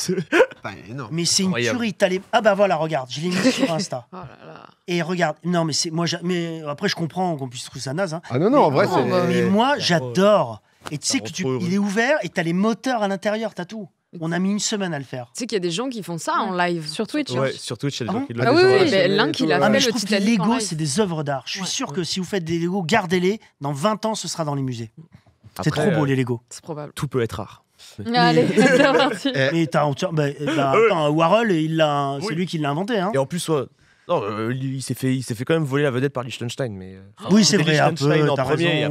mais c'est une tuerie ah bah voilà regarde je l'ai mis sur Insta oh là et regarde non mais c'est moi mais après je comprends qu'on puisse trouver ça naze hein. ah non non mais en vrai c'est mais moi j'adore et tu sais que tu... il est ouvert et t'as les moteurs à l'intérieur t'as tout on a mis une semaine à le faire. Tu sais qu'il y a des gens qui font ça en live. Sur Twitch. Hein. Ouais, sur Twitch, il y a des ah gens qui Ah oui, oui, mais l'un qui l'a ah, fait. je trouve que les Lego, c'est des œuvres d'art. Je suis sûr que si vous faites des Lego, gardez-les. Dans 20 ans, ce sera dans les musées. C'est trop beau, euh, les Lego. C'est probable. Tout peut être art. Allez, Mais t'as bah, bah, euh. Warhol, il l'a, c'est lui qui l'a inventé. Hein. Et en plus, ouais, non, euh, il s'est fait, il s'est fait quand même voler la vedette par Liechtenstein, mais. Euh, oui, c'est vrai. Un peu, raison,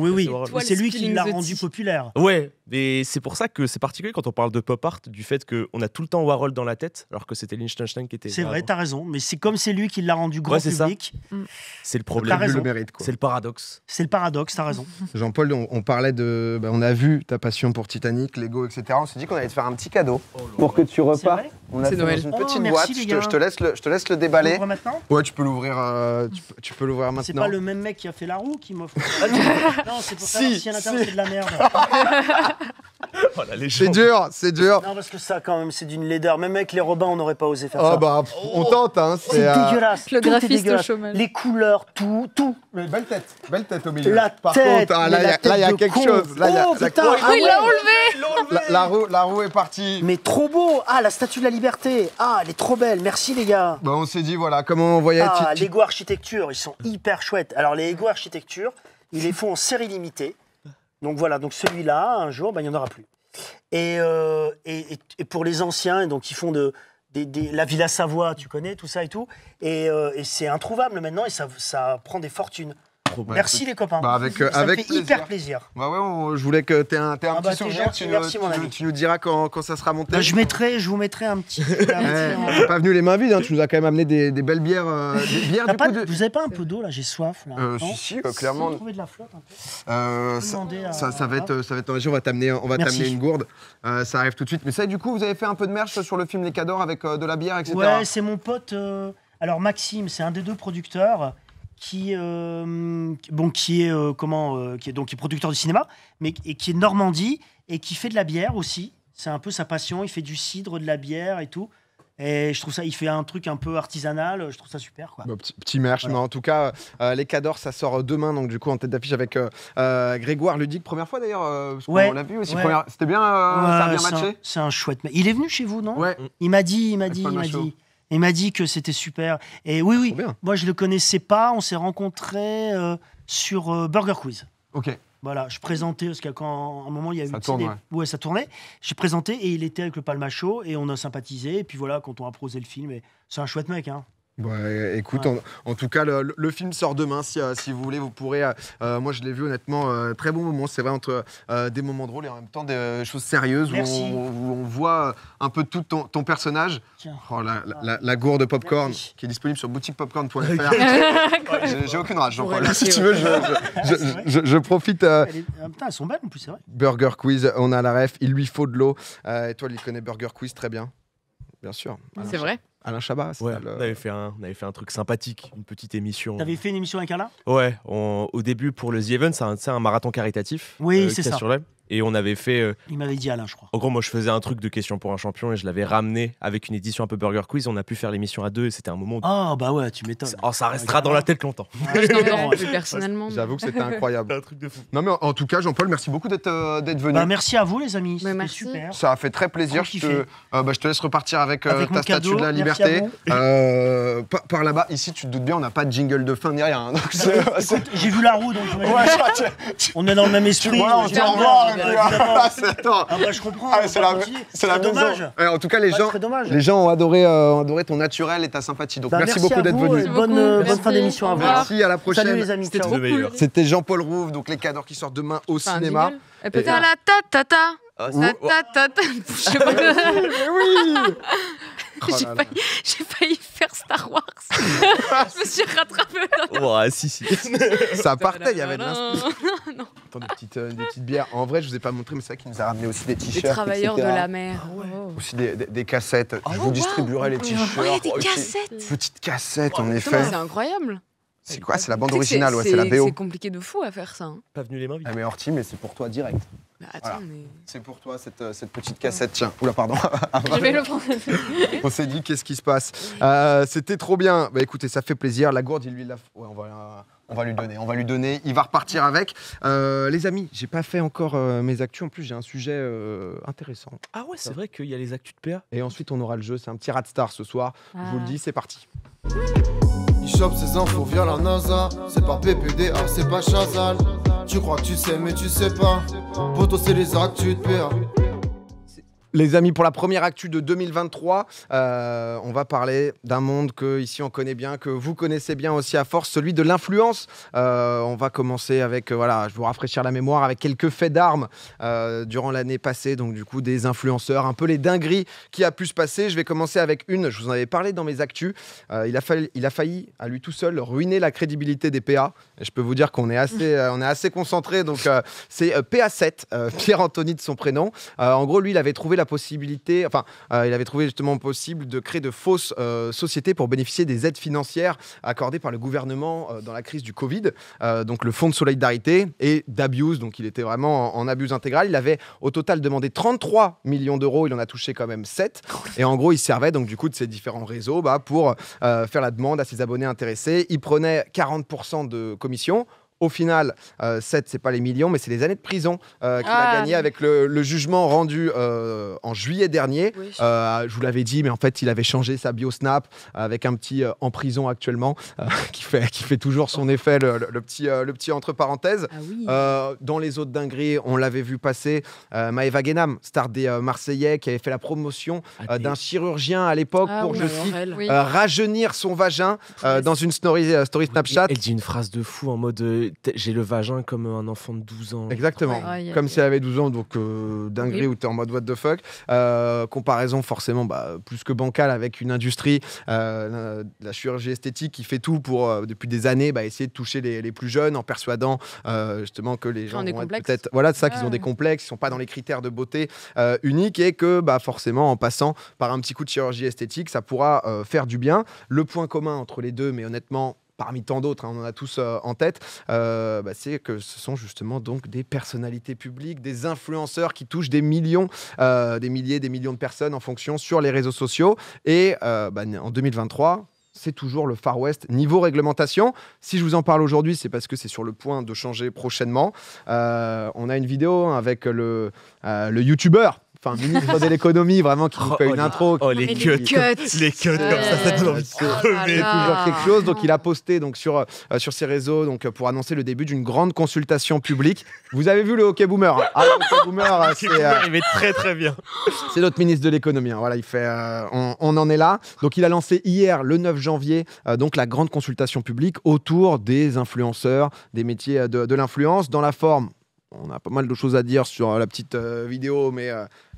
oui, C'est lui qui l'a rendu populaire. Ouais, mais c'est pour ça que c'est particulier quand on parle de pop art, du fait qu'on a tout le temps Warhol dans la tête, alors que c'était Liechtenstein qui était. C'est vrai, t'as raison. Mais c'est comme c'est lui qui l'a rendu grand public. Mm. C'est le problème. Le mérite, C'est le paradoxe. C'est le paradoxe. T'as raison. Jean-Paul, on, parlait de, bah, on a vu ta passion pour Titanic, Lego, etc. On s'est dit qu'on allait te faire un petit cadeau oh pour que tu repars. On a une petite oh, boîte. Je te, laisse le, je te laisse le déballer. Ouais, tu peux l'ouvrir. euh, tu, peux- tu peux C'est pas le même mec qui a fait la roue qui m'offre. non, c'est pour ça Si, si, à l'intérieur c'est de la merde. Oh, c'est dur, c'est dur. Non, parce que ça, quand même, c'est d'une laideur. Même avec les Robins, on n'aurait pas osé faire ah, ça. Bah, on oh. tente, hein. C'est euh, dégueulasse. Le graphiste au chômage. Les couleurs, tout, tout. Mais belle tête, belle tête au milieu. La Par tête, contre, ah, là, il y a, quelque chose. Là, oh, putain, ah, la... il l'a enlevé. La, roue, est partie. Mais trop beau. Ah, la statue de la liberté. Ah, elle est trop belle. Merci, les gars. Bah, on s'est dit, voilà, comment on voyait. Ah, l'ego architecture, ils sont hyper chouettes. Alors, les ego architecture, ils les font en série limitée. Donc voilà, donc celui-là, un jour, ben, il n'y en aura plus. Euh, et, et, pour les anciens, donc ils font de, la Villa Savoie, tu connais, tout ça et tout. Et, euh, c'est introuvable maintenant et ça, ça prend des fortunes. Merci les copains. Bah, avec, ça euh, avec fait hyper plaisir. Bah ouais, je voulais que ah bah, tu aies un, terme. petit tu, tu, nous diras quand, ça sera monté. je, mettrai, je vous mettrai un petit. n'est pas venu les mains vides, hein, tu nous as quand même amené des, belles bières. Euh, vous avez pas un peu d'eau là J'ai soif. Là, euh, si, si, clairement. trouver de la flotte un peu. Euh, ça, ça, ça, va être, ça va être On va t'amener une gourde. ça arrive tout de suite. Mais ça, du coup, vous avez fait un peu de merch sur le film Les Cadors avec de la bière, etc. Ouais, c'est mon pote. Alors, Maxime, c'est un des deux producteurs qui, euh, bon, qui est euh, comment, euh, qui est donc est producteur de cinéma, mais et qui est Normandie et qui fait de la bière aussi. C'est un peu sa passion. Il fait du cidre, de la bière et tout. Et je trouve ça, il fait un truc un peu artisanal, je trouve ça super. Quoi. petit, merch, mais en tout cas, les Cadors, ça sort demain, donc du coup, en tête d'affiche avec Grégoire Ludic, première fois d'ailleurs, on l'a vu aussi. C'était bien, ça a bien matché. C'est un, chouette. Il est venu chez vous, non Il m'a dit, il m'a dit, il m'a dit. Il m'a dit que c'était super. Et oui, oui, moi je le connaissais pas. On s'est rencontrés euh, sur euh, Burger Quiz. Ok. Voilà, je présentais, parce qu'à un moment, il y a eu... une tourne, ça tournait. J'ai présenté et il était avec le Palmacho et on a sympathisé. Et puis voilà, quand on a prosé le film, c'est un chouette mec, hein. Bah, écoute, en, tout cas, le, film sort demain. Si, euh, vous voulez, vous pourrez. moi, je l'ai vu honnêtement, très bon moment. C'est vrai, entre des moments drôles et en même temps des choses sérieuses. Merci voit euh, un peu tout ton, personnage. Oh, la, la, la, gourde popcorn qui est disponible sur boutiquepopcorn.fr. J'ai aucune rage, Jean-Paul. Si tu veux, je, je, profite. Euh, euh, putain, elles sont belles en plus, c'est vrai. Burger Quiz, on a la ref, il lui faut de l'eau. et toi, il connaît Burger Quiz très bien. Bien sûr. C'est vrai. Alain Chabat. on, avait fait un, on avait fait un truc sympathique, une petite émission. avais fait une émission avec Alain Ouais, au début pour le The Event, c'est un, marathon caritatif. Oui, euh, c'est ça. et on avait fait. Euh, Il m'avait dit Alain, je crois. En gros, moi, je faisais un truc de question pour un champion et je l'avais ramené avec une édition un peu Burger Quiz. On a pu faire l'émission à deux et c'était un moment. Ah, oh, bah ouais, tu m'étonnes. Oh, ça restera dans la tête longtemps. personnellement. J'avoue que c'était incroyable. un truc de fou. Non, mais en tout cas, Jean-Paul, merci beaucoup d'être euh, d'être venu. Bah, merci à vous, les amis. Bah, super. Ça a fait très plaisir. Je te, bah, je te, laisse repartir avec, avec ta statue de la liberté. Euh, par, là-bas. Ici, tu te doutes bien, on n'a pas de jingle de fin derrière rien. Hein, j'ai vu la roue, donc ah, on est dans le même esprit. on c'est- ah, bah, je comprends. Ah, c'est la, dommage. Eh, en tout cas, les, gens, les gens euh, ont adoré, ton naturel et ta sympathie. Donc, bah, merci, beaucoup d'être venu. Bonne, fin d'émission à vous. Merci, à la prochaine. Salut les amis. C'était C'était Jean-Paul Rouve, donc les cadors qui sortent demain au cinéma. peut être la ta ta ta. Ta ta ta Je sais pas. Oh j'ai, failli, faire Star Wars. je me suis rattrapé. Oh, si, si. Ça partait, il y avait de l'inspiration. Attends, des petites, euh, des petites bières. En vrai, je vous ai pas montré, mais c'est ça qui nous a ramené aussi des t-shirts. Des travailleurs de la mer. Ah oh. Aussi des, cassettes. je oh, vous distribuerai les t-shirts. Ouais, des oh, cassettes. Petites cassettes, en effet. C'est incroyable. C'est quoi C'est la bande originale, ouais, c'est la BO. C'est compliqué de fou à faire ça. Hein. Pas venu les mains vides. Ah, mais Horty, mais c'est pour toi direct. Bah, c'est pour toi euh, cette, petite cassette. Tiens, oula, pardon. Je vais le prendre. on s'est dit, qu'est-ce qui se passe euh, C'était trop bien. Bah, écoutez, ça fait plaisir. La gourde, il lui la. Ouais, on va. On va lui donner, on va lui donner. Il va repartir avec. Euh, les amis, j'ai pas fait encore mes actus. En plus, j'ai un sujet intéressant. Ah ouais, c'est vrai qu'il y a les actus de PA. Et ensuite, on aura le jeu. C'est un petit rat star ce soir. Je vous le ah. dis, c'est parti. Il chope ses infos via la NASA. C'est pas PPD, c'est pas tu crois que tu sais mais tu sais pas toi c'est les actes tu te perds les amis, pour la première actu de 2023, euh, on va parler d'un monde que ici on connaît bien, que vous connaissez bien aussi à force, celui de l'influence. Euh, on va commencer avec, euh, voilà, je vais vous rafraîchir la mémoire, avec quelques faits d'armes durant l'année passée, donc du coup des influenceurs, un peu les dingueries qui a pu se passer. Je vais commencer avec une, je vous en avais parlé dans mes actus, il, a failli, il a failli à lui tout seul ruiner la crédibilité des PA. Et je peux vous dire qu'on est assez, on est assez concentré, donc c'est PA7, Pierre-Anthony de son prénom. en gros, lui, il avait trouvé possibilité, enfin, euh, il avait trouvé justement possible de créer de fausses euh, sociétés pour bénéficier des aides financières accordées par le gouvernement euh, dans la crise du Covid, donc le Fonds de solidarité et d'Abuse, donc il était vraiment en, abuse intégrale. Il avait au total demandé 33 millions d'euros, il en a touché quand même 7. Et en gros, il servait donc du coup de ces différents réseaux bah, pour faire la demande à ses abonnés intéressés. Il prenait 40% de commission au final, 7, euh, c'est pas les millions, mais c'est les années de prison euh, qu'il a ah. gagné avec le, jugement rendu euh, en juillet dernier. je vous l'avais dit, mais en fait, il avait changé sa bio Snap avec un petit en prison actuellement qui, fait, qui fait toujours son effet, le, petit, le petit entre parenthèses. Ah dans les autres dingueries, on l'avait vu passer. Maëva Guénam, star des Marseillais, qui avait fait la promotion ah, d'un chirurgien à l'époque pour, je rajeunir son vagin dans une story, story Snapchat. Elle dit une phrase de fou en mode j'ai le vagin comme un enfant de 12 ans. Exactement. comme comme s'il avait 12 ans, donc euh, dinguerie ou t'es en mode what the fuck. Euh, comparaison forcément bah, plus que bancale avec une industrie, euh, la, la, chirurgie esthétique qui fait tout pour depuis des années bah, essayer de toucher les, les plus jeunes en persuadant justement que les gens ont peut-être voilà ça qu'ils ont des complexes, ils sont pas dans les critères de beauté uniques et que bah forcément en passant par un petit coup de chirurgie esthétique, ça pourra faire du bien. Le point commun entre les deux, mais honnêtement parmi tant d'autres, hein, on en a tous euh, en tête, euh, bah, c'est que ce sont justement donc des personnalités publiques, des influenceurs qui touchent des millions, euh, des milliers, des millions de personnes en fonction sur les réseaux sociaux. Et bah, en 2023, c'est toujours le Far West niveau réglementation. Si je vous en parle aujourd'hui, c'est parce que c'est sur le point de changer prochainement. on a une vidéo hein, avec le, le YouTuber enfin ministre de l'économie vraiment qui oh, fait une oh intro. Oh les, cuts, les cuts, comme ça, ça donne envie de toujours quelque oh chose. Donc il a posté donc sur euh, sur ses réseaux donc pour annoncer le début d'une grande consultation publique. Vous avez vu le hockey boomer hein. Ah le hockey boomer, c'est arrivé euh, très très bien. C'est notre ministre de l'économie. Hein. Voilà, il fait euh, on, en est là. Donc il a lancé hier le 9 janvier donc la grande consultation publique autour des influenceurs, des métiers de, de l'influence dans la forme. On a pas mal de choses à dire sur la petite vidéo, mais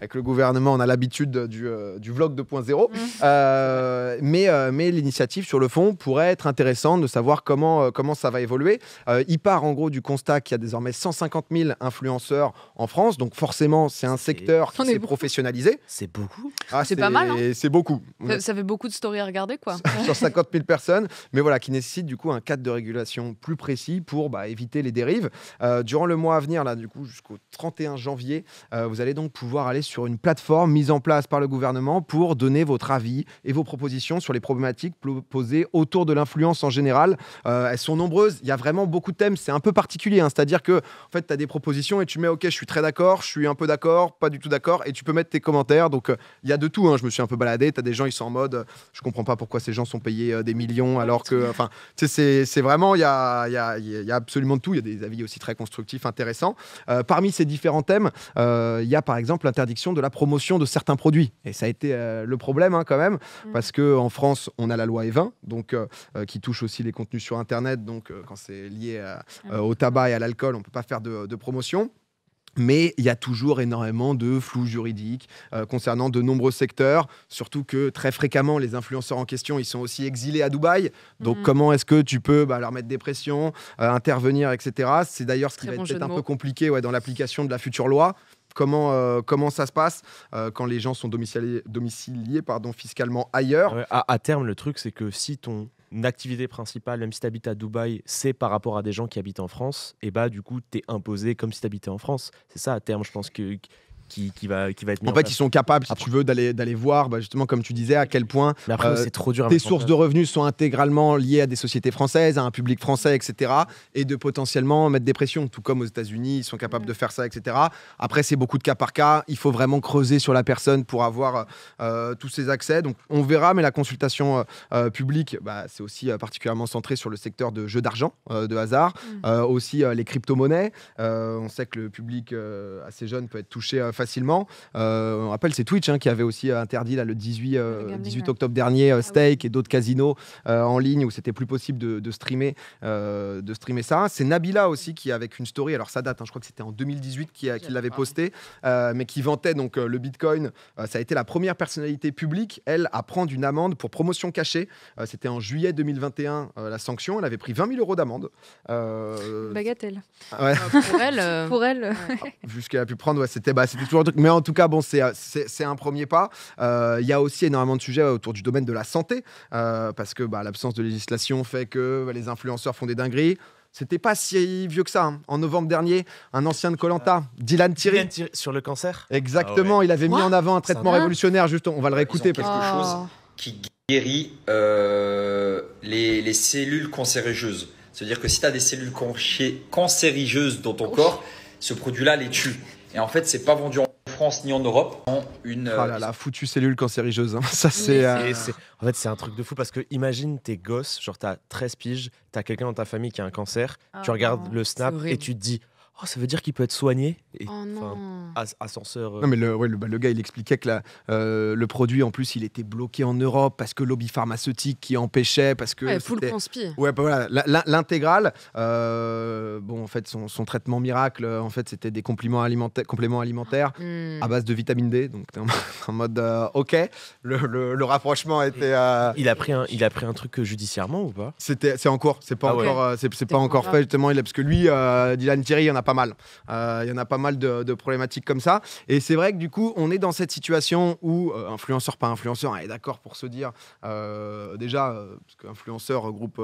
avec le gouvernement, on a l'habitude du, euh, vlog 2.0. Mm. Euh, mais euh, mais l'initiative sur le fond pourrait être intéressante de savoir comment, comment ça va évoluer. il part en gros du constat qu'il y a désormais 150 000 influenceurs en France, donc forcément c'est un secteur qui s'est professionnalisé. C'est beaucoup. Ah, c'est pas mal. Hein. c'est beaucoup. Ça, fait beaucoup de stories à regarder quoi. sur 50 000 personnes, mais voilà, qui nécessite du coup un cadre de régulation plus précis pour bah, éviter les dérives. durant le mois à venir, là du coup jusqu'au 31 janvier, vous allez donc pouvoir aller sur sur une plateforme mise en place par le gouvernement pour donner votre avis et vos propositions sur les problématiques posées autour de l'influence en général. Euh, elles sont nombreuses, il y a vraiment beaucoup de thèmes, c'est un peu particulier, hein. c'est-à-dire que en fait, tu as des propositions et tu mets OK, je suis très d'accord, je suis un peu d'accord, pas du tout d'accord, et tu peux mettre tes commentaires. Donc euh, il y a de tout, hein. je me suis un peu baladé, tu as des gens, ils sont en mode, euh, je comprends pas pourquoi ces gens sont payés des millions alors que, enfin, c'est vraiment, il y a, y, a, y a, absolument de tout, il y a des avis aussi très constructifs, intéressants. parmi ces différents thèmes, il y a par exemple l'interdiction de la promotion de certains produits. Et ça a été euh, le problème hein, quand même, mm. parce que en France, on a la loi E20, donc euh, euh, qui touche aussi les contenus sur Internet. Donc quand c'est lié ah au tabac et à l'alcool, on peut pas faire de, promotion. Mais il y a toujours énormément de flou juridique concernant de nombreux secteurs, surtout que très fréquemment, les influenceurs en question, ils sont aussi exilés à Dubaï. Donc mm. comment est-ce que tu peux bah, leur mettre des pressions, intervenir, etc. C'est d'ailleurs ce qui va être, être un peu compliqué ouais, dans l'application de la future loi comment, euh, comment ça se passe euh, quand les gens sont domiciliés, domiciliés pardon, fiscalement ailleurs. à, terme, le truc, c'est que si ton activité principale, même si tu habites à Dubaï, c'est par rapport à des gens qui habitent en France, et eh bah du coup, tu es imposé comme si tu habitais en France. C'est ça, à terme, je pense que qui, va, qui va être en, fait, ils sont capables, si tu veux, d'aller voir, bah, justement, comme tu disais, à quel point euh, tes sources de revenus sont intégralement liées à des sociétés françaises, à un public français, etc. Et de potentiellement mettre des pressions, tout comme aux États-Unis, ils sont capables mm. de faire ça, etc. Après, c'est beaucoup de cas par cas. Il faut vraiment creuser sur la personne pour avoir euh, euh, tous ces accès. Donc, on verra, mais la consultation publique, bah, c'est aussi particulièrement centré sur le secteur de jeux d'argent, de hasard, mm. aussi les crypto-monnaies. on sait que le public assez jeune peut être touché facilement. Euh, on rappelle, c'est Twitch hein, qui avait aussi interdit là, le 18, euh, octobre dernier euh, ah Stake et d'autres casinos en ligne où c'était plus possible de, streamer, de streamer ça. C'est Nabila aussi qui, avec une story, alors ça date, hein, je crois que c'était en 2018 qu'il qui l'avait posté, mais qui vantait donc le Bitcoin. ça a été la première personnalité publique, elle, à prendre une amende pour promotion cachée. c'était en juillet 2021 la sanction. Elle avait pris 20 000 euros d'amende. Bagatelle. pour elle. Pour elle. Ah, a pu prendre, ouais, c'était bah, mais en tout cas, bon, c'est un premier pas. Euh, il y a aussi énormément de sujets autour du domaine de la santé, euh, parce que bah, l'absence de législation fait que bah, les influenceurs font des dingueries. C'était pas si vieux que ça. Hein. En novembre dernier, un ancien de Colanta, euh, Dylan Thierry. Sur le cancer Exactement, ah il avait mis en avant un traitement révolutionnaire. Juste, on va le réécouter. Parce quelque chose oh. qui guérit les, cellules cancérigeuses. C'est-à-dire que si tu as des cellules cancérigeuses dans ton corps, ce produit-là les tue. Et en fait, c'est pas vendu en France ni en Europe. En une, ah la euh, là foutue cellule cancérigeuse. Hein. Ça, euh, c'est, En fait, c'est un truc de fou parce que imagine t'es gosses, genre t'as 13 piges, t'as quelqu'un dans ta famille qui a un cancer, ah tu regardes le snap et tu te dis Oh, ça veut dire qu'il peut être soigné et, oh ascenseur. Euh. Non, mais bah, le, gars, il expliquait que euh, le produit, en plus, il était bloqué en Europe parce que lobby pharmaceutique qui empêchait, parce que. full conspire. Ouais, bah, l'intégrale. Euh, bon, en fait, son, traitement miracle, en fait, c'était des compléments alimentaires, compléments ah, alimentaires à base de vitamine D. Donc, en mode, ok, le, rapprochement était. Il a pris un, il a pris un truc judiciairement ou pas C'était, c'est en cours. C'est ah pas encore, pas encore fait justement. Il parce que lui, Dylan Thierry, il en a pas mal. Euh, il y en a pas mal de, problématiques comme ça. Et c'est vrai que du coup, on est dans cette situation où, euh, influenceur, pas influenceur, on est d'accord pour se dire, euh, déjà, parce qu'influenceur regroupe...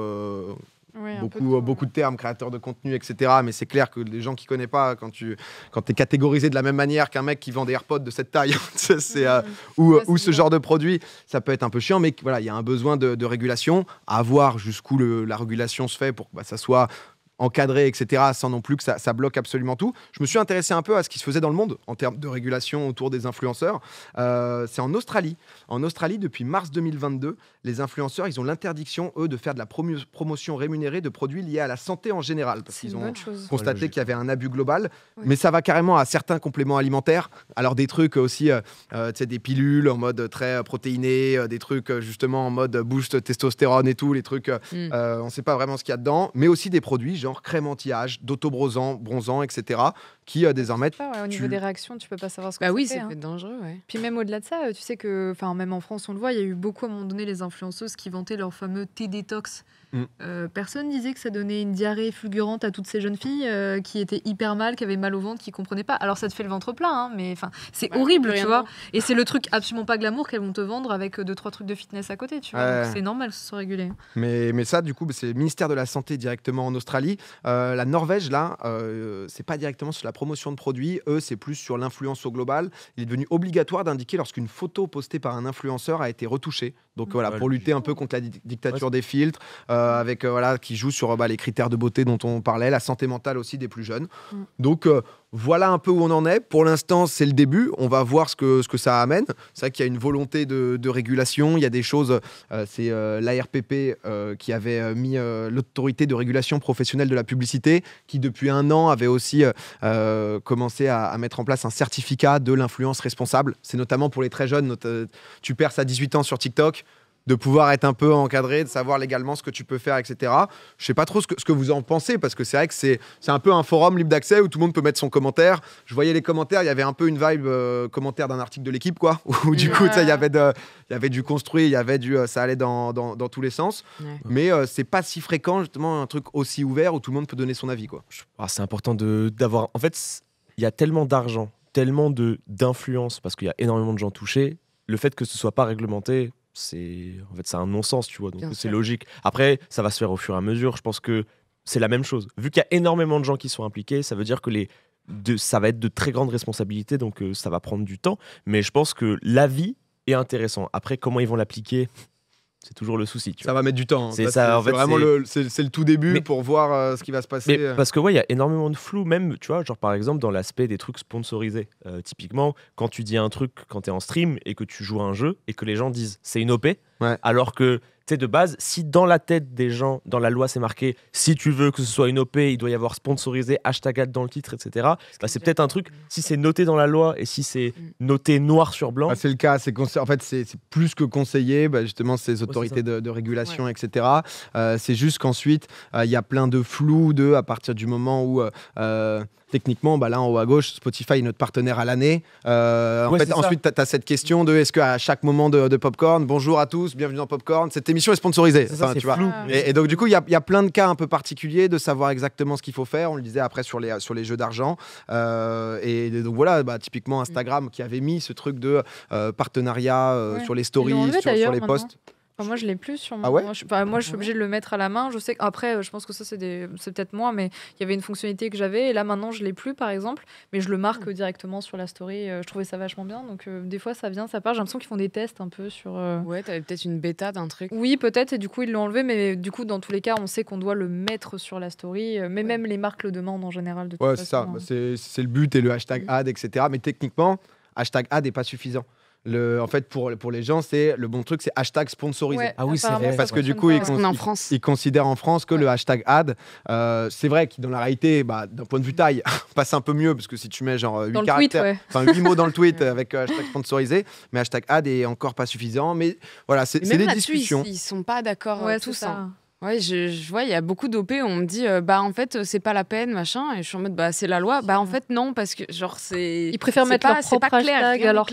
beaucoup, de, beaucoup de termes, créateur de contenu, etc. Mais c'est clair que les gens qui ne connaissent pas, quand tu quand es catégorisé de la même manière qu'un mec qui vend des AirPods de cette taille c'est, ou, ce genre de produit, ça peut être un peu chiant. Mais voilà, il y a un besoin de, régulation, à voir jusqu'où la régulation se fait pour que bah, ça soit encadré, etc., sans non plus que ça, ça, bloque absolument tout. Je me suis intéressé un peu à ce qui se faisait dans le monde en termes de régulation autour des influenceurs. Euh, c'est en Australie. En Australie, depuis mars 2022, les influenceurs, ils ont l'interdiction, eux, de faire de la promotion rémunérée de produits liés à la santé en général. Parce qu'ils ont constaté qu'il y avait un abus global. Mais ça va carrément à certains compléments alimentaires. Alors des trucs aussi, euh, euh des pilules en mode très euh, protéiné, des trucs justement en mode boost testostérone et tout, les trucs, hmm. on ne sait pas vraiment ce qu'il y a dedans. Mais aussi des produits genre anti-âge, d'autobrosant, bronzant, etc. qui a euh, désormais. Pas, au niveau des réactions, tu peux pas savoir ce que bah oui, c'est hein. dangereux. Puis même au-delà de ça, euh, tu sais que, enfin, même en France, on le voit, il y a eu beaucoup à un moment donné les influenceuses qui vantaient leur fameux thé détox. Personne mm. euh, ne personne disait que ça donnait une diarrhée fulgurante à toutes ces jeunes filles euh, qui étaient hyper mal, qui avaient mal au ventre, qui comprenaient pas. Alors ça te fait le ventre plein, mais enfin c'est horrible, tu vois. Et c'est le truc absolument pas glamour qu'elles vont te vendre avec euh, deux trois trucs de fitness à côté, tu vois. C'est normal que ce soit régulé. Hein. Mais, mais ça, du coup, bah, c'est le ministère de la santé directement en Australie. la Norvège, là, c'est pas directement sur la promotion de produits. Eux, c'est plus sur l'influence au global. Il est devenu obligatoire d'indiquer lorsqu'une photo postée par un influenceur a été retouchée donc voilà, pour lutter un peu contre la dictature des filtres, euh, avec euh, voilà, qui joue sur euh, bah, les critères de beauté dont on parlait, la santé mentale aussi des plus jeunes. Mm. Donc voilà un peu où on en est. Pour l'instant, c'est le début. On va voir ce que, ce que ça amène. C'est vrai qu'il y a une volonté de, régulation. Il y a des choses. Euh, c'est euh, l'ARPP euh, qui avait euh, mis l'autorité de régulation professionnelle de la publicité, qui depuis un an avait aussi commencé à, mettre en place un certificat de l'influence responsable. C'est notamment pour les très jeunes. tu perds à 18 ans sur TikTok de pouvoir être un peu encadré, de savoir légalement ce que tu peux faire, etc. Je sais pas trop ce que, vous en pensez, parce que c'est vrai que c'est un peu un forum libre d'accès où tout le monde peut mettre son commentaire. Je voyais les commentaires, il y avait un peu une vibe euh, commentaire d'un article de l'équipe, quoi, où du coup, il y, avait y avait du construit, il y avait du. Euh, ça allait dans, dans, tous les sens. Mais euh, c'est pas si fréquent, justement, un truc aussi ouvert où tout le monde peut donner son avis, quoi. Ah, c'est important d'avoir. En fait, il y a tellement d'argent, tellement d'influence, parce qu'il y a énormément de gens touchés. Le fait que ce ne soit pas réglementé, c'est en fait c'est un non-sens, tu vois. Donc c'est logique. Après, ça va se faire au fur et à mesure. Je pense que c'est la même chose. Vu qu'il y a énormément de gens qui sont impliqués, ça veut dire que les de, ça va être de très grandes responsabilités, donc euh, ça va prendre du temps. Mais je pense que l'avis est intéressant. Après, comment ils vont l'appliquer c'est toujours le souci. ça va mettre du temps. Hein, c'est vraiment le, c'est, le tout début pour voir euh, ce qui va se passer. Euh. parce que ouais, il y a énormément de flou, même tu vois, genre par exemple dans l'aspect des trucs sponsorisés. Euh, typiquement, quand tu dis un truc quand tu es en stream et que tu joues à un jeu et que les gens disent c'est une OP, alors que de base, si dans la tête des gens, dans la loi, c'est marqué si tu veux que ce soit une OP, il doit y avoir sponsorisé, hashtag dans le titre, etc. Bah, c'est peut-être un truc, euh, si c'est noté dans la loi et si c'est mm. noté noir sur blanc. Bah, c'est le cas, c'est en fait, c'est plus que conseillé, bah, justement, ces autorités de, régulation, etc. Euh, c'est juste qu'ensuite, euh, il y a plein de flou de à partir du moment où techniquement, bah, là en haut à gauche, Spotify est notre partenaire à l'année. Euh, ensuite, tu as, cette question de est-ce qu'à chaque moment de, Popcorn, bonjour à tous, bienvenue dans Popcorn, cette émission est sponsorisée. Et, donc, du coup, il y, a, plein de cas un peu particuliers de savoir exactement ce qu'il faut faire. On le disait après sur les, jeux d'argent. Euh, et, donc, voilà, bah, typiquement Instagram qui avait mis ce truc de euh, partenariat sur les stories, sur, les posts moi, je l'ai plus sur ah ouais moi. Je, moi, je suis ah obligé de le mettre à la main. Je sais après, euh, je pense que ça, c'est peut-être moi, mais il y avait une fonctionnalité que j'avais et là maintenant, je l'ai plus, par exemple. Mais je le marque hmm. directement sur la story. Euh, je trouvais ça vachement bien. Donc euh, des fois, ça vient, ça part. J'ai l'impression qu'ils font des tests un peu sur. ouais Ouais, t'avais peut-être une bêta d'un truc. Oui, peut-être. Et du coup, ils l'ont enlevé. Mais du coup, dans tous les cas, on sait qu'on doit le mettre sur la story. Mais même les marques le demandent en général. ouais, c'est ça. Hein. Bah, c'est le but et le hashtag mm. ad, etc. Mais techniquement, hashtag ad n'est pas suffisant en fait, pour, pour les gens, c'est le bon truc, c'est hashtag sponsorisé. ah oui, c'est vrai. Parce que du coup, ils, considèrent en France que le hashtag ad, euh, c'est vrai que dans la réalité, bah, d'un point de vue taille, passe un peu mieux, parce que si tu mets genre 8 euh, caractères, enfin mots dans le tweet avec euh, hashtag sponsorisé, mais hashtag ad est encore pas suffisant. Mais voilà, c'est des discussions. Ils, ils sont pas d'accord tout ça. Hein. Oui, je, vois, il y a beaucoup d'OP on me dit, euh, bah en fait, euh, c'est pas la peine, machin. Et je suis en mode, bah c'est la loi. Bah en fait, non, parce que genre, c'est. Ils préfèrent mettre pas, leur propre pas clair, hashtag alors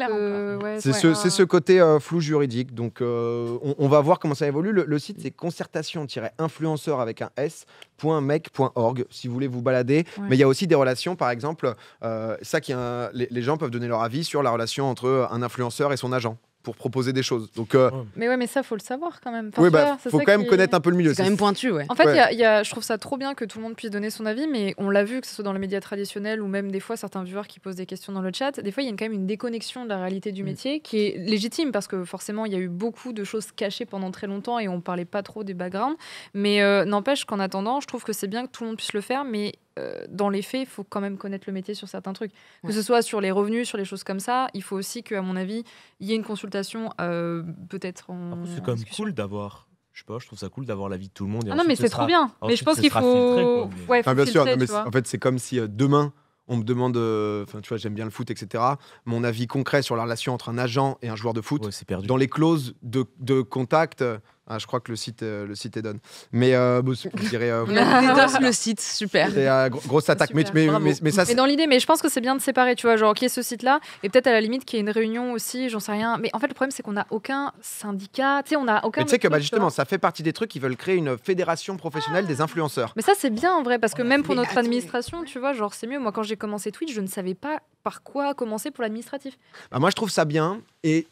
c'est ce, côté euh, flou juridique. Donc, on, va voir comment ça évolue. Le, site, c'est concertation-influenceur avec un S.mec.org si vous voulez vous balader. Mais il y a aussi des relations, par exemple, ça qui les gens peuvent donner leur avis sur la relation entre un influenceur et son agent pour proposer des choses. Donc, euh, Mais ouais, mais ça, faut le savoir quand même. Bah, faut, quand même connaître un peu le milieu. C'est quand même pointu, ouais. En fait, y je trouve ça trop bien que tout le monde puisse donner son avis, mais on l'a vu, que ce soit dans les médias traditionnels ou même des fois certains viewers qui posent des questions dans le chat, des fois, il y a quand même une déconnexion de la réalité du mm. métier qui est légitime parce que forcément, il y a eu beaucoup de choses cachées pendant très longtemps et on parlait pas trop des backgrounds. Mais euh, n'empêche qu'en attendant, je trouve que c'est bien que tout le monde puisse le faire, mais euh, dans les faits, il faut quand même connaître le métier sur certains trucs. Que ce soit sur les revenus, sur les choses comme ça, il faut aussi qu'à mon avis, il y ait une consultation euh, peut-être en. C'est quand même cool d'avoir je sais pas, je trouve ça cool d'avoir l'avis de tout le monde. Ah non, mais c'est trop bien. Mais je pense qu'il faut. enfin, bien sûr, mais en fait, c'est comme si euh, demain, on me demande, enfin, tu vois, j'aime bien le foot, etc. Mon avis concret sur la relation entre un agent et un joueur de foot, perdu. dans les clauses de, de contact. Ah, je crois que le site, euh, le site est donne. Mais euh, je dirais. Euh, le site, super. Euh, grosse attaque. mais, mais, ça, c'est... dans l'idée, mais je pense que c'est bien de séparer, tu vois, genre, qui est ce site-là, et peut-être à la limite qu'il y ait une réunion aussi, j'en sais rien. Mais en fait, le problème, c'est qu'on n'a aucun syndicat, tu sais, on a aucun. tu sais que bah, justement, ça fait partie des trucs qui veulent créer une fédération professionnelle des ah. influenceurs. Mais ça, c'est bien en vrai, parce que ah, même pour notre administration, tu vois, genre, c'est mieux. Moi, quand j'ai commencé Twitch, je ne savais pas par quoi commencer pour l'administratif. Bah, moi, je trouve ça bien, et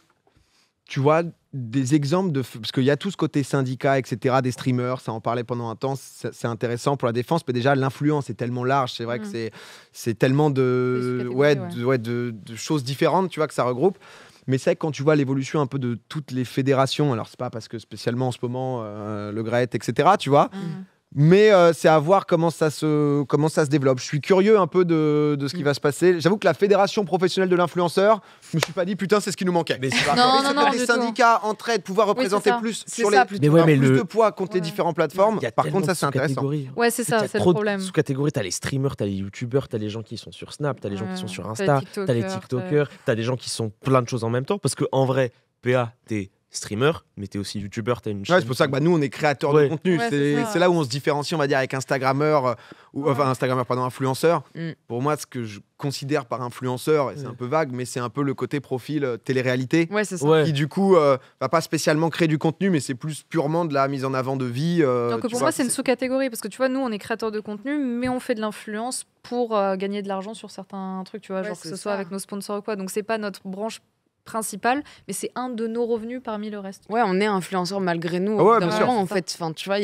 tu vois, des exemples de. Parce qu'il y a tout ce côté syndicat, etc., des streamers, ça en parlait pendant un temps, c'est intéressant pour la défense, mais déjà, l'influence est tellement large, c'est vrai que mm. c'est, c'est tellement de, ouais, ouais. De, choses différentes, tu vois, que ça regroupe. Mais c'est quand tu vois l'évolution un peu de toutes les fédérations, alors c'est pas parce que spécialement en ce moment, euh, le GRET, etc., tu vois. Mm. Mais euh, c'est à voir comment ça, se, comment ça se développe. Je suis curieux un peu de, de ce qui mm. va se passer. J'avoue que la Fédération professionnelle de l'influenceur, je me suis pas dit, putain, c'est ce qui nous manquait. Mais c'est pas Non, non, non, les syndicats en syndicats, de pouvoir représenter plus sur les plus de poids contre les différentes plateformes. Par contre, ça, c'est intéressant. sous hein. Ouais, c'est ça, c'est le problème. Sous catégorie, as les streamers, as les youtubeurs, tu as les gens qui sont sur Snap, tu as les gens qui sont sur Insta, tu as les TikTokers, tu as des gens qui sont plein de choses en même temps. Parce que en vrai, PA, t'es streamer, mais t'es aussi youtubeur, t'as une chaîne. c'est pour ça que bah, nous, on est créateurs de contenu. c'est là où on se différencie, on va dire, avec Instagrammeur, euh, ou enfin Instagrammeur, pardon, influenceur. Mm. Pour moi, ce que je considère par influenceur, et c'est mm. un peu vague, mais c'est un peu le côté profil euh, téléréalité télé-réalité. Ça. Qui, du coup, euh, va pas spécialement créer du contenu, mais c'est plus purement de la mise en avant de vie. Donc, pour moi, c'est une sous-catégorie, parce que tu vois, nous, on est créateurs de contenu, mais on fait de l'influence pour gagner de l'argent sur certains trucs, tu vois, genre que ce soit avec nos sponsors ou quoi. Donc, c'est pas notre branche principal, mais c'est un de nos revenus parmi le reste. Ouais, on est influenceur malgré nous. Ah ouais, bien sûr. en fait, enfin, tu vois,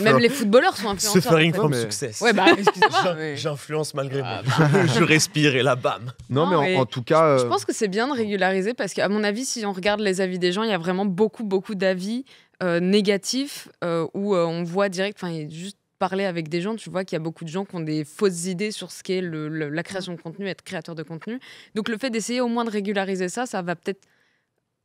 même les footballeurs sont influenceurs. Suffering from success. Bah, j'influence malgré ah, moi. Bah. je respire et la bam. Non, mais, en, tout cas, je, euh, pense que c'est bien de régulariser parce qu'à mon avis, si on regarde les avis des gens, il y a vraiment beaucoup, beaucoup d'avis euh, négatifs euh, où on voit direct, enfin, juste parler avec des gens, tu vois qu'il y a beaucoup de gens qui ont des fausses idées sur ce qu'est la création de contenu, être créateur de contenu. Donc le fait d'essayer au moins de régulariser ça, ça va peut-être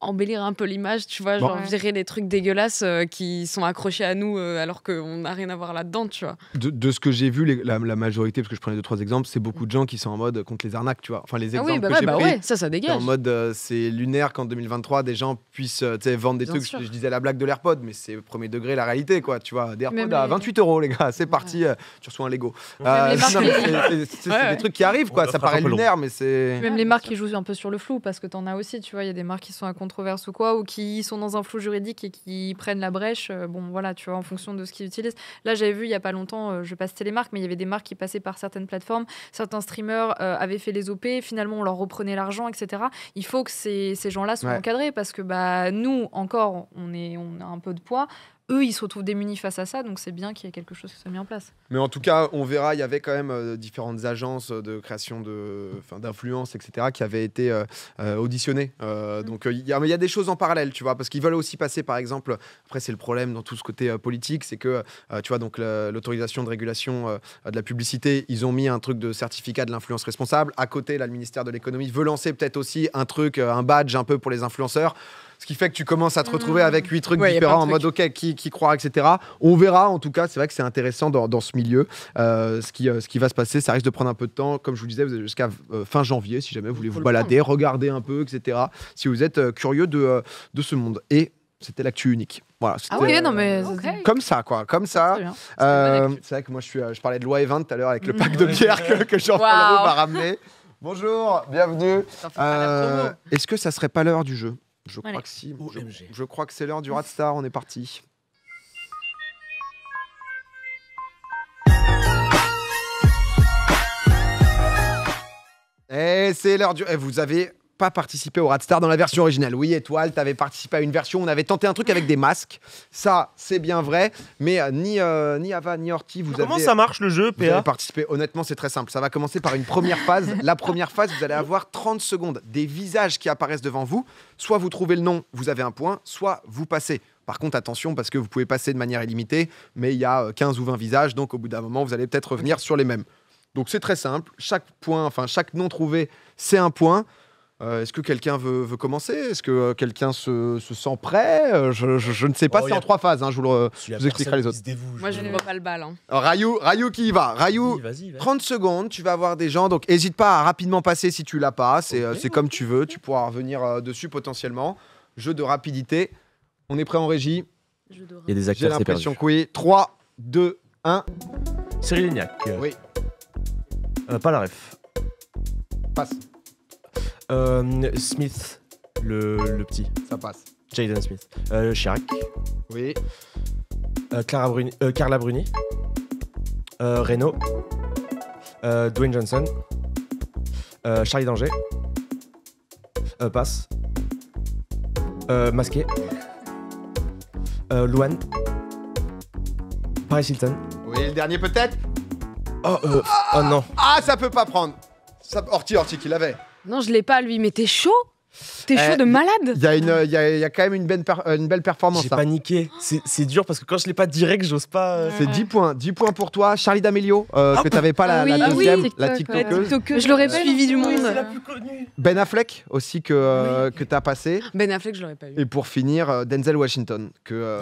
embellir un peu l'image, tu vois, genre virer des trucs dégueulasses euh, qui sont accrochés à nous euh, alors qu'on n'a rien à voir là-dedans, tu vois. De, ce que j'ai vu, la, majorité, parce que je prenais deux trois exemples, c'est beaucoup de gens qui sont en mode contre les arnaques, tu vois. Enfin, les ah exemples bah que j'ai bah pris, ça, ça dégage. En mode, euh, c'est lunaire qu'en 2023 des gens puissent vendre des trucs. Je, disais la blague de l'AirPod, mais c'est premier degré la réalité, quoi. Tu vois, des AirPods à 28 euros, les gars, c'est parti. tu reçois un Lego. c'est des trucs qui arrivent, quoi. Ça paraît lunaire, mais c'est. Même les marques qui jouent un peu sur le flou, parce que en as aussi, tu vois. Il y a des marques qui sont à ou quoi, ou qui sont dans un flou juridique et qui prennent la brèche, euh, bon voilà, tu vois, en fonction de ce qu'ils utilisent. Là, j'avais vu il y a pas longtemps, euh, je passe les mais il y avait des marques qui passaient par certaines plateformes, certains streamers euh, avaient fait les OP, finalement on leur reprenait l'argent, etc. Il faut que ces, gens-là soient encadrés parce que bah nous encore, on est, on a un peu de poids eux, ils se retrouvent démunis face à ça, donc c'est bien qu'il y ait quelque chose qui soit mis en place. Mais en tout cas, on verra, il y avait quand même euh, différentes agences de création d'influence, etc., qui avaient été euh, euh, auditionnées. Mm. Donc il y, y, a des choses en parallèle, tu vois, parce qu'ils veulent aussi passer, par exemple, après c'est le problème dans tout ce côté politique, c'est que, tu vois, donc l'autorisation de régulation de la publicité, ils ont mis un truc de certificat de l'influence responsable. À côté, là, le ministère de l'économie veut lancer peut-être aussi un truc, un badge un peu pour les influenceurs. Ce qui fait que tu commences à te retrouver mmh. avec huit trucs différents en mode OK, qui, qui croire, etc. On verra en tout cas, c'est vrai que c'est intéressant dans, ce milieu. Euh, ce, qui, euh, ce qui va se passer, ça risque de prendre un peu de temps. Comme je vous disais, jusqu'à euh, fin janvier si jamais vous voulez vous balader, regarder un peu, etc. Si vous êtes curieux de, de ce monde. Et c'était l'actu unique. Voilà, ah mais comme ça, quoi, comme ça. C'est vrai que moi, je, suis, je parlais de loi et 20 tout à l'heure avec le mmh. pack de bière que, que Jean wow. m'a ramené. Bonjour, bienvenue. Est-ce que ça serait pas l'heure du jeu je crois, que si, je, crois que c'est l'heure du Radstar, on est parti. Et eh, c'est l'heure du... Et eh, vous avez pas participé au Radstar dans la version originale. Oui, Étoile, tu avais participé à une version, on avait tenté un truc avec des masques. Ça, c'est bien vrai. Mais euh, ni, euh, ni Ava, ni Horty, vous Comment avez, ça marche le jeu, PA participé. Honnêtement, c'est très simple. Ça va commencer par une première phase. la première phase, vous allez avoir 30 secondes. Des visages qui apparaissent devant vous. Soit vous trouvez le nom, vous avez un point. Soit vous passez. Par contre, attention parce que vous pouvez passer de manière illimitée, mais il y a 15 euh, ou 20 visages, donc au bout d'un moment, vous allez peut-être revenir sur les mêmes. Donc c'est très simple, chaque point, enfin chaque nom trouvé, c'est un point. Euh, est-ce que quelqu'un veut, commencer Est-ce que euh, quelqu'un se, sent prêt euh, je, ne sais pas, oh, c'est en trois phases, hein, je vous, expliquerai les autres. Moi, je ne vois pas le bal. Hein. Rayou, Rayou qui y va. Rayou, vas 30 secondes, tu vas avoir des gens, donc n'hésite pas à rapidement passer si tu l'as pas, c'est comme tu veux, tu pourras revenir dessus potentiellement. Jeu de rapidité, on est prêt en régie Il y a des acteurs, J'ai l'impression que 3, 2, 1. Cyril Lignac. Oui. pas la ref. Passe. Euh, Smith, le, petit. Ça passe. Jaden Smith. Euh, Chirac. Oui. Euh, euh, Carla Bruni. Euh, Reno. Euh, Dwayne Johnson. Charlie Danger. passe. Euh, masqué. Euh, Luan. Paris Hilton. Oui, le dernier peut-être Oh, euh, oh non. Ah, ça peut pas prendre. Ça... Orti, Orti qui l'avait. Non, je l'ai pas, lui, mais t'es chaud T'es chaud de euh, malade Il euh, y, a quand même une, belle, une belle performance. J'ai hein. paniqué. C'est dur parce que quand je l'ai pas direct, j'ose pas. Euh, c'est 10 points. 10 points pour toi, Charlie D'Amelio, ah que t'avais pas la, ah oui, la deuxième, la TikTokeuse. Je l'aurais suivi du monde. Ben Affleck aussi que, que t'as passé. Ben Affleck, je l'aurais pas eu. Et pour finir, Denzel Washington, que,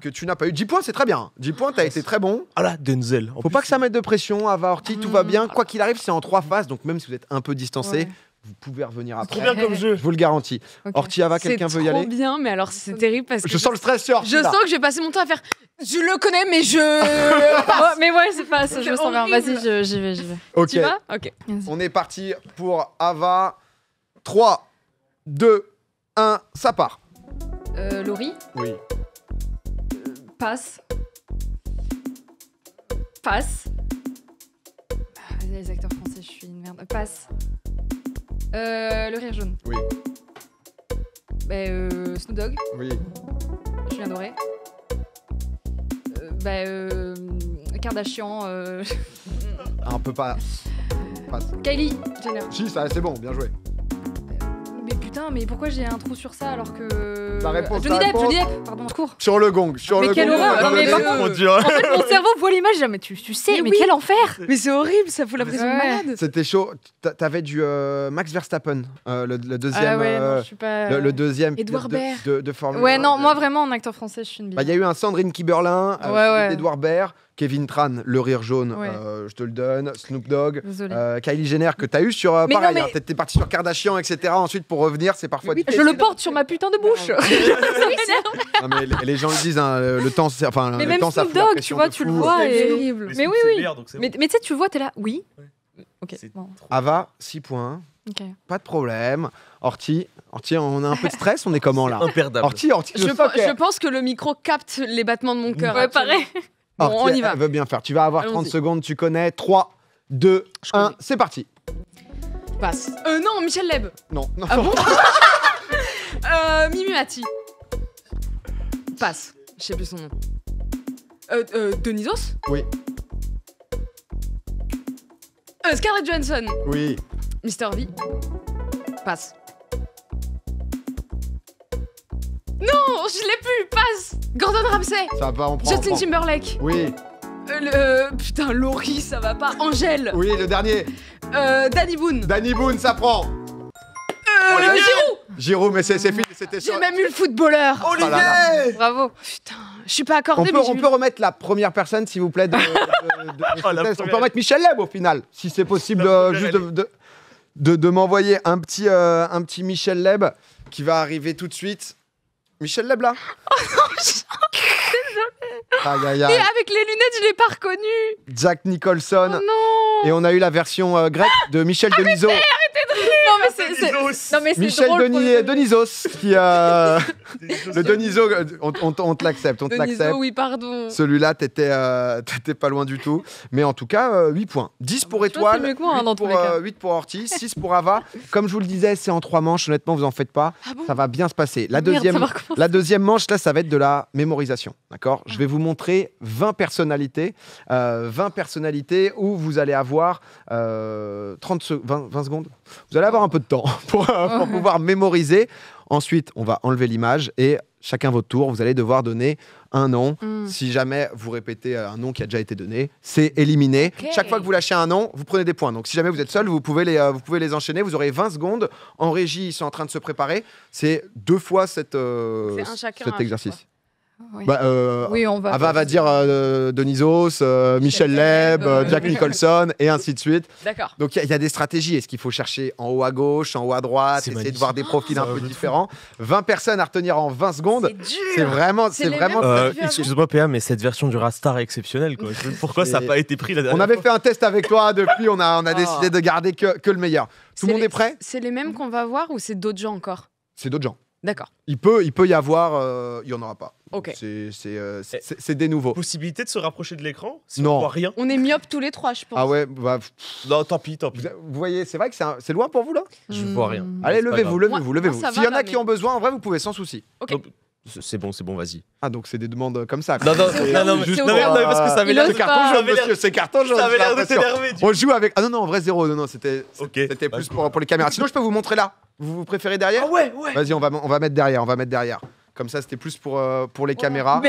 que tu n'as pas eu. 10 points, c'est très bien. 10 points, t'as été très bon. Ah là, Denzel. Faut pas que ça mette de pression. Ava Horty, tout va mm. bien. Quoi qu'il arrive, c'est en trois phases. Donc même si vous êtes un peu distancé, vous pouvez revenir après. Trop bien comme jeu. Je vous le garantis. Okay. quelqu'un veut y aller C'est trop bien, mais alors c'est terrible parce que. Je, sens le stress sur Je sens que j'ai passé mon temps à faire. Je le connais, mais je. Oh, mais ouais, c'est pas. Je me sens bien. Vas-y, j'y vais, j'y vais. Ok. On est parti pour Ava. 3, 2, 1, ça part. Euh, Laurie Oui. passe. Passe. Bah, les acteurs français, je suis une merde. Passe. Euh, le rire jaune. Oui. Bah, euh, Snoop Oui. Julien Doré. Euh, bah, euh, Kardashian. Un euh, ah, peu pas. Kylie Jenner. Si, ça, c'est bon, bien joué putain, mais pourquoi j'ai un trou sur ça alors que. La euh, réponse, Johnny Depp, Johnny Depp, pardon, cours. Sur le gong, sur mais le gong. Quelle horreur. Non, mais par contre, en fait, mon cerveau voit l'image, je mais tu, tu sais, mais, quel enfer Mais c'est horrible, ça fout la pression de malade. C'était chaud. T'avais du euh, Max Verstappen, euh, le, ah deuxième. Ah ouais, non, je suis pas. Le, deuxième. Edouard de, Baird. De, Ouais, non, moi vraiment, en acteur français, je suis une bah, Il y a eu un Sandrine Kiberlin, ouais, Edouard Baird. Kevin Tran, le rire jaune, euh, je te le donne, Snoop Dogg, euh, Kylie Jenner que t'as eu sur euh, pareil, hein, t'es parti sur Kardashian, etc. Ensuite pour revenir, c'est parfois. je le porte sur ma putain de bouche. mais les, gens le disent, hein, le temps, c'est enfin mais le même temps, Snoop Dogg, tu vois, tu le vois. terrible. Mais oui, oui. mais tu sais, tu vois, t'es là, oui. Ok. Ava, 6 points. Pas de problème. Orti, Orti, on a un peu de stress, on est comment là Imperdable. je, pense que le micro capte les battements de mon mm. cœur. Ouais, pareil on y va. veut bien faire. Tu vas avoir 30 secondes, tu connais. 3, 2, 1, c'est parti. Passe. Euh, non, Michel Leb. Non, non. Ah euh, Mimi Mati. Passe. Je sais plus son nom. Euh, euh, Denisos Oui. Euh, Scarlett Johansson. Oui. Mister V. Passe. Non, je l'ai plus, passe Gordon Ramsay Ça va, on prend. Justin Timberlake. Oui. Euh, euh, putain, Laurie, ça va pas. Angèle. Oui, le dernier. Euh, Danny Boone. Danny Boone, ça prend. Euh, Giroud. Giroud, mais c'est fini, c'était J'ai même eu le footballeur. Oh, Olivier Bravo. Putain, je suis pas accordé. On, peut, on peut remettre la première personne, s'il vous plaît. De, oh, on peut remettre Michel Leb au final, si c'est possible, juste de, m'envoyer un petit, un petit Michel Leb qui va arriver tout de suite. Michel Leblanc. Oh non, je... aïe, Et avec les lunettes, je l'ai pas reconnu. Jack Nicholson. Oh non. Et on a eu la version euh, grecque de Michel arrêtez. Ah, ah, non mais c'est, non Michel Denisos qui a le On, on, te l'accepte, on Oui, pardon. Celui-là, t'étais, euh, pas loin du tout. Mais en tout cas, 8 euh, points, 10 pour Étoile, 8, hein, pour, euh, Ortiz, 6 pour Ava. Comme je vous le disais, c'est en 3 manches. Honnêtement, vous en faites pas. Ah ça va bien se passer. La deuxième, la deuxième manche, là, ça va être de la mémorisation. D'accord. Je vais vous montrer 20 personnalités, 20 euh, personnalités où vous allez avoir 30 20 secondes vous allez avoir un peu de temps pour, euh, pouvoir mémoriser. Ensuite, on va enlever l'image et chacun votre tour, vous allez devoir donner un nom. Mm. Si jamais vous répétez euh, un nom qui a déjà été donné, c'est éliminé. Chaque fois que vous lâchez un nom, vous prenez des points. Donc si jamais vous êtes seul, vous pouvez les, euh, vous pouvez les enchaîner. Vous aurez 20 secondes. En régie, ils sont en train de se préparer. C'est deux fois cette, cet exercice. Oui. Bah, euh, oui, on va. Ava va dire euh, Denisos, euh, Michel Leb, Jack Nicholson et ainsi de suite. D'accord. Donc il y, a des stratégies. Est-ce qu'il faut chercher en haut à gauche, en haut à droite, essayer de voir des profils ah, un peu différents 20 personnes à retenir en 20 secondes. C'est vraiment. C'est vraiment. Excuse-moi, PA, mais cette version du Rastar est exceptionnelle. Pourquoi ça n'a pas été pris la dernière fois On avait fait un test avec toi depuis, on a, on a ah. décidé de garder que, que le meilleur. Tout le monde est prêt C'est les mêmes qu'on va voir ou c'est d'autres gens encore C'est d'autres gens. D'accord. Il peut, il peut y avoir, euh, il y en aura pas. Ok. C'est, euh, eh. c'est, c'est, des nouveaux. Possibilité de se rapprocher de l'écran si Non. on rien. On est myopes tous les trois, je pense. Ah ouais, bah, Non, tant pis, tant pis. vous, voyez, c'est vrai que c'est, loin pour vous là. Je vois rien. Allez, levez-vous, levez-vous, levez-vous. S'il y en a qui ont besoin, en vrai, vous pouvez sans souci. Ok c'est bon, c'est bon, vas-y. Ah, donc c'est des demandes euh, comme ça. Non, non, non, juste parce que ça avait euh, l'air de carton jaune, monsieur. C'est carton jaune. Ça avait l'air de On joue avec. Ah non, non, en vrai, zéro. Non, non, c'était C'était plus pour, pour, les caméras. Sinon, je peux vous montrer là. Vous, vous préférez derrière ah ouais, ouais. Vas-y, on va, on va mettre derrière. On va mettre derrière. Comme ça, c'était plus pour, euh, pour les caméras.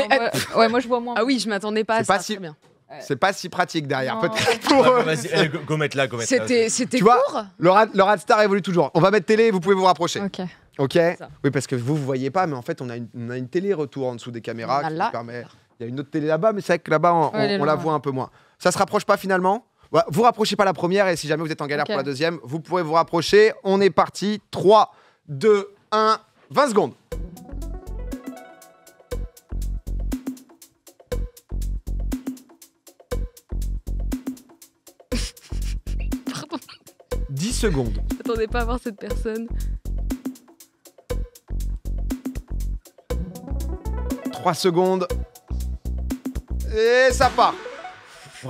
ouais, moi, je vois moins. Ah oui, je m'attendais pas à ça. Pas si... bien. C'est pas si pratique derrière, peut-être pour Vas-y, go mettre là, go mettre là. C'était court. Le Radstar évolue toujours. On va mettre télé, vous pouvez vous rapprocher. Ok. Ok. Oui, parce que vous, vous voyez pas, mais en fait, on a une, télé retour en dessous des caméras bah Il y a une autre télé là-bas, mais c'est vrai que là-bas, on, la voit un peu moins. Ça se rapproche pas finalement Vous Vous rapprochez pas la première, et si jamais vous êtes en galère pour la deuxième, vous pouvez vous rapprocher. On est parti. 3, 2, 1, 20 secondes. 10 secondes. Attendez pas à voir cette personne. 3 secondes. Et ça part.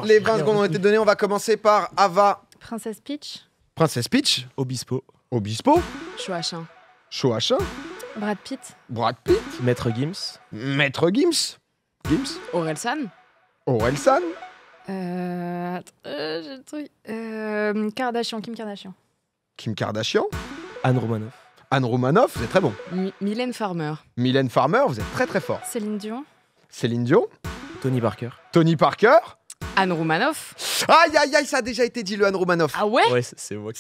Les 20 secondes ont été données. On va commencer par Ava. Princesse Peach. Princesse Peach. Obispo. Obispo. Choachin. Choachin. Brad Pitt. Brad Pitt. Maître Gims. Maître Gims. Gims. Orelsan. Orelsan. Euh, euh, j'ai le truc. Euh, Kardashian, Kim Kardashian. Kim Kardashian. Anne Romanoff. Anne Roumanoff, vous êtes très bon. Mylène Farmer. Mylène Farmer, vous êtes très très fort. Céline Dion. Céline Dion. Tony Parker. Tony Parker. Anne Roumanoff. Aïe, aïe, aïe, ça a déjà été dit, le Anne Roumanoff. Ah ouais, c'est vrai.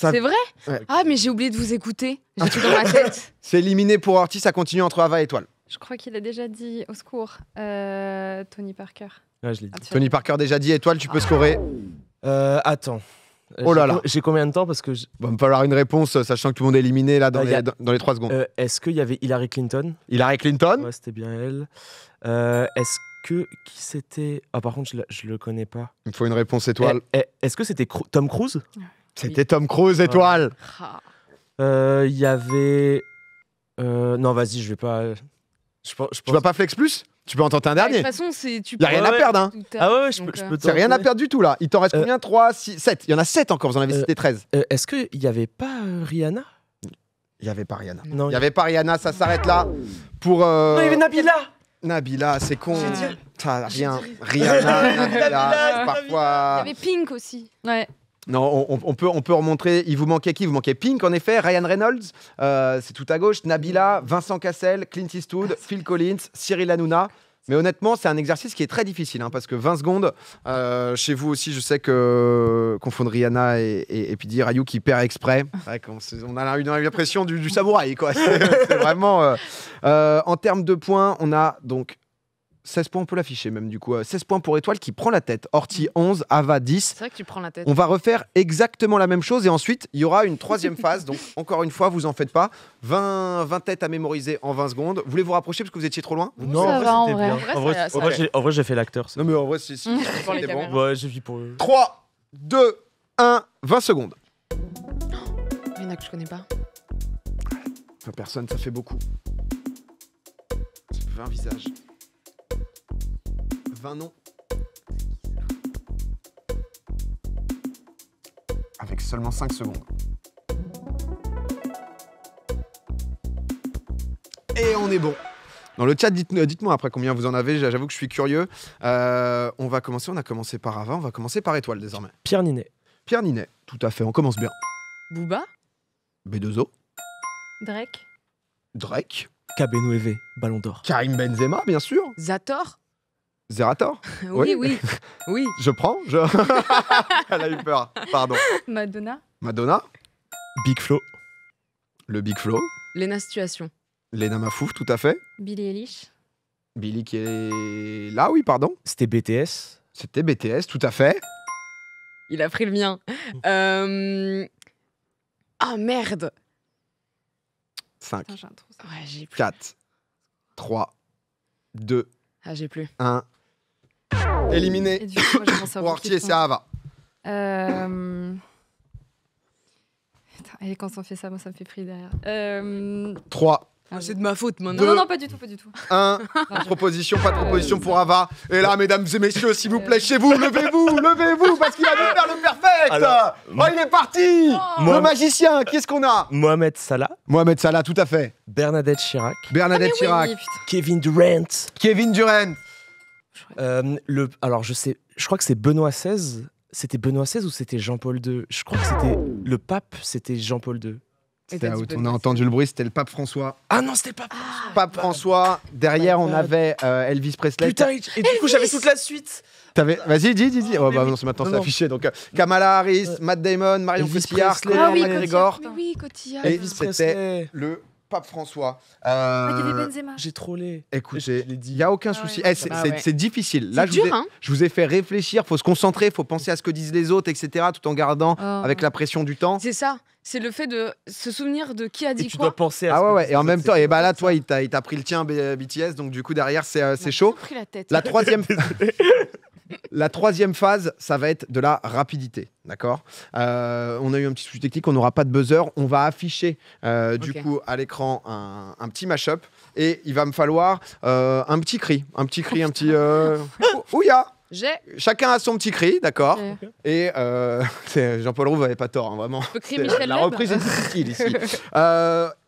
Ah, mais j'ai oublié de vous écouter. J'ai tout dans ma tête. C'est éliminé pour Ortiz, ça continue entre Ava et Étoile. Je crois qu'il a déjà dit au secours euh, Tony Parker. Ouais, je l'ai dit. Ah, Tony Parker déjà dit Étoile, tu peux scorer. Euh, attends. Oh là là. J'ai combien de temps parce que. Va me falloir une réponse, euh, sachant que tout le monde est éliminé là dans, euh, les, dans les 3 secondes. Euh, est-ce qu'il y avait Hillary Clinton Hillary Clinton Ouais, c'était bien elle. Est-ce que. Qui c'était Ah, par contre, je, je, le connais pas. Il me faut une réponse étoile. Eh, eh, est-ce que c'était Tom Cruise C'était Tom Cruise étoile Il y avait. non, vas-y, je vais pas. Je, pense... Tu vas pas flex plus tu peux en tenter un ah, dernier. De toute façon, tu peux. a rien à perdre. Hein. Ah ouais, je peux, je peux rien à perdre du tout là. Il t'en reste euh, combien 3, 6, 7. Il y en a 7 encore, vous en avez cité 13. Est-ce qu'il n'y avait pas euh, Rihanna Il n'y avait pas Rihanna. Non, il n'y avait pas Rihanna, ça s'arrête là. Pour. Euh, non, il y avait Nabila Nabila, c'est con. rien. Rihanna, Nabila, parfois. Il y avait Pink aussi. Ouais. Non, on, peut, on peut remontrer. Il vous manquait qui vous manquait Pink, en effet, Ryan Reynolds, euh, c'est tout à gauche, Nabila, Vincent Cassel, Clint Eastwood, ah, Phil Collins, Cyril Hanouna. Mais honnêtement, c'est un exercice qui est très difficile hein, parce que 20 secondes, euh, chez vous aussi, je sais que confondre Rihanna et, et, puis dire Rayou qui perd exprès. on, a l'impression du, du, samouraï, quoi. C'est vraiment. Euh, en termes de points, on a donc 16 points, on peut l'afficher même du coup. 16 euh, points pour Étoile qui prend la tête. Orti 11, Ava 10. C'est vrai que tu prends la tête. On va refaire exactement la même chose et ensuite il y aura une troisième phase. Donc encore une fois, vous en faites pas. 20, 20 têtes à mémoriser en 20 secondes. Vous voulez vous rapprocher parce que vous étiez trop loin Non, en vrai, en bien. En vrai, j'ai fait l'acteur. Non mais en vrai, c'est bon. Ouais, j'ai pour. 3, 2, 1, 20 secondes. Il y en a que je connais pas. Personne, ça fait beaucoup. 20 visages. 20 noms. Avec seulement 5 secondes. Et on est bon. Dans le chat, dites-moi après combien vous en avez. J'avoue que je suis curieux. Euh, on va commencer. On a commencé par avant. On va commencer par Étoile désormais. Pierre Ninet. Pierre Ninet. Tout à fait. On commence bien. Booba. B2O. Drake. Drake. E Ballon d'Or. Karim Benzema, bien sûr. Zator. Zerator Oui, oui. Oui. Je prends Elle a eu peur, pardon. Madonna Madonna Big Flow. Le Big Flow. Lena Situation. Lena Mafouf, tout à fait. Billy Eilish. Billy qui est là, oui, pardon. C'était BTS. C'était BTS, tout à fait. Il a pris le mien. Euh... Ah merde 5, 4, 3, 2, Ah, j'ai plus. 1. Éliminé pour et Euh... et quand on fait ça, moi ça me fait pris derrière. Euh... 3. Ah, c'est de ma faute maintenant. non, non, pas du tout, pas du tout. 1. proposition, pas de proposition pour Ava. Et là, mesdames et messieurs, s'il vous plaît, chez vous, levez-vous, levez-vous, parce qu'il va nous faire le perfect. oh, il est parti oh. Le magicien, qu'est-ce qu'on a Mohamed Salah. Mohamed Salah, tout à fait. Bernadette Chirac. Bernadette ah, Chirac. Kevin Durant. Kevin Durant. Euh, alors, je sais, je crois que c'est Benoît XVI. C'était Benoît XVI ou c'était Jean-Paul II Je crois que c'était le pape, c'était Jean-Paul II. C'était Out. On a entendu le bruit, c'était le pape François. Ah non, c'était le pape ah, François. pape François. Derrière, on avait euh, Elvis Presley. Putain, et du coup, j'avais toute la suite. Vas-y, dis, dis, dis. Oh, bah, non, c'est maintenant, c'est affiché. Donc, euh, Kamala Harris, Matt Damon, Marion Cotillard, Clément ah, oui, Oui, Cotillard. c'était le pape François. Ah, euh... J'ai trollé. Écoutez, il n'y a aucun souci. Ah eh, bah c'est difficile. Là, je, dur, vous ai, hein je, vous ai, fait réfléchir. faut se concentrer, faut penser à ce que disent les autres, etc. Tout en gardant oh. avec la pression du temps. C'est ça. C'est le fait de se souvenir de qui a dit et tu quoi. dois penser à Ah ouais, ouais. Et en même temps, et bah eh ben là, toi, il t'a pris le tien, BTS. Donc, du coup, derrière, c'est euh, bah, chaud. Pris la, tête. la troisième. La troisième phase, ça va être de la rapidité. D'accord euh, On a eu un petit souci technique, on n'aura pas de buzzer. On va afficher euh, du coup à l'écran un, petit petit mashup et il va me falloir euh, un petit cri. Un petit cri, un petit. Oh, J'ai Chacun a son petit cri, d'accord Et Jean-Paul Roux n'avait pas tort, hein, vraiment. Michel la reprise est difficile ici.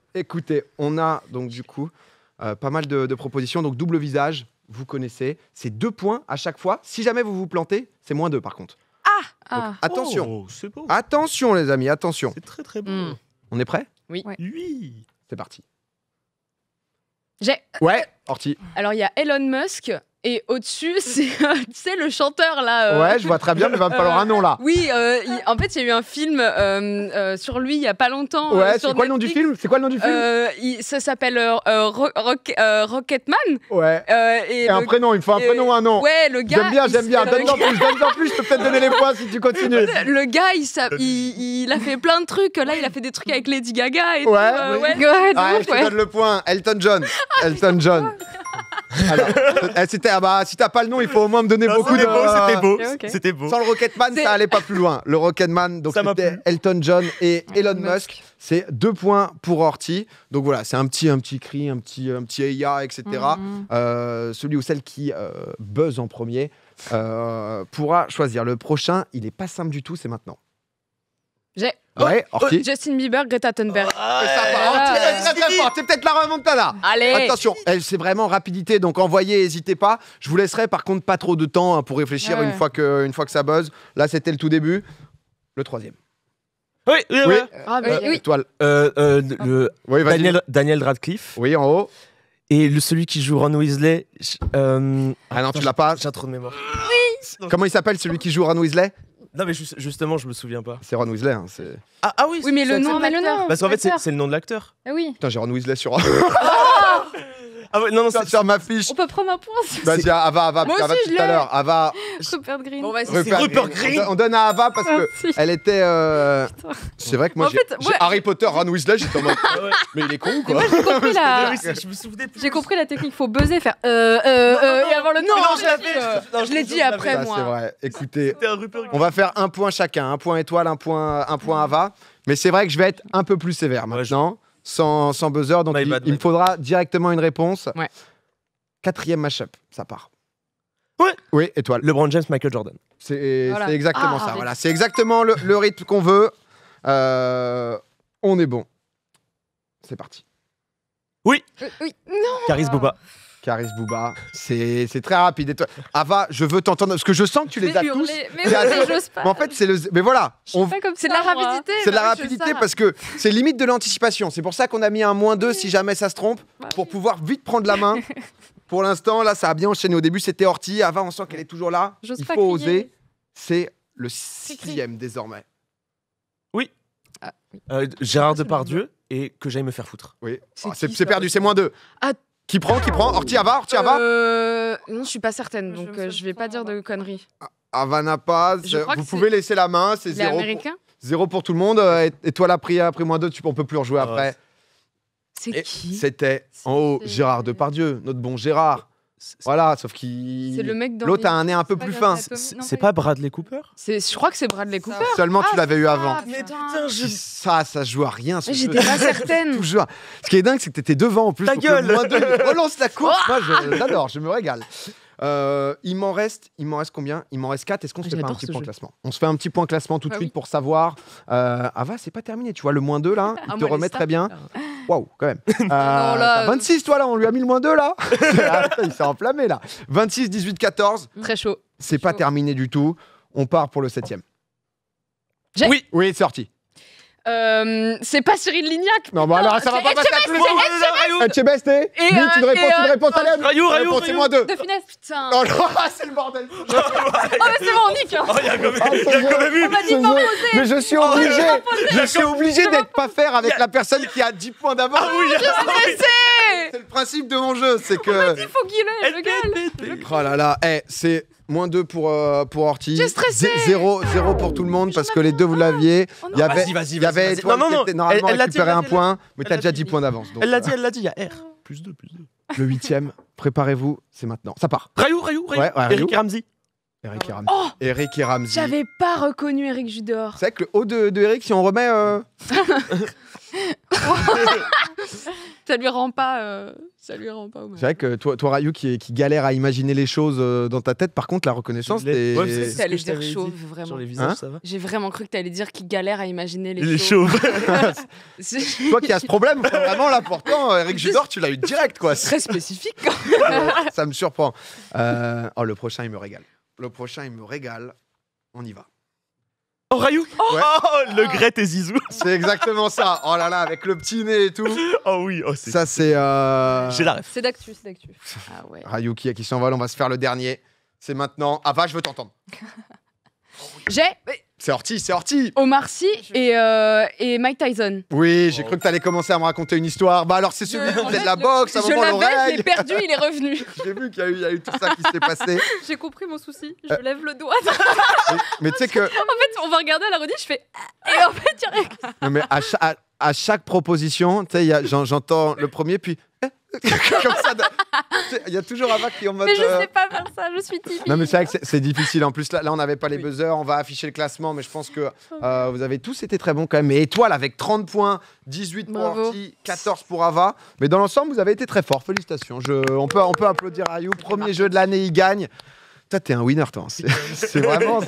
écoutez, on a donc du coup pas mal de propositions. Donc double visage, vous connaissez. C'est deux points à chaque fois. Si jamais vous vous plantez, c'est moins deux par contre. Ah, ah. Attention. Oh, attention les amis, attention. C'est très très bon. Hmm. On est prêt Oui. Oui. C'est parti. J'ai. Ouais, sorti. Alors il y a Elon Musk, et au-dessus, c'est tu sais, le chanteur là. Euh. Ouais, je vois très bien, mais il va me falloir un nom là. Oui, euh, en fait, il y a eu un film euh, sur lui il n'y a pas longtemps. Ouais, c'est quoi, le nom du film C'est quoi le nom du film Ça s'appelle Rocketman. Ouais. et, et un prénom, il me faut un prénom ou un nom. Ouais, le gars. J'aime bien, j'aime bien. Donne-en plus, donne-en plus, je peux peut-être donner les points si tu continues. Le gars, il, a fait plein de trucs. Là, il a fait des trucs avec Lady Gaga et ouais, ouais, ouais, ah, je te donne le point. Elton John. Elton John. Ah, alors, euh, eh, c'était, ah bah, si t'as pas le nom, il faut au moins me donner beaucoup de. C'était beau, ah, c'était beau. Sans le Rocketman, ça allait pas plus loin. Le Rocketman, donc c'était Elton John et Elon Musk. C'est deux points pour Horty. Donc voilà, c'est un petit, un petit cri, un petit, un petit etc. Mm, mm. euh, celui ou celle qui euh, buzz en premier pourra choisir. Le prochain, il est pas simple du tout, c'est maintenant. J'ai. Ouais, oh, oh, Justin Bieber, Greta Thunberg. C'est ah, peut-être la remontada. Allez. Attention, c'est vraiment rapidité, donc envoyez, n'hésitez pas. Je vous laisserai par contre pas trop de temps hein, pour réfléchir une, fois que, une fois que ça buzz. Là, c'était le tout début. Le troisième. Oui, oui, oui. Ah, euh, euh, euh, ah, oui. le Daniel, Daniel Radcliffe. Oui, en haut. Et le, celui qui joue Ron Weasley. ah non, tu l'as pas. J'ai trop de mémoire. Oui. Comment il s'appelle celui qui joue Ron Weasley non, mais justement, je me souviens pas. C'est Ron Weasley. Hein, ah, ah oui, Oui, mais le nom, le nom. Parce qu'en fait, c'est le nom de l'acteur. Ah oui. Putain, j'ai Ron Weasley sur. Ah ouais, non, non, c'est sur ma fiche. On peut prendre un point. si- Vas-y, Ava, Ava, Ava tout à l'heure. Ava, Rupert Green. Bon, bah, Rupert Rupert Green. On, on donne à Ava parce qu'elle était. euh, C'est vrai que moi, j'ai Harry Potter, Ron Weasley, j'étais en mode. Ah mais il est con ou quoi j'ai compris la... technique, il compris la technique, faut buzzer, faire euh, euh, euh, et avoir le nom. non, je l'avais, je- je- l'ai dit après, moi. c'est vrai. Écoutez, on va faire un point chacun, un point étoile, un point, Ava. Mais c'est vrai que je vais être un peu plus sévère Ouais, je- maintenant sans, buzzer. Donc, bah, il, me faudra directement une réponse. Quatrième mashup, ça part. Oui. Oui, étoile. LeBron James, Michael Jordan. C'est exactement ça. Voilà, c'est exactement ah, le, rythme qu'on veut. Euh, on est bon. C'est parti. Oui, Oui. Non Caris Bouba. C'est très rapide. Ava, je veux t'entendre parce que je sens que tu les as tous. Mais, j'ose pas. Mais en fait, c'est le. voilà. C'est de la rapidité. C'est de la rapidité parce que c'est limite de l'anticipation. C'est pour ça qu'on a mis un moins 2 si jamais ça se trompe bah pour pouvoir vite prendre la main. Pour l'instant, là, ça a bien enchaîné. Au début, c'était Horty. Ava, on sent qu'elle est toujours là. Il faut oser. C'est le sixième désormais. Oui. Ah, euh, Gérard Depardieu et que j'aille me faire foutre. Oui. C'est ah, perdu, c'est moins 2. Qui prend Qui prend Ortiava Ortiava Euh. Non, je suis pas certaine, donc euh, je, vais pas dire de conneries. Havana Paz, Vous pouvez laisser la main, c'est zéro. pour- Zéro pour tout le monde. Euh, et, toi, la pris après moins deux, tu, on peut plus rejouer ah après. C'est qui C'était en haut Gérard Depardieu, notre bon Gérard. Voilà, sauf qu'il. L'autre a un nez un peu plus fin. C'est pas Bradley Cooper Je crois que c'est Bradley Cooper. Seulement tu ah, l'avais eu avant. Ah, ça, ça joue à rien. J'étais pas certaine. Ce qui est dingue, c'est que t'étais devant en plus. Ta gueule Relance la course j'adore, je me régale. Euh, il m'en reste, il m'en reste combien Il m'en reste 4. Est-ce qu'on se fait un petit point classement On se fait un petit point classement tout de bah suite pour savoir. ah euh, va, c'est pas terminé. Tu vois, le moins 2 là, il te remet très bien. Waouh, quand même. 26, euh, euh, toi, là, on lui a mis le moins 2, là. Ah, il s'est enflammé, là. 26, 18, 14. Très chaud. C'est pas terminé du tout. On part pour le 7 septième. Oui, oui, sorti. Euh, c'est pas Cyril Lignac. Non, bah alors ça va pas passer à tout le monde. Tu es euh, besté Et tu euh, réponds, tu te réponds, Réponse, Rayou, Rayou. C'est moi deux. De finesse, putain. Oh, ah, là, c'est le bordel. Oh, mais c'est bon, on nique. Hein. Oh, il y a quand même eu. On m'a dit Mais je suis oh, obligé. Je suis obligé d'être pas faire avec la personne qui a 10 points d'avance. Ah oui, je suis ah blessé. C'est le principe de mon jeu, c'est que. Il faut qu'il ait le gars. Oh là là, eh, c'est Moins 2 pour, euh, pour Ortiz. J'ai stressé. 0 pour tout le monde parce que les deux vous l'aviez. vas-y, vas-y, vas-y, vas-y. Non, non, non. normalement Elle- elle un point, mais t'as déjà 10 points d'avance. Elle l'a dit, elle l'a dit, il y a R. Plus 2, plus 2. Le le huitième, préparez-vous, c'est maintenant. Ça part. Rayou, Rayou, Rayou. Ouais, et Ramzi. Eric Eric et Ramsey. Oh Eric et Ramsey. J'avais pas reconnu Eric Judor. C'est vrai que le haut de, de Eric, si on remet. Euh, ça lui rend pas, euh, ça lui rend pas. C'est vrai que toi, toi qui, galère à imaginer les choses euh, dans ta tête, par contre, la reconnaissance, t'es. Ouais, c'est, dire chauve, vraiment. Hein J'ai vraiment cru que t'allais dire qu'il galère à imaginer les, choses toi qui as ce problème, vraiment là, pourtant, euh, Eric Judor, tu l'as eu direct, quoi. C'est très spécifique. ça me surprend. Oh, le prochain, il me régale. Le prochain, il me régale. On y va. Oh, Rayou oh, le ah. Grette et Zizou C'est exactement ça Oh là là, avec le petit nez et tout Oh oui, oh, Ça, c'est... Euh... J'ai la C'est d'actu, c'est d'actu. Ah ouais. qui, s'envole, on va se faire le dernier. C'est maintenant. Ah va, je veux t'entendre. J'ai... C'est Horty, c'est Horty Omar Sy et, euh, et Mike Tyson. Oui, j'ai cru que allais commencer à me raconter une histoire. Bah alors, c'est celui qui fait de la boxe, à un je l'oreille. Je j'ai perdu, il est revenu. j'ai vu qu'il y, a eu- tout ça qui s'est passé. J'ai compris mon souci. Je euh. lève le doigt. Mais- tu sais que En fait, on va regarder à la redite, je fais. Ah, et en fait, tu y rien. Non, mais à, à- chaque proposition, tu sais, j'entends le premier, puis Il y a toujours Ava qui est en mode. Mais je ne euh, sais pas faire ça, je suis timide. Non, mais c'est vrai que c'est difficile. En plus, là, là on n'avait pas les buzzers, on va afficher le classement, mais je pense que euh, vous avez tous été très bons quand même. Et étoile avec 30 points, 18 pour 14 pour Ava. Mais dans l'ensemble, vous avez été très fort. Félicitations. On, peut, on peut applaudir Ayou. Premier jeu de l'année, il gagne. Toi, t'es un winner, toi. Hein. C'est vraiment,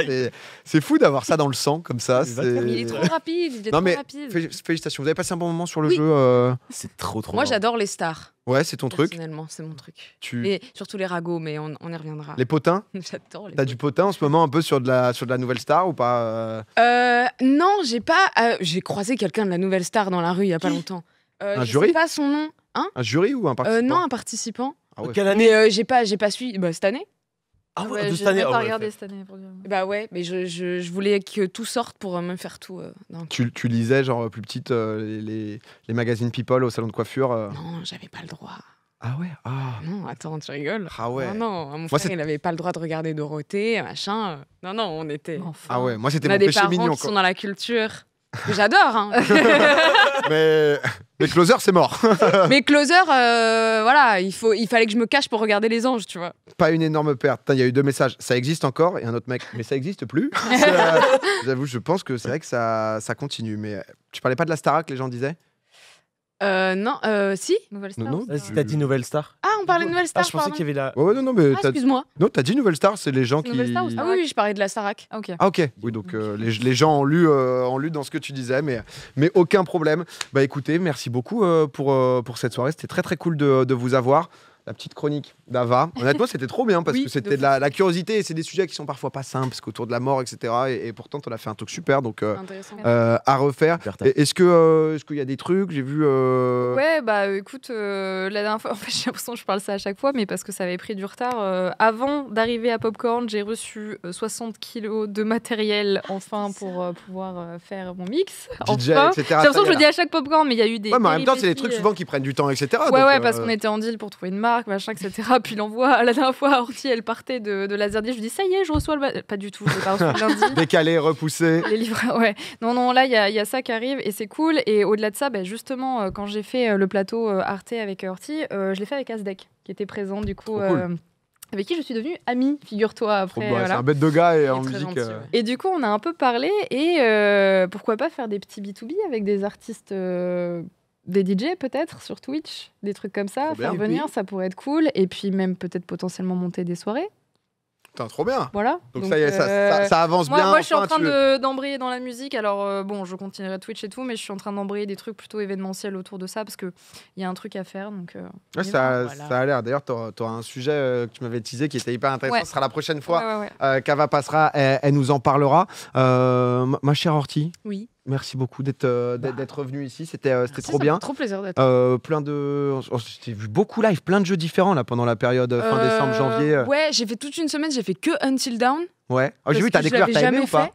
c'est fou d'avoir ça dans le sang comme ça. Il est trop rapide. Il est trop rapide. félicitations. Vous avez passé un bon moment sur le jeu. Euh c'est trop, trop. Moi, j'adore les stars. Ouais, c'est ton truc. Finalement c'est mon truc. Tu... Et surtout les ragots, mais on, on y reviendra. Les potins J'adore les T'as du potin en ce moment un peu sur de la, sur de la nouvelle star ou pas euh... euh non, j'ai pas. Euh, j'ai croisé quelqu'un de la nouvelle star dans la rue il y a pas longtemps. un je sais pas son nom. Hein un jury ou un participant Non, un participant. Ah ouais. Quelle année J'ai pas, j'ai pas suivi. Bah, cette année. Ah ouais, je ne ah pas regardé cette année. Pour dire. Bah ouais, mais je, je, je, voulais que tout sorte pour même euh, faire tout. Euh, tu, tu, lisais, genre, euh, plus petite, les, les, les, magazines People au salon de coiffure Non, j'avais pas le droit. Ah ouais ah. Non, attends, tu rigoles. Ah ouais. Non, non, mon Moi, frère, il n'avait pas le droit de regarder Dorothée, machin. Non, non, on était. Enfin, ah ouais, moi, c'était mon péché mignon. Qui sont dans la culture. J'adore. Hein. mais, Closer, c'est mort. mais Closer, euh, voilà, il, faut, il fallait que je me cache pour regarder les anges, tu vois. Pas une énorme perte. Il y a eu deux messages. Ça existe encore. Et un autre mec, mais ça existe plus. Euh, j'avoue, je pense que c'est vrai que ça, ça continue. Mais euh, tu parlais pas de la Starac, les gens disaient euh, non, euh, si. Nouvelle Star. Non, non. Vas-y, T'as dit Nouvelle Star. Ah, on parlait de ah, Nouvelle Ah, je pensais qu'il y avait la. Ouais, non, non, mais ah, excuse-moi. non, t'as dit Nouvelle Star, c'est les gens qui. Nouvelle Star ou Ah oui, je parlais de la Starac. Ah, ok. Ah ok, oui donc euh, les, les gens ont lu, euh, ont lu dans ce que tu disais, mais, mais aucun problème. Bah écoutez, merci beaucoup euh, pour, pour cette soirée, c'était très très cool de, de vous avoir la petite chronique d'Ava. Honnêtement, c'était trop bien parce que c'était de la, curiosité et c'est des sujets qui sont parfois pas simples parce qu'autour de la mort, etc. Et, pourtant, on a fait un truc super, donc euh, euh, à refaire. Est-ce que euh, ce qu'il y a des trucs J'ai vu. Ouais, bah écoute, la dernière fois, en fait, j'ai l'impression que je parle ça à chaque fois, mais parce que ça avait pris du retard. avant d'arriver à Popcorn, j'ai reçu 60 kilos de matériel enfin pour pouvoir faire mon mix. DJ, enfin. J'ai l'impression que je le dis à chaque Popcorn, mais il y a eu des. Ouais, mais en même temps, c'est des trucs souvent qui prennent du temps, etc. Ouais, ouais, parce qu'on était en deal pour trouver une marque machin, etc. Puis l'envoie. La dernière fois, Orti, elle partait de, de Zerdie Je lui dis, ça y est, je reçois le. Pas du tout, je pas reçu lundi. Décalé, repoussé. Les livres, ouais. Non, non, là, il y a, y a, ça qui arrive et c'est cool. Et au-delà de ça, bah, justement, euh, quand j'ai fait euh, le plateau euh, Arte avec Orti, je l'ai fait avec Azdec qui était présent, du coup. avec qui je suis devenue amie, figure-toi. Après, C'est un bête de gars et en musique. Et du coup, on a un peu parlé et pourquoi pas faire des petits B2B avec des artistes des DJ peut-être sur Twitch, des trucs comme ça, faire venir, ça pourrait être cool. Et puis même peut-être potentiellement monter des soirées. trop bien. Voilà. Donc, ça, y est, euh, ça, avance moi, bien. Moi, je suis en train d'embrayer dans la musique. Alors euh, bon, je continuerai Twitch et tout, mais je suis en train d'embrayer des trucs plutôt événementiels autour de ça parce que il y a un truc à faire. Donc euh, ça, a l'air. D'ailleurs, tu as un sujet que tu m'avais teasé qui était hyper intéressant. Ce sera la prochaine fois. qu'Ava passera, elle, elle, nous en parlera. ma chère Horty. Oui. Merci beaucoup d'être euh, bah, venu ici. C'était euh, trop bien. Trop plaisir d'être. Euh, plein de, j'ai vu beaucoup live, plein de jeux différents là pendant la période euh, fin décembre janvier. Ouais, j'ai fait toute une semaine, j'ai fait que Until Down. Ouais. Ah, j'ai vu, t'as découvert, t'as aimé ou pas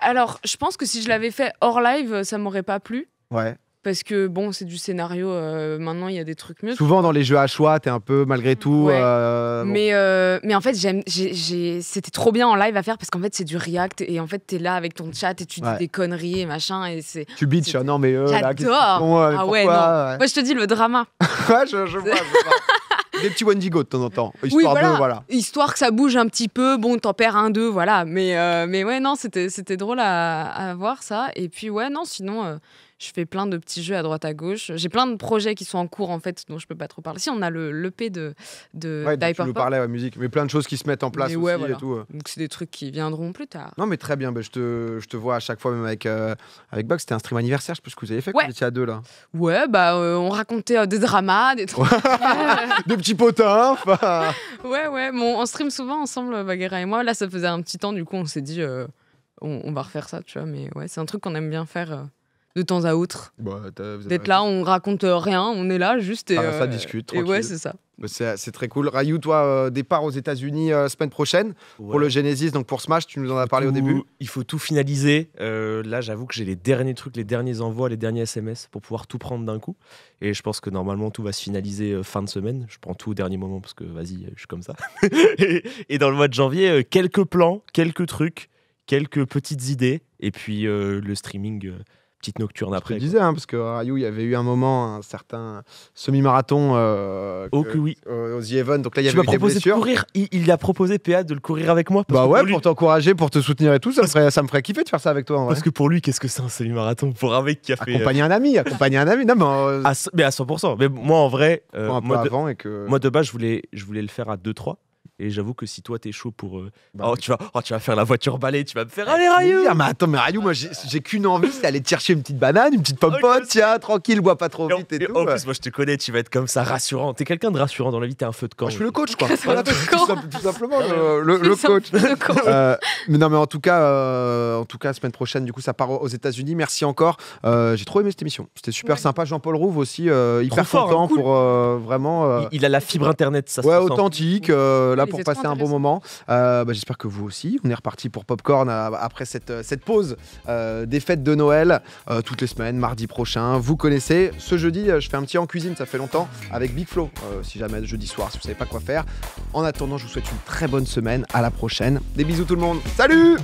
Alors, je pense que si je l'avais fait hors live, ça m'aurait pas plu. Ouais. Parce que bon, c'est du scénario. Euh, maintenant, il y a des trucs mieux. Souvent dans les jeux à choix, t'es un peu malgré tout. Euh, mais, euh, mais en fait, j'aime, c'était trop bien en live à faire parce qu'en fait, c'est du React et en fait, t'es là avec ton chat et tu dis des conneries et machin. Et c'est... Tu bitches, non mais J'adore. Ah ouais, Moi, je te dis le drama. Ouais, je, vois, Des petits Wendigo de temps en temps. Histoire voilà. Histoire que ça bouge un petit peu. Bon, t'en perds un, deux, voilà. Mais, mais ouais, non, c'était, c'était drôle à, voir ça. Et puis, ouais, non, sinon, je fais plein de petits jeux à droite à gauche. J'ai plein de projets qui sont en cours en fait, dont je peux pas trop parler. Si on a le l'EP de de ouais, Tu nous parlais la musique, mais plein de choses qui se mettent en place aussi et tout. Donc c'est des trucs qui viendront plus tard. Non mais très bien, bah, je te je te vois à chaque fois même avec euh, avec box c'était un stream anniversaire, je pense que vous avez fait quand vous étiez à deux là. Ouais, bah euh, on racontait euh, des dramas, des trucs des petits potins. ouais ouais, bon, on stream souvent ensemble Baguera et moi. Là ça faisait un petit temps du coup, on s'est dit on, on, va refaire ça, tu vois, mais ouais, c'est un truc qu'on aime bien faire de temps à autre. Bah, D'être là, on raconte rien, on est là juste et. ça euh, discute. Et ouais, c'est ça. Bah, c'est très cool. Rayou, toi, euh, départ aux États-Unis la euh, semaine prochaine pour le Genesis, donc pour Smash, tu nous en as parlé au début. Il faut tout finaliser. là, j'avoue que j'ai les derniers trucs, les derniers envois, les derniers SMS pour pouvoir tout prendre d'un coup. Et je pense que normalement, tout va se finaliser fin de semaine. Je prends tout au dernier moment parce que vas-y, je suis comme ça. et, et, dans le mois de janvier, quelques plans, quelques trucs, quelques petites idées. Et puis le streaming petite nocturne après. Je disais, hein, parce que Rayou, il y avait eu un moment, un certain semi-marathon euh, oh, que, oui. aux Donc là, il y avait des blessures. De courir. Il, a proposé PA de le courir avec moi. bah ouais, pour, t'encourager, pour te soutenir et tout, ça, me ferait, ça me ferait kiffer de faire ça avec toi. parce que pour lui, qu'est-ce que c'est un semi-marathon pour un mec qui a fait. Accompagner un ami, accompagner un ami. Non, mais, euh, à, 100%. Mais moi, en vrai, euh, moi, de, et que... moi de base, je voulais, je voulais le faire à 2-3. Et j'avoue que si toi t'es chaud pour. Euh, bah oh, tu vas, oh, tu vas faire la voiture balai, tu vas me faire. Allez, Rayou mais attends, mais Rayou, moi j'ai qu'une envie, c'est d'aller te chercher une petite banane, une petite pomme potte. tiens, tranquille, bois pas trop vite et tout. en plus, moi je te connais, tu vas être comme ça, rassurant. T'es quelqu'un de rassurant dans la vie, t'es un feu de camp. Moi, je suis le coach, quoi. tout, simplement, le, coach. Euh, mais non, mais en tout cas, euh, en tout cas, semaine prochaine, du coup, ça part aux États-Unis. Merci encore. J'ai trop aimé cette émission. C'était super sympa. Jean-Paul Rouve aussi, hyper hein. content pour vraiment. Il, a la fibre internet, ça se ouais, authentique pour passer un bon moment. Euh, bah, j'espère que vous aussi. On est reparti pour Popcorn euh, après cette, euh, cette pause des fêtes de Noël toutes les semaines, mardi prochain. Vous connaissez. Ce jeudi, je fais un petit en cuisine, ça fait longtemps, avec Big Flo. si jamais jeudi soir, si vous savez pas quoi faire. En attendant, je vous souhaite une très bonne semaine. À la prochaine. Des bisous tout le monde. Salut.